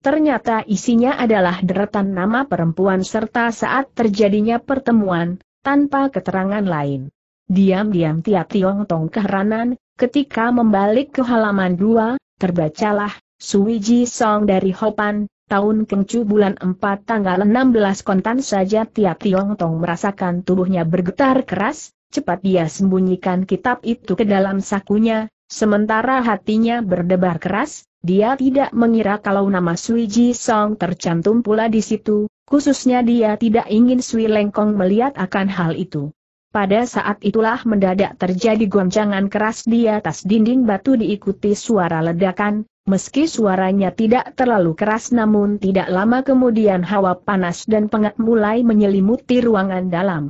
Ternyata isinya adalah deretan nama perempuan serta saat terjadinya pertemuan, tanpa keterangan lain. Diam-diam Tia Tiong Tong keheranan, ketika membalik ke halaman dua, terbacalah, Suwiji Song dari Hopan, tahun Kengcu bulan 4 tanggal 16 kontan saja Tia Tiong Tong merasakan tubuhnya bergetar keras, cepat dia sembunyikan kitab itu ke dalam sakunya, sementara hatinya berdebar keras, dia tidak mengira kalau nama Sui Ji Song tercantum pula di situ, khususnya dia tidak ingin Sui Lengkong melihat akan hal itu. Pada saat itulah mendadak terjadi goncangan keras di atas dinding batu diikuti suara ledakan, meski suaranya tidak terlalu keras namun tidak lama kemudian hawa panas dan pengat mulai menyelimuti ruangan dalam.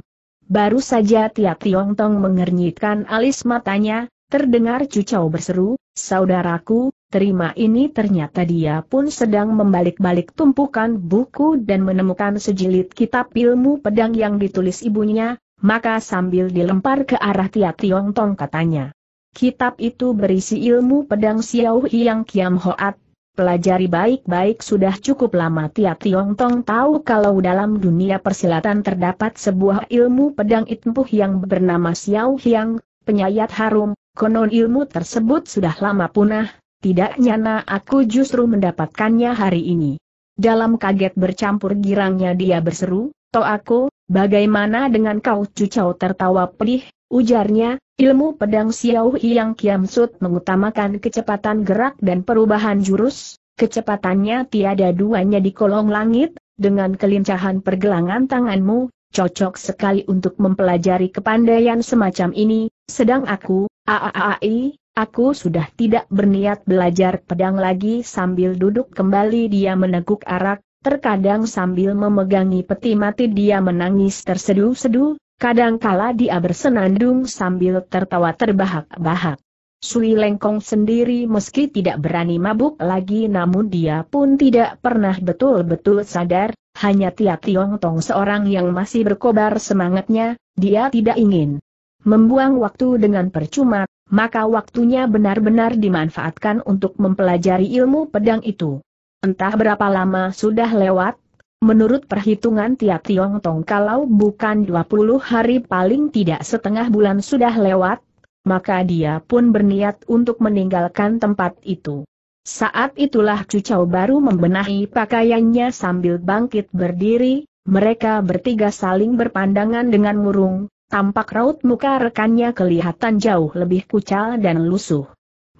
Baru saja Tia Tiong Tong mengernyitkan alis matanya, terdengar cucau berseru, Saudaraku, terima ini ternyata dia pun sedang membalik-balik tumpukan buku dan menemukan sejilid kitab ilmu pedang yang ditulis ibunya, maka sambil dilempar ke arah Tia Tiong Tong katanya. Kitab itu berisi ilmu pedang Xiao Hiang Kiam Hoat, pelajari baik-baik sudah cukup lama Tia Tiong Tong tahu kalau dalam dunia persilatan terdapat sebuah ilmu pedang itmpuh yang bernama Xiao Hiang, penyayat harum, konon ilmu tersebut sudah lama punah, tidak nyana aku justru mendapatkannya hari ini. Dalam kaget bercampur girangnya dia berseru, To aku, bagaimana dengan kau cucau tertawa pedih, ujarnya, ilmu pedang Xiao Yang Kiam Sut mengutamakan kecepatan gerak dan perubahan jurus, kecepatannya tiada duanya di kolong langit, dengan kelincahan pergelangan tanganmu, cocok sekali untuk mempelajari kepandaian semacam ini, sedang aku, aaai, Aku sudah tidak berniat belajar pedang lagi sambil duduk kembali dia meneguk arak, terkadang sambil memegangi peti mati dia menangis tersedu sedu kadangkala dia bersenandung sambil tertawa terbahak-bahak. Sui Lengkong sendiri meski tidak berani mabuk lagi namun dia pun tidak pernah betul-betul sadar, hanya Tia Tiong Tong seorang yang masih berkobar semangatnya, dia tidak ingin membuang waktu dengan percuma, maka waktunya benar-benar dimanfaatkan untuk mempelajari ilmu pedang itu. Entah berapa lama sudah lewat, menurut perhitungan tiap Tiong Tong kalau bukan 20 hari paling tidak setengah bulan sudah lewat, maka dia pun berniat untuk meninggalkan tempat itu. Saat itulah Cucau baru membenahi pakaiannya sambil bangkit berdiri, mereka bertiga saling berpandangan dengan murung, Tampak raut muka rekannya kelihatan jauh lebih kucal dan lusuh.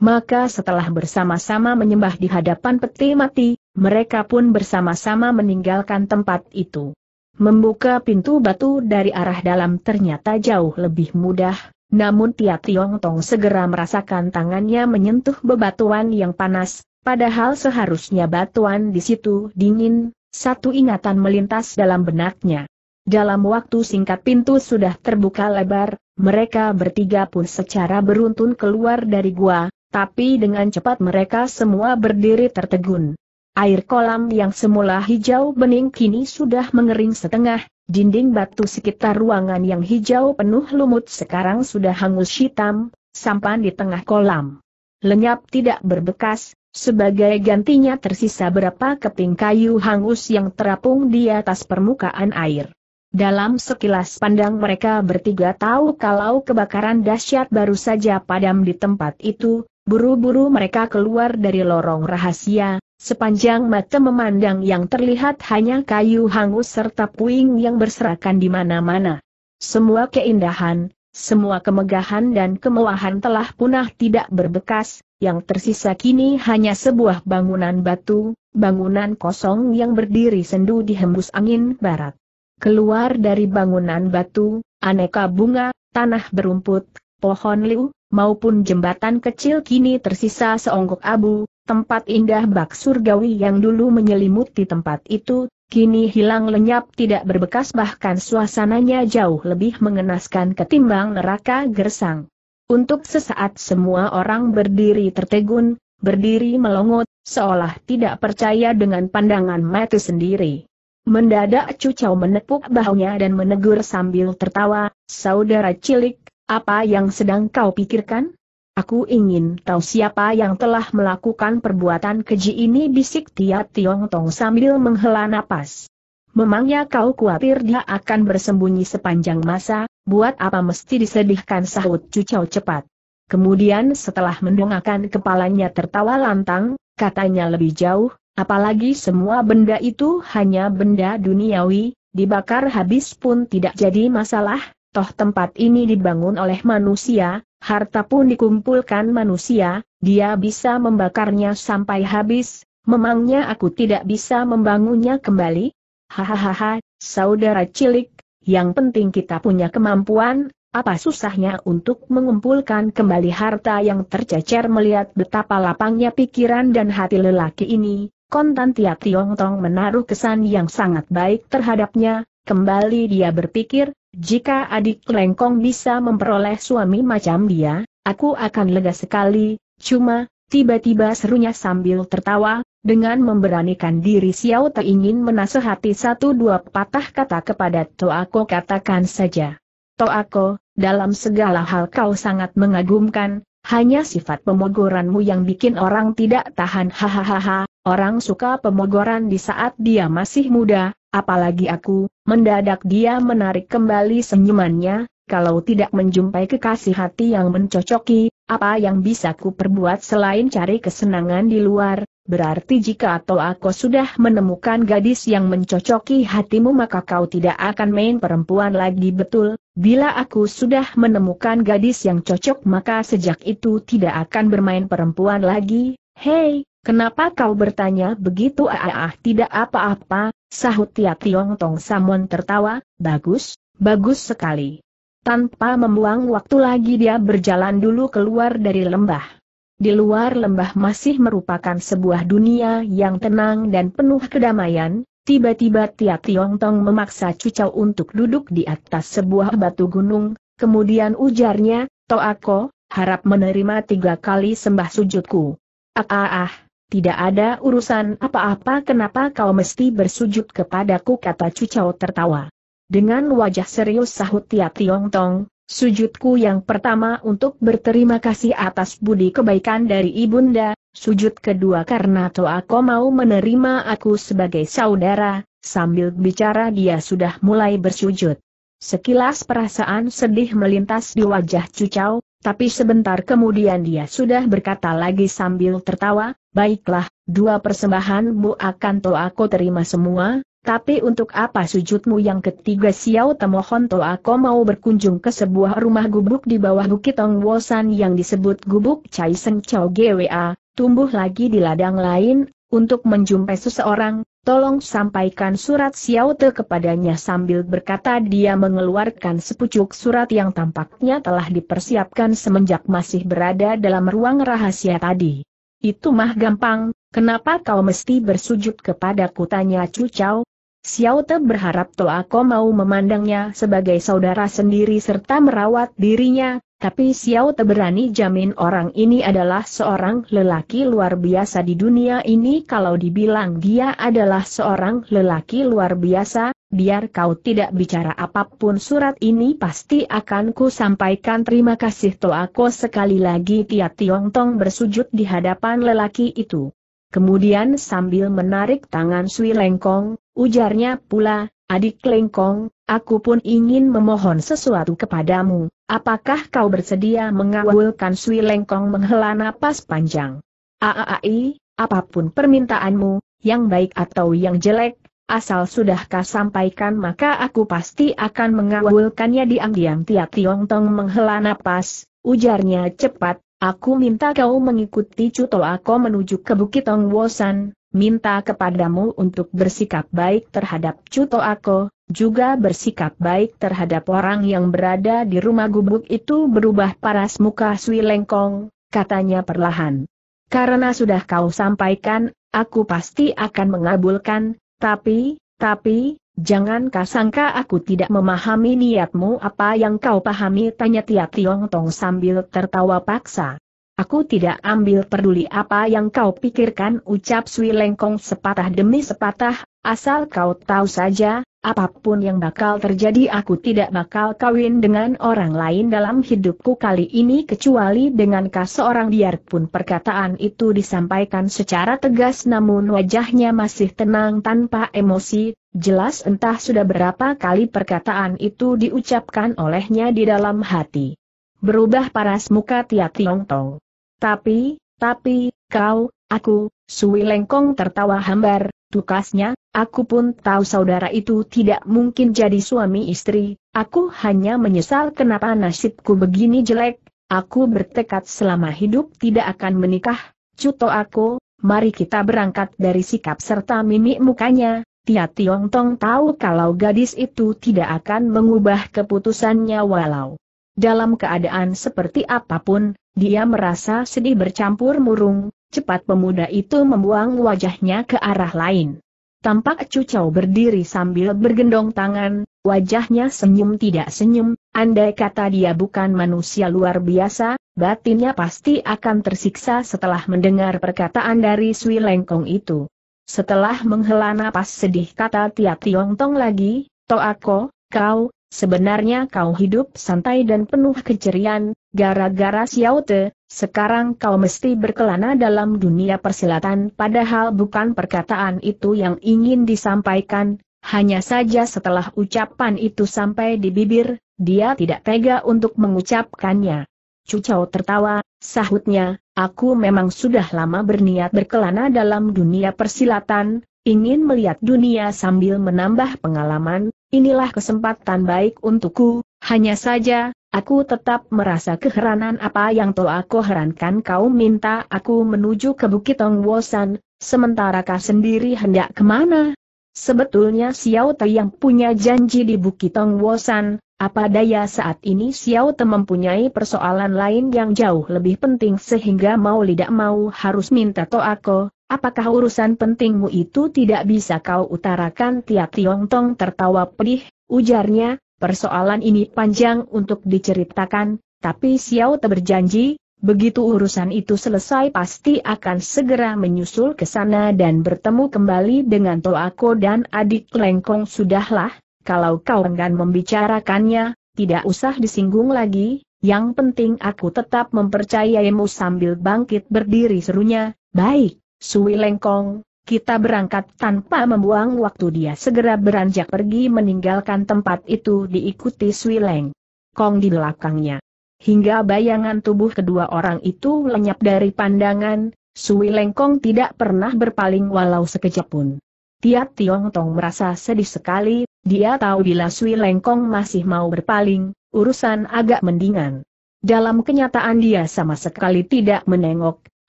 Maka setelah bersama-sama menyembah di hadapan peti mati, mereka pun bersama-sama meninggalkan tempat itu. Membuka pintu batu dari arah dalam ternyata jauh lebih mudah, namun Tia Tiong Tong segera merasakan tangannya menyentuh bebatuan yang panas, padahal seharusnya batuan di situ dingin, satu ingatan melintas dalam benaknya. Dalam waktu singkat pintu sudah terbuka lebar, mereka bertiga pun secara beruntun keluar dari gua, tapi dengan cepat mereka semua berdiri tertegun. Air kolam yang semula hijau bening kini sudah mengering setengah, dinding batu sekitar ruangan yang hijau penuh lumut sekarang sudah hangus hitam, sampan di tengah kolam. Lenyap tidak berbekas, sebagai gantinya tersisa berapa keping kayu hangus yang terapung di atas permukaan air. Dalam sekilas pandang mereka bertiga tahu kalau kebakaran dahsyat baru saja padam di tempat itu, buru-buru mereka keluar dari lorong rahasia, sepanjang mata memandang yang terlihat hanya kayu hangus serta puing yang berserakan di mana-mana. Semua keindahan, semua kemegahan dan kemewahan telah punah tidak berbekas, yang tersisa kini hanya sebuah bangunan batu, bangunan kosong yang berdiri sendu dihembus angin barat. Keluar dari bangunan batu, aneka bunga, tanah berumput, pohon liu, maupun jembatan kecil kini tersisa seonggok abu, tempat indah bak surgawi yang dulu menyelimuti tempat itu, kini hilang lenyap tidak berbekas bahkan suasananya jauh lebih mengenaskan ketimbang neraka gersang. Untuk sesaat semua orang berdiri tertegun, berdiri melongot, seolah tidak percaya dengan pandangan mata sendiri. Mendadak Cucau menepuk bahunya dan menegur sambil tertawa, saudara cilik, apa yang sedang kau pikirkan? Aku ingin tahu siapa yang telah melakukan perbuatan keji ini bisik Tia Tiong Tong sambil menghela napas. Memangnya kau khawatir dia akan bersembunyi sepanjang masa, buat apa mesti disedihkan sahut Cucau cepat. Kemudian setelah mendongakkan kepalanya tertawa lantang, katanya lebih jauh, Apalagi semua benda itu hanya benda duniawi, dibakar habis pun tidak jadi masalah, toh tempat ini dibangun oleh manusia, harta pun dikumpulkan manusia, dia bisa membakarnya sampai habis, memangnya aku tidak bisa membangunnya kembali? Hahaha, saudara cilik, yang penting kita punya kemampuan, apa susahnya untuk mengumpulkan kembali harta yang tercecer melihat betapa lapangnya pikiran dan hati lelaki ini, Kontan tiong-tong menaruh kesan yang sangat baik terhadapnya, kembali dia berpikir, jika adik Lengkong bisa memperoleh suami macam dia, aku akan lega sekali, cuma, tiba-tiba serunya sambil tertawa, dengan memberanikan diri Xiao Te ingin menasehati satu dua patah kata kepada Toako katakan saja. Toako, dalam segala hal kau sangat mengagumkan, hanya sifat pemogoranmu yang bikin orang tidak tahan hahaha, orang suka pemogoran di saat dia masih muda, apalagi aku, mendadak dia menarik kembali senyumannya, kalau tidak menjumpai kekasih hati yang mencocoki, apa yang bisa ku perbuat selain cari kesenangan di luar, Berarti jika atau aku sudah menemukan gadis yang mencocoki hatimu maka kau tidak akan main perempuan lagi betul, bila aku sudah menemukan gadis yang cocok maka sejak itu tidak akan bermain perempuan lagi, hei, kenapa kau bertanya begitu ah, ah, ah tidak apa-apa, sahut Tia Tiong Tong Samon tertawa, bagus, bagus sekali. Tanpa membuang waktu lagi dia berjalan dulu keluar dari lembah. Di luar lembah masih merupakan sebuah dunia yang tenang dan penuh kedamaian, tiba-tiba Tia Tiong Tong memaksa Cucau untuk duduk di atas sebuah batu gunung, kemudian ujarnya, Toako, harap menerima tiga kali sembah sujudku. Ah ah ah, tidak ada urusan apa-apa kenapa kau mesti bersujud kepadaku kata Cucau tertawa. Dengan wajah serius sahut Tia Tiong Tong. Sujudku yang pertama untuk berterima kasih atas budi kebaikan dari Ibunda, sujud kedua karena aku mau menerima aku sebagai saudara, sambil bicara dia sudah mulai bersujud. Sekilas perasaan sedih melintas di wajah Cucau, tapi sebentar kemudian dia sudah berkata lagi sambil tertawa, Baiklah, dua persembahanmu akan aku terima semua, tapi untuk apa sujudmu yang ketiga Xiao honto aku mau berkunjung ke sebuah rumah gubuk di bawah bukit Tong Wosan yang disebut gubuk Chai Seng Chow GWA, tumbuh lagi di ladang lain, untuk menjumpai seseorang, tolong sampaikan surat Xiao Te kepadanya sambil berkata dia mengeluarkan sepucuk surat yang tampaknya telah dipersiapkan semenjak masih berada dalam ruang rahasia tadi. Itu mah gampang, Kenapa kau mesti bersujud kepada kutanya cucau? Xiao Te berharap Toako mau memandangnya sebagai saudara sendiri serta merawat dirinya, tapi Xiao Te berani jamin orang ini adalah seorang lelaki luar biasa di dunia ini kalau dibilang dia adalah seorang lelaki luar biasa, biar kau tidak bicara apapun surat ini pasti akan ku sampaikan terima kasih Toako sekali lagi Tia Tiong Tong bersujud di hadapan lelaki itu. Kemudian sambil menarik tangan Sui Lengkong, ujarnya pula, adik Lengkong, aku pun ingin memohon sesuatu kepadamu, apakah kau bersedia mengawulkan Sui Lengkong menghela napas panjang? Aai, apapun permintaanmu, yang baik atau yang jelek, asal sudahkah sampaikan maka aku pasti akan mengawulkannya diam-diam tiap Tiong Tong menghela napas, ujarnya cepat, Aku minta kau mengikuti Cuto Ako menuju ke Bukit Tong Wosan, minta kepadamu untuk bersikap baik terhadap Cuto Ako, juga bersikap baik terhadap orang yang berada di rumah gubuk itu berubah paras muka Sui Lengkong, katanya perlahan. Karena sudah kau sampaikan, aku pasti akan mengabulkan, tapi, tapi, Jangan kasangka aku tidak memahami niatmu apa yang kau pahami tanya Tia Tiong Tong sambil tertawa paksa. Aku tidak ambil peduli apa yang kau pikirkan ucap Sui Lengkong sepatah demi sepatah, asal kau tahu saja, apapun yang bakal terjadi aku tidak bakal kawin dengan orang lain dalam hidupku kali ini kecuali dengan kau. seorang biarpun perkataan itu disampaikan secara tegas namun wajahnya masih tenang tanpa emosi, jelas entah sudah berapa kali perkataan itu diucapkan olehnya di dalam hati berubah paras muka Tia Tiong Tong. Tapi, tapi, kau, aku, Sui Lengkong tertawa hambar, tukasnya, aku pun tahu saudara itu tidak mungkin jadi suami istri, aku hanya menyesal kenapa nasibku begini jelek, aku bertekad selama hidup tidak akan menikah, cuto aku, mari kita berangkat dari sikap serta mimik mukanya, Tia Tiong Tong tahu kalau gadis itu tidak akan mengubah keputusannya walau dalam keadaan seperti apapun, dia merasa sedih bercampur murung, cepat pemuda itu membuang wajahnya ke arah lain. Tampak cucau berdiri sambil bergendong tangan, wajahnya senyum tidak senyum, andai kata dia bukan manusia luar biasa, batinnya pasti akan tersiksa setelah mendengar perkataan dari Sui Lengkong itu. Setelah menghela napas sedih kata Tia Tiong Tong lagi, Toako, kau, Sebenarnya kau hidup santai dan penuh kecerian, gara-gara Xiao Te, sekarang kau mesti berkelana dalam dunia persilatan padahal bukan perkataan itu yang ingin disampaikan, hanya saja setelah ucapan itu sampai di bibir, dia tidak tega untuk mengucapkannya. Cucau tertawa, sahutnya, aku memang sudah lama berniat berkelana dalam dunia persilatan, ingin melihat dunia sambil menambah pengalaman, inilah kesempatan baik untukku, hanya saja, aku tetap merasa keheranan apa yang telah aku herankan kau minta aku menuju ke Bukit Tong Wosan, sementara kau sendiri hendak kemana? Sebetulnya Xiao Te yang punya janji di Bukit Tong Wosan, apa daya saat ini Xiao Te mempunyai persoalan lain yang jauh lebih penting sehingga mau tidak mau harus minta Toako, Apakah urusan pentingmu itu tidak bisa kau utarakan Tiap Tiong Tong tertawa pedih, ujarnya, persoalan ini panjang untuk diceritakan, tapi Xiao Te berjanji, begitu urusan itu selesai pasti akan segera menyusul ke sana dan bertemu kembali dengan Toako dan adik Lengkong sudahlah, kalau kau enggan membicarakannya, tidak usah disinggung lagi, yang penting aku tetap mempercayaimu sambil bangkit berdiri serunya, baik. Sui Lengkong, kita berangkat tanpa membuang waktu dia segera beranjak pergi meninggalkan tempat itu diikuti Sui Leng. Kong di belakangnya. Hingga bayangan tubuh kedua orang itu lenyap dari pandangan, Sui Lengkong tidak pernah berpaling walau sekejap pun. Tiap Tiong Tong merasa sedih sekali, dia tahu bila Sui Lengkong masih mau berpaling, urusan agak mendingan. Dalam kenyataan dia sama sekali tidak menengok,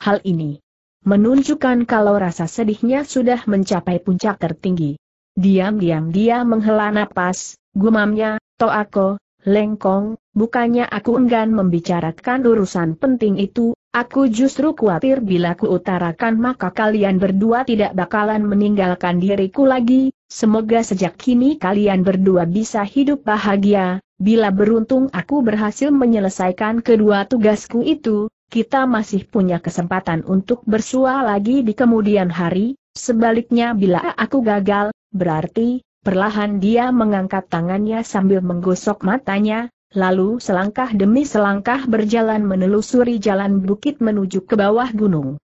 hal ini menunjukkan kalau rasa sedihnya sudah mencapai puncak tertinggi. Diam-diam dia menghela napas, gumamnya, Toako, Lengkong, bukannya aku enggan membicarakan urusan penting itu, Aku justru khawatir bila ku utarakan maka kalian berdua tidak bakalan meninggalkan diriku lagi, semoga sejak kini kalian berdua bisa hidup bahagia, bila beruntung aku berhasil menyelesaikan kedua tugasku itu, kita masih punya kesempatan untuk bersua lagi di kemudian hari, sebaliknya bila aku gagal, berarti, perlahan dia mengangkat tangannya sambil menggosok matanya, lalu selangkah demi selangkah berjalan menelusuri jalan bukit menuju ke bawah gunung.